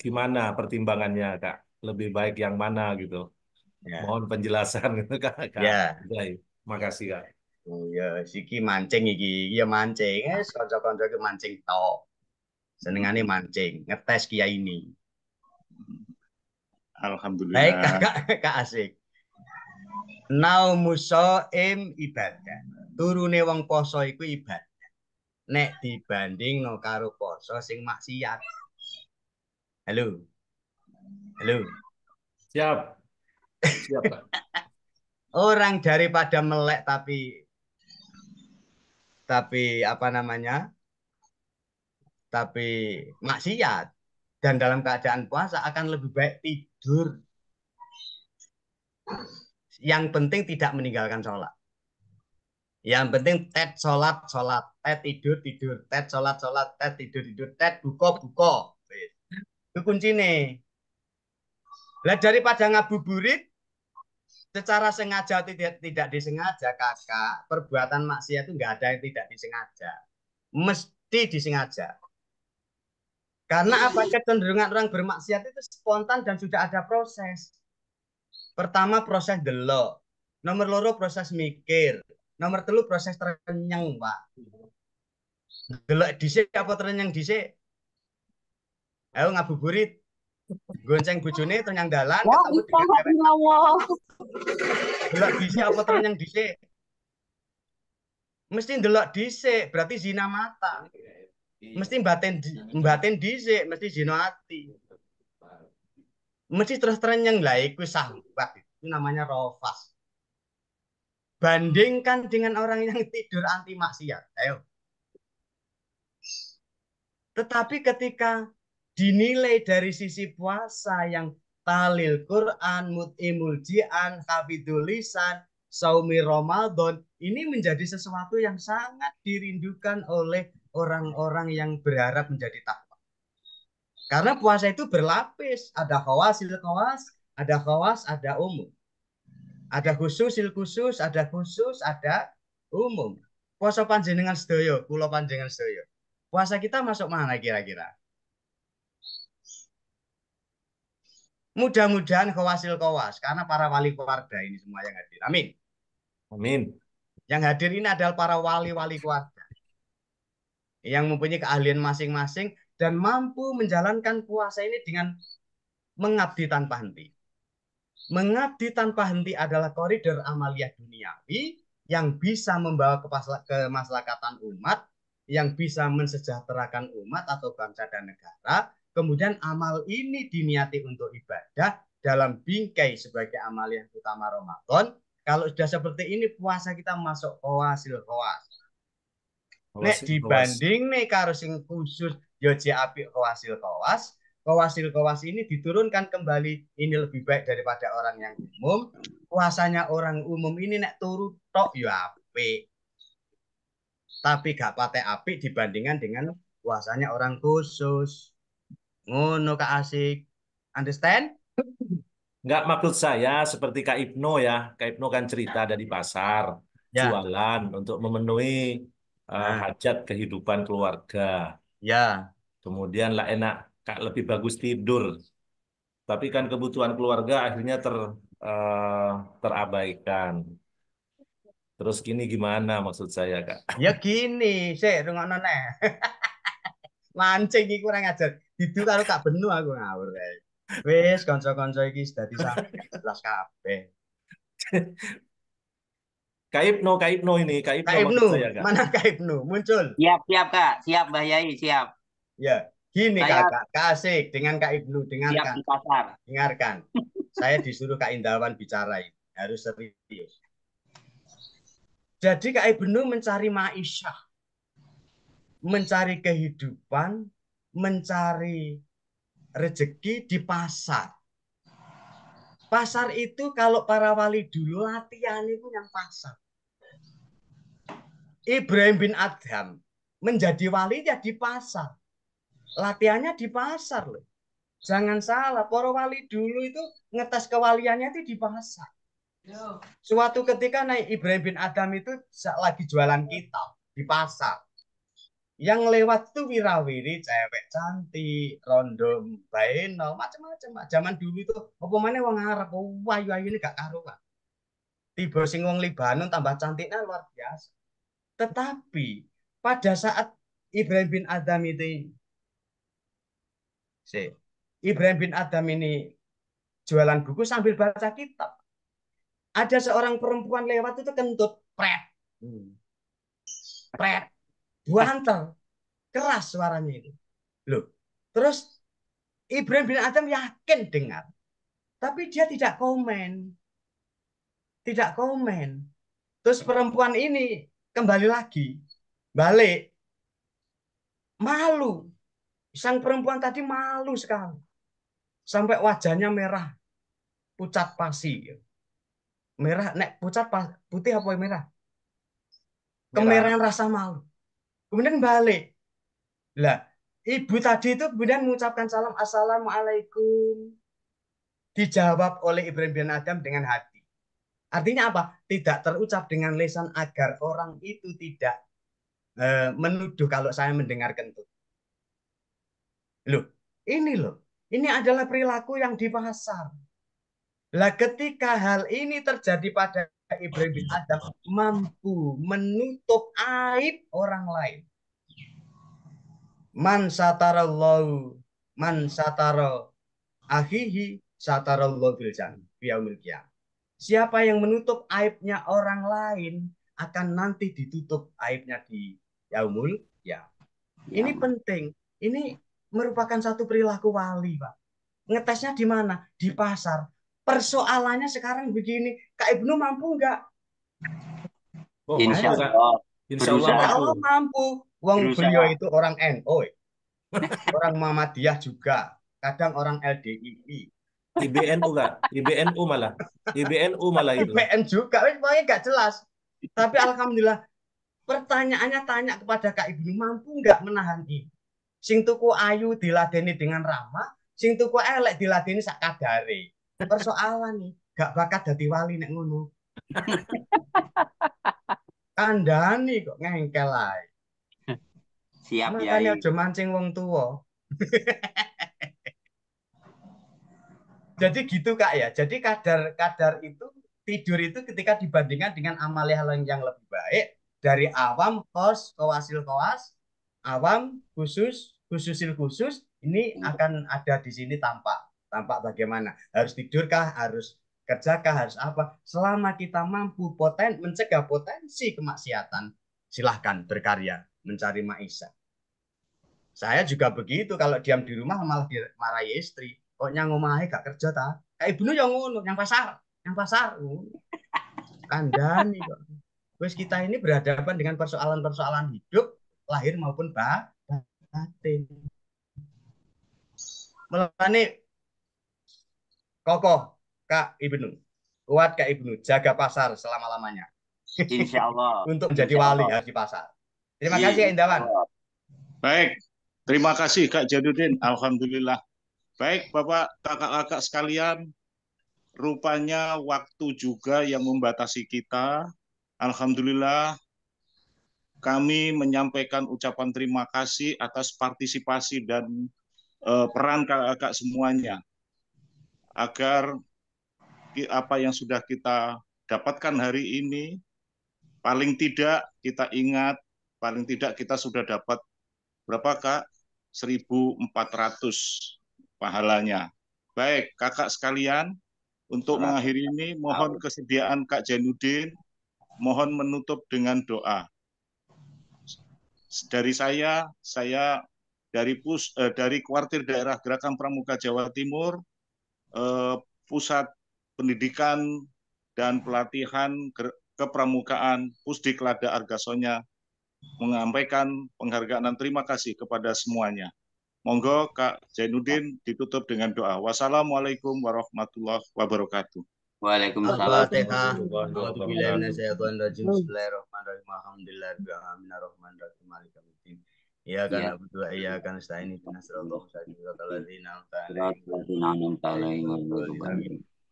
[SPEAKER 8] gimana pertimbangannya, Kak? Lebih baik yang mana gitu? Ya. Mohon penjelasan gitu, Kak. Kak. Ya. Jai. Makasih, Kak.
[SPEAKER 2] Oh
[SPEAKER 3] ya, siki mancing iki, ya mancing. Eh, kanca-kanca ke mancing to. Senengane mancing, ngetes kiai ini. Alhamdulillah. Baik, Kak, Kak Asik muso im ibadah. Turune wong poso iku ibadah. Nek dibanding no karo poso sing maksiat.
[SPEAKER 2] Halo. Halo. Siap. Siap,
[SPEAKER 3] Orang daripada melek tapi tapi apa namanya? Tapi maksiat dan dalam keadaan puasa akan lebih baik tidur yang penting tidak meninggalkan sholat. Yang penting tet sholat sholat, tet tidur tidur, tet sholat sholat, tet tidur tidur, tet buko buko. Itu kunci nih. Lah daripada ngabuburit, secara sengaja tidak tidak disengaja kakak perbuatan maksiat itu nggak ada yang tidak disengaja mesti disengaja karena apa kecenderungan orang bermaksiat itu spontan dan sudah ada proses Pertama proses delok, nomor loro proses mikir, nomor telu proses terenyang Pak. Delok dhisik apa terenyang dhisik? Ayo ngabuburit. Gonceng bojone terenyang dalan ketemu
[SPEAKER 2] dengan
[SPEAKER 3] Delok dhisik apa terenyang dhisik? Mesti delok dhisik, berarti zina mata. Mesti batin batin dhisik, mesti zina hati mesti terus-terang yang laik kuwi sahabat itu namanya rofas bandingkan dengan orang yang tidur anti maksiat ayo tetapi ketika dinilai dari sisi puasa yang talil Quran, mut'imul ji'an, hafidul lisan, saumi Ramadan, ini menjadi sesuatu yang sangat dirindukan oleh orang-orang yang berharap menjadi takut karena puasa itu berlapis. Ada kawasil khawas, ada khawas, ada umum. Ada khusus sil khusus, ada khusus, ada umum. Puasa panjenengan sedoyo, pulau panjenengan sedoyo. Puasa kita masuk mana kira-kira? Mudah-mudahan khawasil khawas karena para wali keluarga ini semua yang hadir. Amin. Amin. Yang hadir ini adalah para wali-wali keluarga yang mempunyai keahlian masing-masing dan mampu menjalankan puasa ini dengan mengabdi tanpa henti. Mengabdi tanpa henti adalah koridor amalia duniawi yang bisa membawa kemaslahatan umat, yang bisa mensejahterakan umat atau bangsa dan negara. Kemudian amal ini diniati untuk ibadah dalam bingkai sebagai amaliah utama Ramadan. Kalau sudah seperti ini puasa kita masuk koasil koas. Nek dibanding nih karo sing khusus Yoji api kowasil kowas. Kowasil kowas ini diturunkan kembali ini lebih baik daripada orang yang umum. Kuasanya orang umum ini nek turu tok yo api. Tapi gak patek api dibandingkan dengan kuasanya orang khusus. Ngono kak asik. Understand?
[SPEAKER 8] Enggak maksud saya seperti Kak Ibnu ya. Kak Ibnu kan cerita dari pasar, ya. jualan untuk memenuhi uh, hajat kehidupan keluarga. Ya. Kemudian lah enak kak lebih bagus tidur. Tapi kan kebutuhan keluarga akhirnya ter uh, terabaikan. Terus gini gimana maksud saya kak?
[SPEAKER 3] Ya gini, saya dengan nenek Mancing kurang ajar. Didu karo kak benu aku ngawur. Wis konsol kanca iki disampaikan. Jelas
[SPEAKER 8] kabeh. Kaibno, Kaibno ini, Kaibno, Kaibno. Mana
[SPEAKER 3] Kaibno? Muncul. Siap, siap, Kak. Siap, Mbah Yai, siap. Ya, gini saya... Kakak, kasih dengan Kak dengan dengarkan. Siap pasar. Dengarkan. saya disuruh Kak Indawan bicara ini. Harus serius. Jadi Kak Ibnu mencari ma'isyah. Mencari kehidupan, mencari rezeki di pasar. Pasar itu kalau para wali dulu latihan itu yang pasar. Ibrahim bin Adham menjadi wali ya di pasar. Latihannya di pasar loh. Jangan salah, para wali dulu itu ngetes kewaliannya itu di pasar. Suatu ketika naik Ibrahim bin Adam itu lagi jualan kitab di pasar yang lewat itu wirawiri cewek cantik rondo baino
[SPEAKER 2] macam-macam
[SPEAKER 3] zaman dulu itu apa mana wong Arab oh, wah ayu ayu ini gak karuan tiba sing wong Libanon tambah cantiknya luar biasa tetapi pada saat Ibrahim bin Adam itu si Ibrahim bin Adam ini jualan buku sambil baca kitab ada seorang perempuan lewat itu kentut pret hmm. pret buantel, keras suaranya itu. Loh, terus Ibrahim bin Adam yakin dengar. Tapi dia tidak komen. Tidak komen. Terus perempuan ini kembali lagi. Balik. Malu. Sang perempuan tadi malu sekali. Sampai wajahnya merah. Pucat pasi. Merah, nek pucat putih apa merah? merah. Kemerahan rasa malu kemudian balik lah ibu tadi itu kemudian mengucapkan salam assalamualaikum dijawab oleh Ibrahim bin Adam dengan hati artinya apa tidak terucap dengan lesan agar orang itu tidak e, menuduh kalau saya mendengar kentut loh ini loh ini adalah perilaku yang di pasar lah ketika hal ini terjadi pada Ibrahim bin Adam mampu menutup aib orang lain. Man satarallahu man satara akhihi satarallahu bil Siapa yang menutup aibnya orang lain akan nanti ditutup aibnya di yaumul ya. Ini penting. Ini merupakan satu perilaku wali, Pak. Ngetesnya di mana? Di pasar persoalannya sekarang begini Kak Ibnu mampu nggak
[SPEAKER 2] oh, Insya Allah
[SPEAKER 3] Insya Allah, Insya Allah mampu Wong beliau itu orang NO eh. orang Muhammadiyah juga kadang orang LDII IBNU nggak, IBNU
[SPEAKER 8] malah IBNU malah itu
[SPEAKER 3] IBN juga pokoknya nggak jelas tapi alhamdulillah pertanyaannya tanya kepada Kak Ibnu mampu nggak menahan ini sing tuku ayu diladeni dengan ramah sing tuku elek diladeni sakadare persoalan nih gak bakat dadi wali nek ngono kandani kok ngengkel ae siap ya makanya aja mancing wong tua jadi gitu kak ya jadi kadar kadar itu tidur itu ketika dibandingkan dengan amal yang lebih baik dari awam kos kawasil kawas awam khusus khususil khusus ini akan ada di sini tampak tampak bagaimana. Harus tidurkah, harus kerjakah, harus apa. Selama kita mampu poten, mencegah potensi kemaksiatan, silahkan berkarya, mencari maisha. Saya juga begitu, kalau diam di rumah malah dimarahi istri. Kok nyang omahe gak kerja ta? Kayak ibunya yang ngono, yang pasar, yang pasar. Kandani kok. Terus kita ini berhadapan dengan persoalan-persoalan hidup, lahir maupun batin. melalui kokoh Kak Ibnu. Kuat Kak Ibnu, jaga pasar selama-lamanya. Insya Allah. Untuk menjadi wali
[SPEAKER 7] ya, di pasar. Terima Insya kasih Indawan. Baik, terima kasih Kak Jadudin. Alhamdulillah. Baik Bapak, kakak-kakak sekalian, rupanya waktu juga yang membatasi kita. Alhamdulillah kami menyampaikan ucapan terima kasih atas partisipasi dan uh, peran kakak-kakak semuanya agar apa yang sudah kita dapatkan hari ini paling tidak kita ingat paling tidak kita sudah dapat berapa Kak? 1400 pahalanya. Baik, Kakak sekalian, untuk mengakhiri ini mohon kesediaan Kak Janudin, mohon menutup dengan doa. Dari saya, saya dari pus eh, dari kuartir daerah Gerakan Pramuka Jawa Timur Eh, pusat pendidikan dan pelatihan kepramukaan Pusdiklada Argasonya menyampaikan penghargaan dan terima kasih kepada semuanya. Monggo Kak Zainuddin ditutup dengan doa. Wassalamualaikum warahmatullahi wabarakatuh.
[SPEAKER 3] Waalaikumsalam. Iya kan Abu iya. Dua, iya
[SPEAKER 2] kan Stain itu Nasrullah Sadi wa Kaladina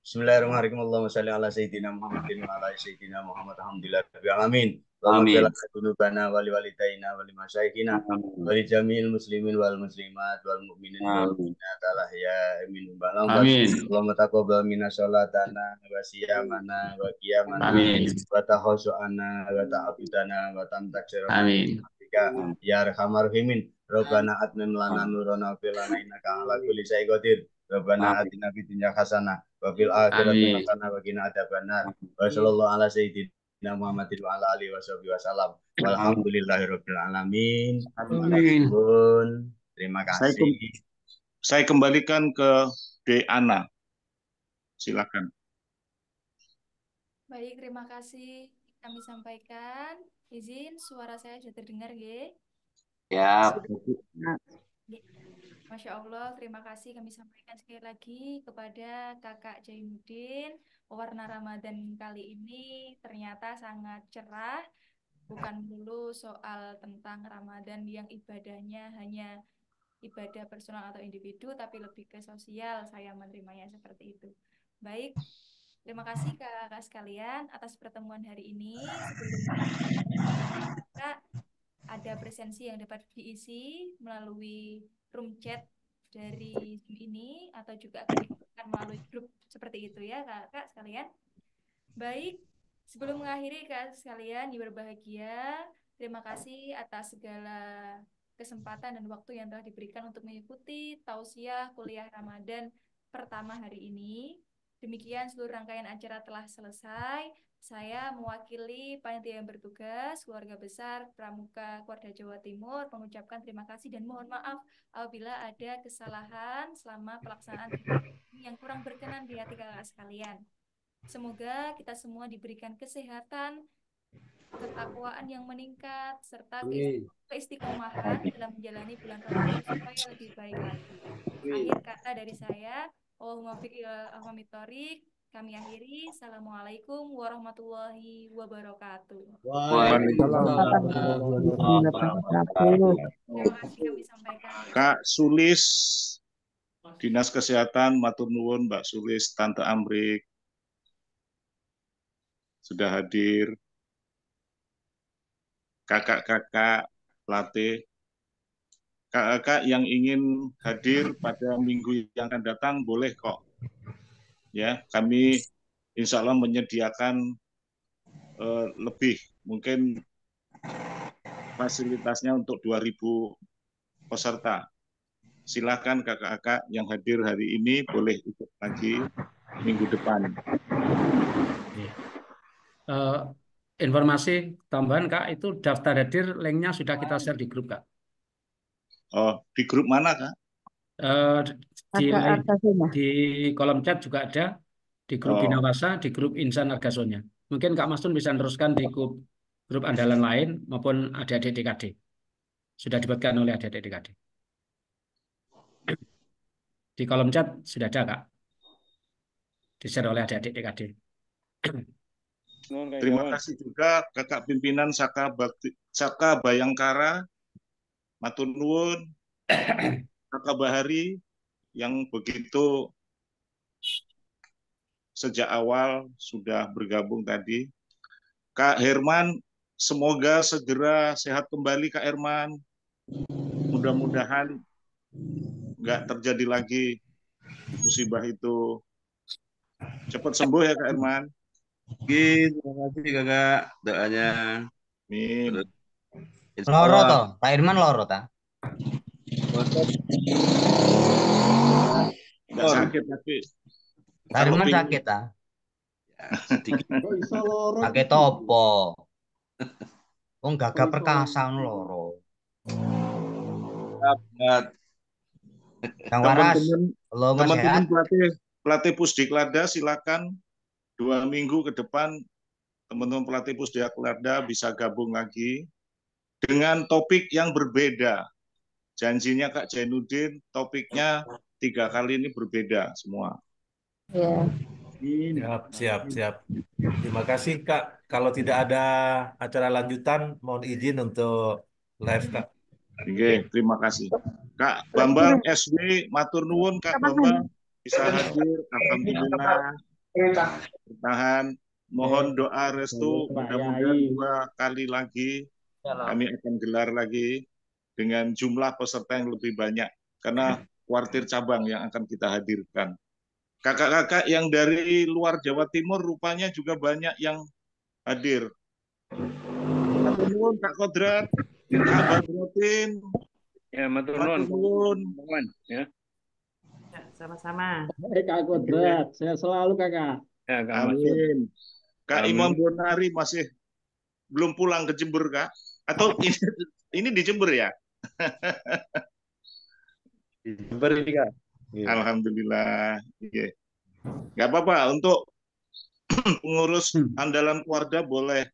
[SPEAKER 2] Bismillahirrahmanirrahim.
[SPEAKER 3] Allahumma salli ala sayyidina Muhammadin wa ala sayyidina Muhammad alhamdulillah
[SPEAKER 2] Amin. Amin.
[SPEAKER 3] Dunubana wali walidaina wali masyayikhina wali jamil muslimin wal muslimat wal
[SPEAKER 2] mu'minin wal mu'minat
[SPEAKER 3] Allah ya amin balam amin Allahumma taqabbal minna sholatana wa siyamana wa qiyamana amin wa tahassuana wa ta'abudana wa tamtakshirana amin ketika ya arhamar rahimin robbana atmin lana nurana fil innaka ala kulli syai'in qadir robbana atina fid dunya hasanah wa fil akhirati hasanah wa qina adzabannar wa sallallahu
[SPEAKER 7] terima kasih saya, kembalikan ke De Ana silakan
[SPEAKER 1] baik terima kasih kami sampaikan Izin suara saya sudah terdengar, G. Ya. Masya Allah, terima kasih kami sampaikan sekali lagi kepada kakak Jainuddin. Warna Ramadan kali ini ternyata sangat cerah, bukan dulu soal tentang Ramadan yang ibadahnya hanya ibadah personal atau individu, tapi lebih ke sosial saya menerimanya seperti itu. Baik, Terima kasih kakak-kakak sekalian atas pertemuan hari ini. Kak ada presensi yang dapat diisi melalui room chat dari Zoom ini atau juga akan melalui grup seperti itu ya kakak sekalian. Baik, sebelum mengakhiri kakak sekalian, ya berbahagia. Terima kasih atas segala kesempatan dan waktu yang telah diberikan untuk mengikuti tausiah kuliah Ramadan pertama hari ini. Demikian seluruh rangkaian acara telah selesai. Saya mewakili panitia yang bertugas, keluarga besar Pramuka Keluarga Jawa Timur mengucapkan terima kasih dan mohon maaf apabila ada kesalahan selama pelaksanaan yang kurang berkenan di hati kakak sekalian. Semoga kita semua diberikan kesehatan, ketakwaan yang meningkat, serta keistiqomahan dalam menjalani bulan Ramadan supaya lebih baik lagi. Akhir kata dari saya, Oh, eh, Allahumma Kami akhiri. Assalamualaikum warahmatullahi wabarakatuh.
[SPEAKER 7] Waalaikumsalam ya. Kak Sulis, Dinas Kesehatan, Matur Nuwun, Mbak Sulis, Tante Amrik, sudah hadir. Kakak-kakak, latih, Kakak yang ingin hadir pada minggu yang akan datang boleh kok. Ya, kami insya Allah menyediakan uh, lebih mungkin fasilitasnya untuk 2000 peserta. Silakan kakak-kakak yang hadir hari ini boleh ikut lagi minggu depan.
[SPEAKER 10] Uh, informasi tambahan kak itu daftar hadir linknya sudah kita share di grup kak.
[SPEAKER 7] Oh, di grup mana, Kak?
[SPEAKER 10] Uh, di, di kolom chat juga ada, di grup oh. Binawasa, di grup Insan Argasonya. Mungkin Kak Mas Tun bisa teruskan di grup, grup andalan lain maupun adik-adik DKD. Sudah dibuatkan oleh adik-adik DKD. Di kolom chat sudah ada, Kak. Di-share oleh adik-adik DKD. Terima
[SPEAKER 7] kasih juga Kakak Pimpinan Saka, Bakti, Saka Bayangkara matur Nuwun, Kakak Bahari yang begitu sejak awal sudah bergabung tadi. Kak Herman, semoga segera sehat kembali Kak Herman. Mudah-mudahan nggak terjadi lagi musibah itu. Cepat sembuh ya Kak Herman. Oke, terima kasih kakak doanya. Amin loro to,
[SPEAKER 3] Pak Irman loro ta? Irman sakit tapi. Pak Irman sakit ta? Ya, sakit topo. Wong oh, gagah perkasa loro.
[SPEAKER 7] Sahabat. Kang Waras,
[SPEAKER 3] teman-teman
[SPEAKER 7] pelatih pelatih Pusdiklada silakan dua minggu ke depan teman-teman pelatih Pusdiklada bisa gabung lagi dengan topik yang berbeda. Janjinya Kak Jainuddin, topiknya tiga kali ini berbeda semua.
[SPEAKER 2] Ya.
[SPEAKER 8] Siap, siap, siap. Terima kasih Kak. Kalau tidak ada acara lanjutan, mohon
[SPEAKER 7] izin untuk live Kak. Oke, terima kasih. Kak Bambang SD, matur nuwun Kak Bambang bisa hadir. Alhamdulillah. Iya, Bertahan. Mohon doa restu mudah-mudahan dua kali lagi kami akan gelar lagi dengan jumlah peserta yang lebih banyak karena kuartir cabang yang akan kita hadirkan. Kakak-kakak yang dari luar Jawa Timur rupanya juga banyak yang hadir. Maturnuun
[SPEAKER 9] Kak Kodrat, Kak Badrotin. Ya, maturnuun. Ya. ya. Sama-sama. Hey, Kak Kodrat, saya selalu Kakak.
[SPEAKER 7] Ya, Kak Amin. Kak Amin. Imam Bonari masih belum pulang ke Jember, Kak. Atau ini, ini di ya? di Jember ini kak. Ya. Alhamdulillah. Oke. Iya. Gak apa-apa untuk pengurus hmm. andalan keluarga boleh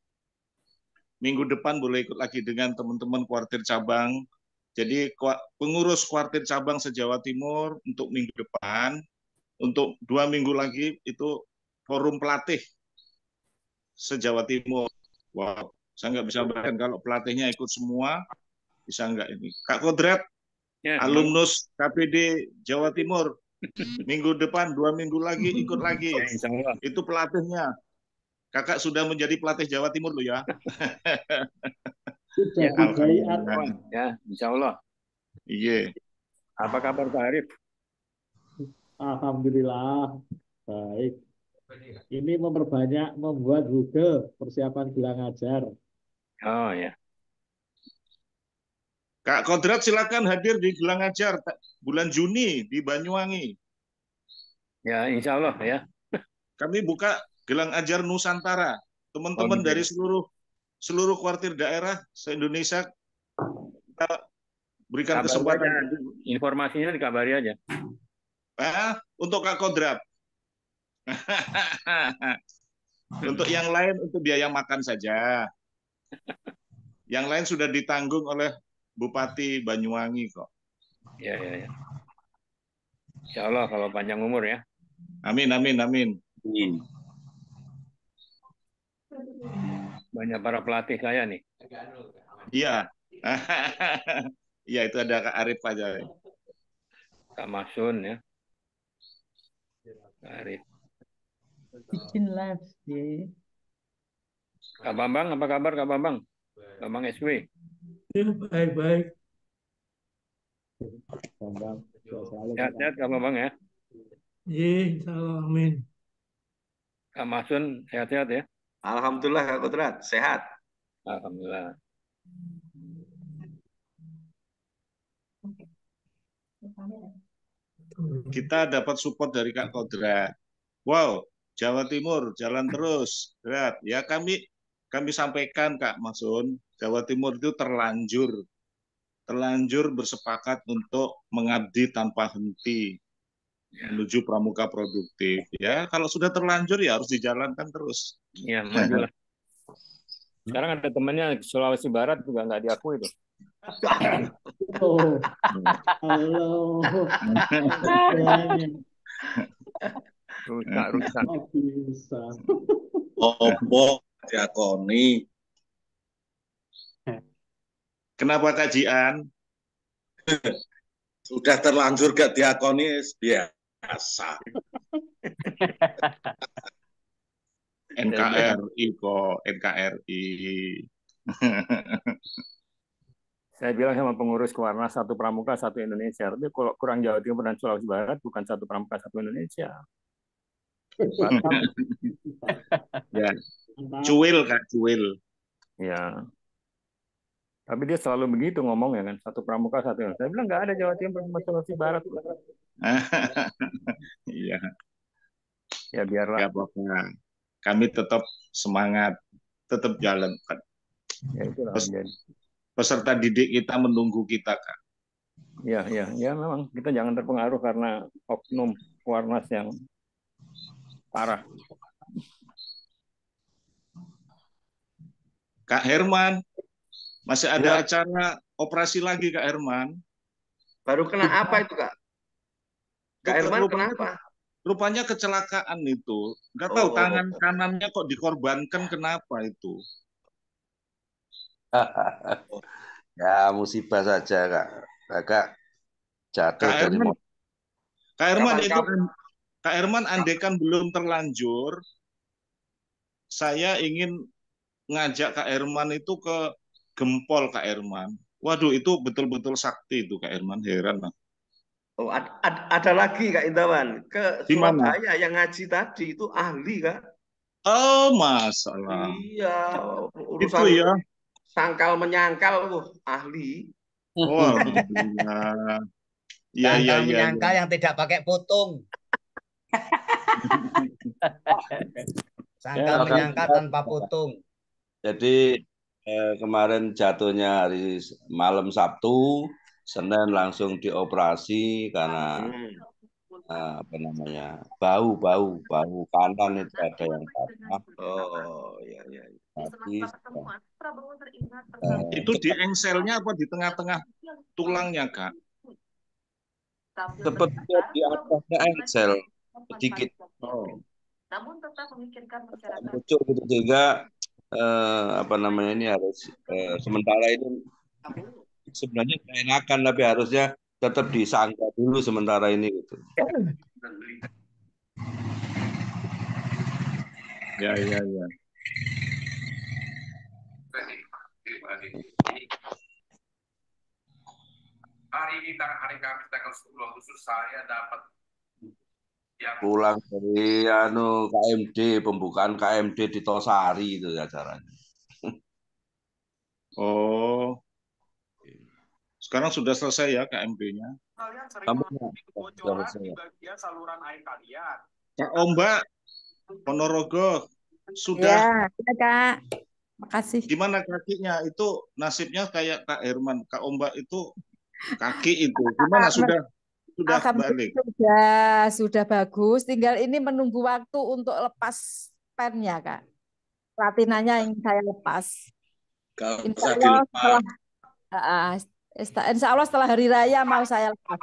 [SPEAKER 7] minggu depan boleh ikut lagi dengan teman-teman kuartir cabang. Jadi pengurus kuartir cabang se-Jawa Timur untuk minggu depan, untuk dua minggu lagi itu forum pelatih se-Jawa Timur. Wow. Saya nggak bisa bayangkan kalau pelatihnya ikut semua, bisa nggak ini. Kak Kodrat,
[SPEAKER 2] ya, ya. alumnus
[SPEAKER 7] ya. KPD Jawa Timur, minggu depan, dua minggu lagi, ikut lagi. Ya, Itu pelatihnya. Kakak sudah menjadi pelatih Jawa Timur lo ya.
[SPEAKER 9] ya, Alhamdulillah. Ya, insya Allah. Iya. Apa kabar Pak Arif? Alhamdulillah. Baik. Ini memperbanyak membuat Google persiapan gelang ajar. Oh ya.
[SPEAKER 7] Kak Kodrat silakan hadir di Gelang Ajar bulan Juni di Banyuwangi. Ya, insya Allah ya. Kami buka Gelang Ajar Nusantara. Teman-teman oh, iya. dari seluruh seluruh kuartir daerah se-Indonesia kita berikan Kabar kesempatan. Aja. Informasinya dikabari aja. Ah, untuk Kak Kodrat. untuk yang lain untuk biaya makan saja. Yang lain sudah ditanggung oleh Bupati Banyuwangi kok.
[SPEAKER 9] Ya, ya, ya. Insya Allah kalau panjang umur ya. Amin, amin, amin. Amin. Banyak para pelatih saya nih. Iya. Iya itu ada Kak Arif aja. Kak Masun ya. Kak Arif.
[SPEAKER 2] Kitchen Labs, ya.
[SPEAKER 9] Kak Bambang, apa kabar Kak Bambang? Baik. Bambang SW.
[SPEAKER 2] Ya, Baik-baik.
[SPEAKER 9] Sehat-sehat Kak Bambang ya?
[SPEAKER 5] Iya, insya Allah. Amin.
[SPEAKER 9] Kak Masun, sehat-sehat ya? Alhamdulillah Kak Kudrat, sehat. Alhamdulillah.
[SPEAKER 7] Kita dapat support dari Kak Kodrat. Wow, Jawa Timur jalan terus berat ya kami kami sampaikan Kak Masun, Jawa Timur itu terlanjur terlanjur bersepakat untuk mengabdi tanpa henti ya. menuju pramuka produktif ya kalau sudah terlanjur ya harus
[SPEAKER 9] dijalankan terus iya masalah. sekarang ada temannya Sulawesi Barat juga nggak diakui itu oh. halo rusak rusak
[SPEAKER 7] oh, oh diakoni. Hmm. Kenapa kajian? Sudah terlanjur gak diakoni biasa. NKRI kok, NKRI.
[SPEAKER 9] Saya bilang sama pengurus Kewarna satu pramuka satu Indonesia. Tapi kalau kurang Jawa Timur dan Sulawesi Barat bukan satu pramuka satu Indonesia. Ya. Cuil kan cuil. Ya. Tapi dia selalu begitu ngomong ya kan, satu pramuka satu. Saya bilang nggak ada Jawa Timur sama Sulawesi Barat. Iya. ya biarlah. apa-apa.
[SPEAKER 7] Kami tetap semangat, tetap jalan kan. Ya, itulah, Pes jadi. Peserta didik kita menunggu kita kak.
[SPEAKER 9] Ya, ya, ya memang kita jangan terpengaruh karena oknum warnas yang parah. Kak Herman,
[SPEAKER 7] masih ada ya. acara operasi lagi Kak Herman. Baru kena apa itu Kak?
[SPEAKER 2] Kak Herman rupanya, kenapa?
[SPEAKER 7] Rupanya kecelakaan itu. Enggak tahu oh. tangan kanannya kok dikorbankan kenapa itu.
[SPEAKER 5] ya musibah saja Kak. Nah, Kak jatuh Kak dari Herman,
[SPEAKER 7] Kak Herman Kapan itu Kak Herman andekan belum terlanjur saya ingin ngajak Kak Herman itu ke gempol Kak Herman. Waduh itu betul-betul sakti itu Kak Herman heran lah. Oh, ada, ad ada lagi Kak Indawan
[SPEAKER 11] ke Dimana? Surabaya yang ngaji tadi itu ahli Kak.
[SPEAKER 7] Oh masalah.
[SPEAKER 11] Iya urusan itu ya. Sangkal menyangkal wah ahli.
[SPEAKER 2] Oh Iya iya iya. Menyangkal ya.
[SPEAKER 3] yang tidak pakai potong.
[SPEAKER 2] Sangkal ya, menyangkal
[SPEAKER 3] tanpa potong.
[SPEAKER 5] Jadi eh, kemarin jatuhnya hari malam Sabtu, Senin langsung dioperasi karena hmm. eh, apa namanya bau bau bau kanan itu ada
[SPEAKER 7] yang patah. Oh ya ya. Tapi, eh, itu di engselnya apa di tengah-tengah tulangnya kak?
[SPEAKER 1] Sebetulnya di
[SPEAKER 7] atasnya engsel sedikit. Oh.
[SPEAKER 1] Namun tetap
[SPEAKER 2] memikirkan masyarakat.
[SPEAKER 5] Muncul gitu juga. Eh, apa namanya ini harus uh, sementara ini sebenarnya enakan tapi harusnya tetap disangka dulu sementara ini gitu.
[SPEAKER 2] Ya ya ya.
[SPEAKER 9] Hari ini hari Kamis tanggal 10
[SPEAKER 6] Agustus saya dapat
[SPEAKER 5] Ya. pulang dari anu KMD pembukaan KMD di Tosari itu ya caranya.
[SPEAKER 7] Oh. Sekarang sudah selesai ya kmd nya Kalian sering kebocoran di
[SPEAKER 9] bagian saluran air kalian.
[SPEAKER 7] Kak Ombak, oh, Ponorogo, sudah. Ya,
[SPEAKER 9] ya Kak.
[SPEAKER 7] Makasih. Gimana kakinya? Itu nasibnya kayak Kak Herman. Kak Ombak itu kaki itu. Gimana sudah? sudah balik.
[SPEAKER 1] Sudah, sudah bagus. Tinggal ini menunggu waktu untuk lepas pennya, Kak. Platinanya yang saya lepas. Kalau insya Allah, setelah, uh, insya Allah setelah hari raya mau saya lepas.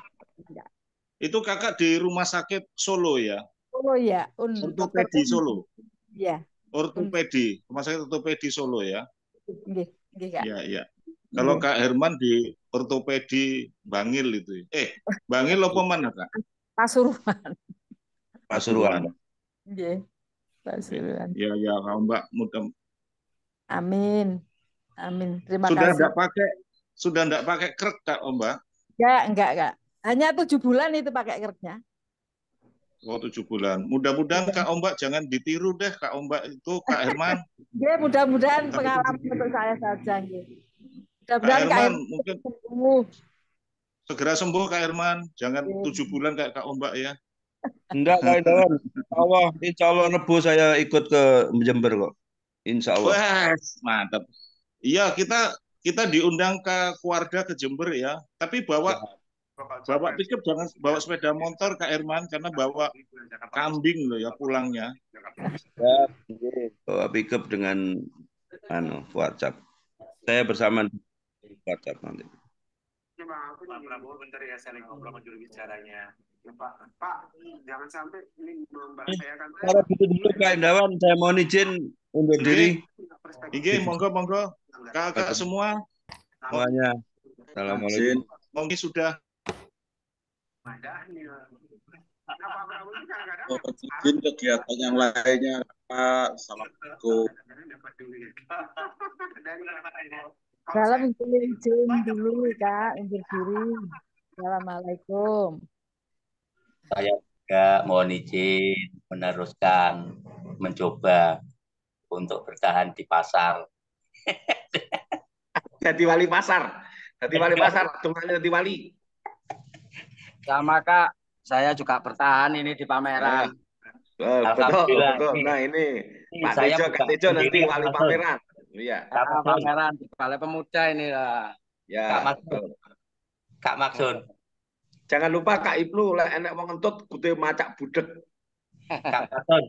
[SPEAKER 7] Itu kakak di rumah sakit Solo ya?
[SPEAKER 1] Solo oh, ya. Un
[SPEAKER 7] ortopedi Solo. Ya. Ortopedi, rumah sakit ortopedi Solo ya. Iya, iya. Kalau Kak Herman di ortopedi Bangil itu. Eh, Bangil apa mana, Kak?
[SPEAKER 1] Pasuruan.
[SPEAKER 7] Pasuruan. Iya, Pasuruan. Ya, ya, Mbak, mudah.
[SPEAKER 1] Amin. Amin. Terima
[SPEAKER 7] sudah kasih. Sudah enggak pakai sudah enggak pakai krek, Kak, Mbak?
[SPEAKER 9] Enggak, enggak, enggak. Hanya tujuh bulan itu pakai kreknya.
[SPEAKER 7] Oh, tujuh bulan. Mudah-mudahan iya. Kak Ombak jangan ditiru deh Kak Ombak itu Kak Herman.
[SPEAKER 9] Ya, mudah-mudahan pengalaman untuk saya saja. Gitu. Kak Herman
[SPEAKER 7] mungkin Segera sembuh Kak Irman. jangan iya. tujuh bulan kayak Kak Ombak ya. Enggak Kak Irman. Allah, insya Allah nebu saya
[SPEAKER 5] ikut ke Jember kok. Insya Allah.
[SPEAKER 7] Wah, mantap. Iya, kita kita diundang ke keluarga ke Jember ya. Tapi bawa ya. bawa pickup jangan bawa sepeda motor Kak Irman karena bawa kambing loh ya pulangnya.
[SPEAKER 2] Ya,
[SPEAKER 5] bawa pickup dengan anu WhatsApp. Saya bersama nanti.
[SPEAKER 8] Ya, ya, Pak Pak, jangan sampai ini Mbak saya kan. Kalau gitu
[SPEAKER 7] Indawan, saya mohon izin undur diri. Ige, monggo monggo. Kakak semua. Semuanya. Assalamualaikum. Mungkin sudah.
[SPEAKER 2] Nah, kan oh,
[SPEAKER 7] izin kegiatan
[SPEAKER 9] yang lainnya, Pak. Assalamualaikum.
[SPEAKER 2] Salam injil dulu Kak, injil diri. Assalamualaikum.
[SPEAKER 11] Saya juga mohon izin meneruskan mencoba untuk bertahan di pasar. Jadi wali pasar. Jadi wali pasar, tunggu jadi wali. Sama Kak, saya juga bertahan ini di pameran. Oh, betul, betul. Nah ini Pak Tejo, Kak Tejo nanti wali pameran. Iya. karena ah, pameran kepala Pemuda ini lah. Ya. Kak Maksun. Kak Maksun. Jangan lupa Kak Ibnu, lah enak wong entut kudu macak budek. Kak Maksun.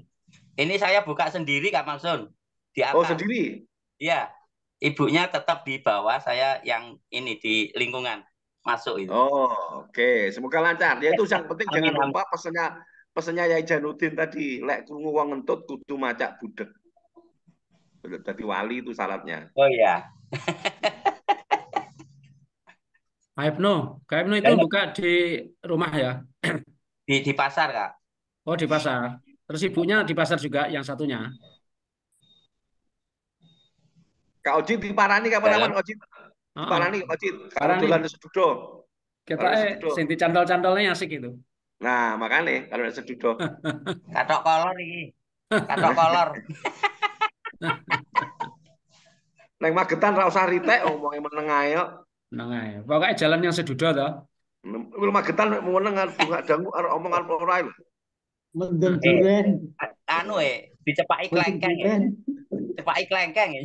[SPEAKER 11] Ini saya buka sendiri Kak Maksun. Di oh, atas. Oh, sendiri? Iya. Ibunya tetap di bawah saya yang ini di lingkungan masuk itu. Oh, oke. Okay. Semoga lancar. Ya itu yang penting jangan lupa pesannya pesannya Yai Janudin tadi, lek krungu wong entut kudu macak budek jadi wali itu syaratnya. Oh iya.
[SPEAKER 10] Kaibno, Kaibno itu Dan buka di rumah ya? Di, di pasar kak. Oh di pasar. Terus ibunya di pasar juga yang satunya. Kak Oji di Parani Kak kapan Oji. Oh. Ah, ah. Parani Oji. Parani. di sedudo. Kita eh sinti cantol-cantolnya asik itu.
[SPEAKER 11] Nah makanya kalau di sedudo.
[SPEAKER 10] Katok kolor ini. Katok
[SPEAKER 11] kolor. Neng Magetan ra usah ritek omonge meneng ae kok.
[SPEAKER 10] Meneng ae. Pokoke jalan yang seduda to.
[SPEAKER 11] Kulo Magetan meneng buka dangu arep omongan arep ora lho.
[SPEAKER 10] Mendem eh, duren.
[SPEAKER 11] Anu e, dicepaki klengkeng. E. Cepaki klengkeng. E.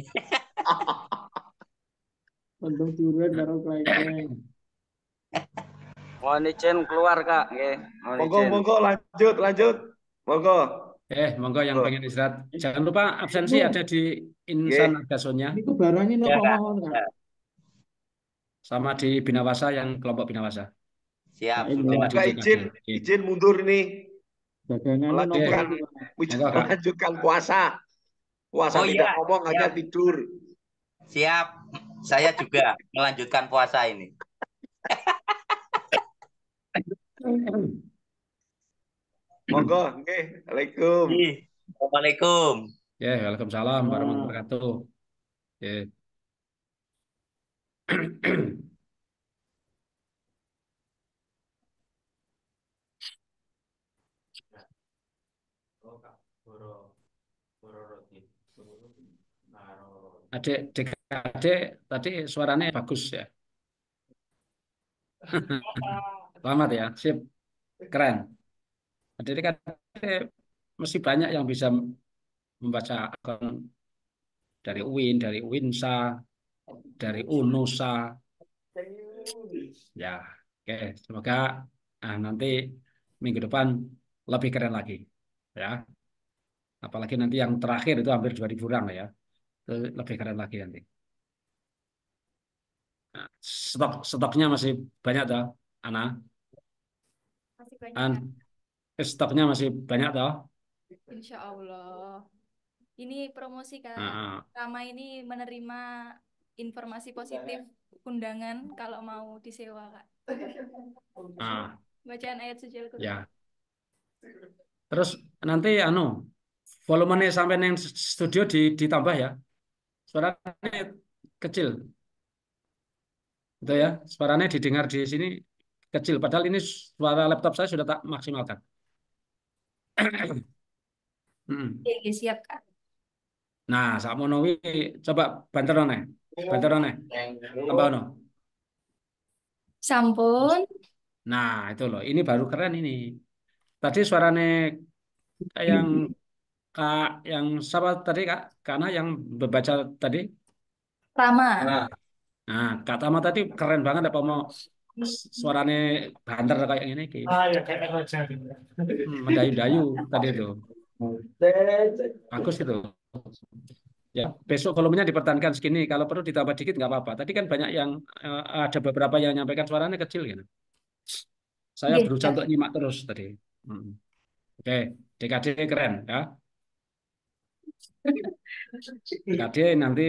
[SPEAKER 10] Mendem duren karo
[SPEAKER 9] klengkeng.
[SPEAKER 10] Mohon izin keluar Kak nggih. Monggo monggo lanjut lanjut. Monggo. Eh, monggo yang oh. pengen istirahat. Jangan lupa absensi oh. ada di Insan yeah. Agasonya. Itu barangnya nopo ya. Sama di Binawasa yang kelompok Binawasa. Siap. Nah, Kak izin
[SPEAKER 11] izin mundur nih. Melanjutkan,
[SPEAKER 10] melanjutkan
[SPEAKER 11] puasa.
[SPEAKER 2] Puasa oh, tidak iya.
[SPEAKER 11] ngomong Siap. hanya tidur. Siap. Saya juga melanjutkan puasa ini. Monggo, nggih. Assalamualaikum. Assalamualaikum.
[SPEAKER 10] Ya, Waalaikumsalam warahmatullahi wabarakatuh. Ya. Adik, adik, adik tadi suaranya bagus ya. Selamat ya, sip. Keren. Jadi kan masih banyak yang bisa membaca dari UIN, dari UINSA, dari UNUSA. Ya, oke. Semoga nah, nanti minggu depan lebih keren lagi. Ya. Apalagi nanti yang terakhir itu hampir 2000 orang ya. Itu lebih keren lagi nanti. Nah, stok stoknya masih banyak ya, Ana? Masih banyak. An Eh, stoknya masih banyak toh?
[SPEAKER 1] Insya Allah. Ini promosi kan. Nah. ini menerima informasi positif undangan kalau mau disewa kak. Nah. Bacaan ayat suci Al-Quran. Ya.
[SPEAKER 10] Terus nanti anu volumenya sampai yang studio di, ditambah ya. Suaranya kecil. Itu ya, suaranya didengar di sini kecil. Padahal ini suara laptop saya sudah tak maksimalkan. Hmm.
[SPEAKER 1] Oke, siap, Kak.
[SPEAKER 10] Nah, mau kuwi coba banter nih,
[SPEAKER 1] Banter nih, Tambah ono. Sampun.
[SPEAKER 10] Nah, itu loh. Ini baru keren ini. Tadi suarane yang Kak yang siapa tadi Kak? Karena yang berbaca tadi Rama. Nah, Kak Tama tadi keren banget apa mau Suaranya banter kayak ini ki. ah, ya, kayak raja hmm, mendayu-dayu tadi itu bagus itu ya besok volumenya dipertahankan segini kalau perlu ditambah dikit nggak apa-apa tadi kan banyak yang eh, ada beberapa yang menyampaikan suaranya kecil gitu saya yeah, berusaha iya. untuk nyimak terus tadi hmm. oke okay. DKD keren ya DKD nanti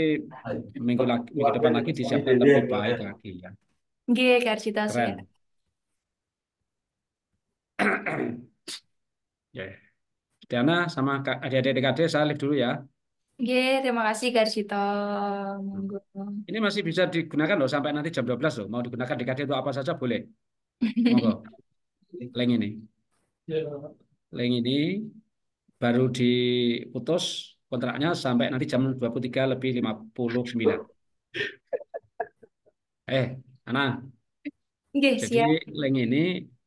[SPEAKER 10] minggu lagi minggu depan lagi disiapkan iya, iya, lebih baik lagi ya
[SPEAKER 1] Nggih, Kak Cita Keren.
[SPEAKER 10] Ya, ya. Diana sama adik-adik DKD saya lihat dulu ya.
[SPEAKER 1] Nggih, terima kasih Kak Cita.
[SPEAKER 10] Ini masih bisa digunakan loh sampai nanti jam 12 loh. Mau digunakan DKD itu apa saja boleh. Monggo. Link ini. Ya. Link ini baru diputus kontraknya sampai nanti jam 23 lebih 59. Eh, Ana. Okay, Jadi siap. link ini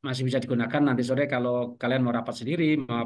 [SPEAKER 10] masih bisa digunakan nanti sore kalau kalian mau rapat sendiri, mau apa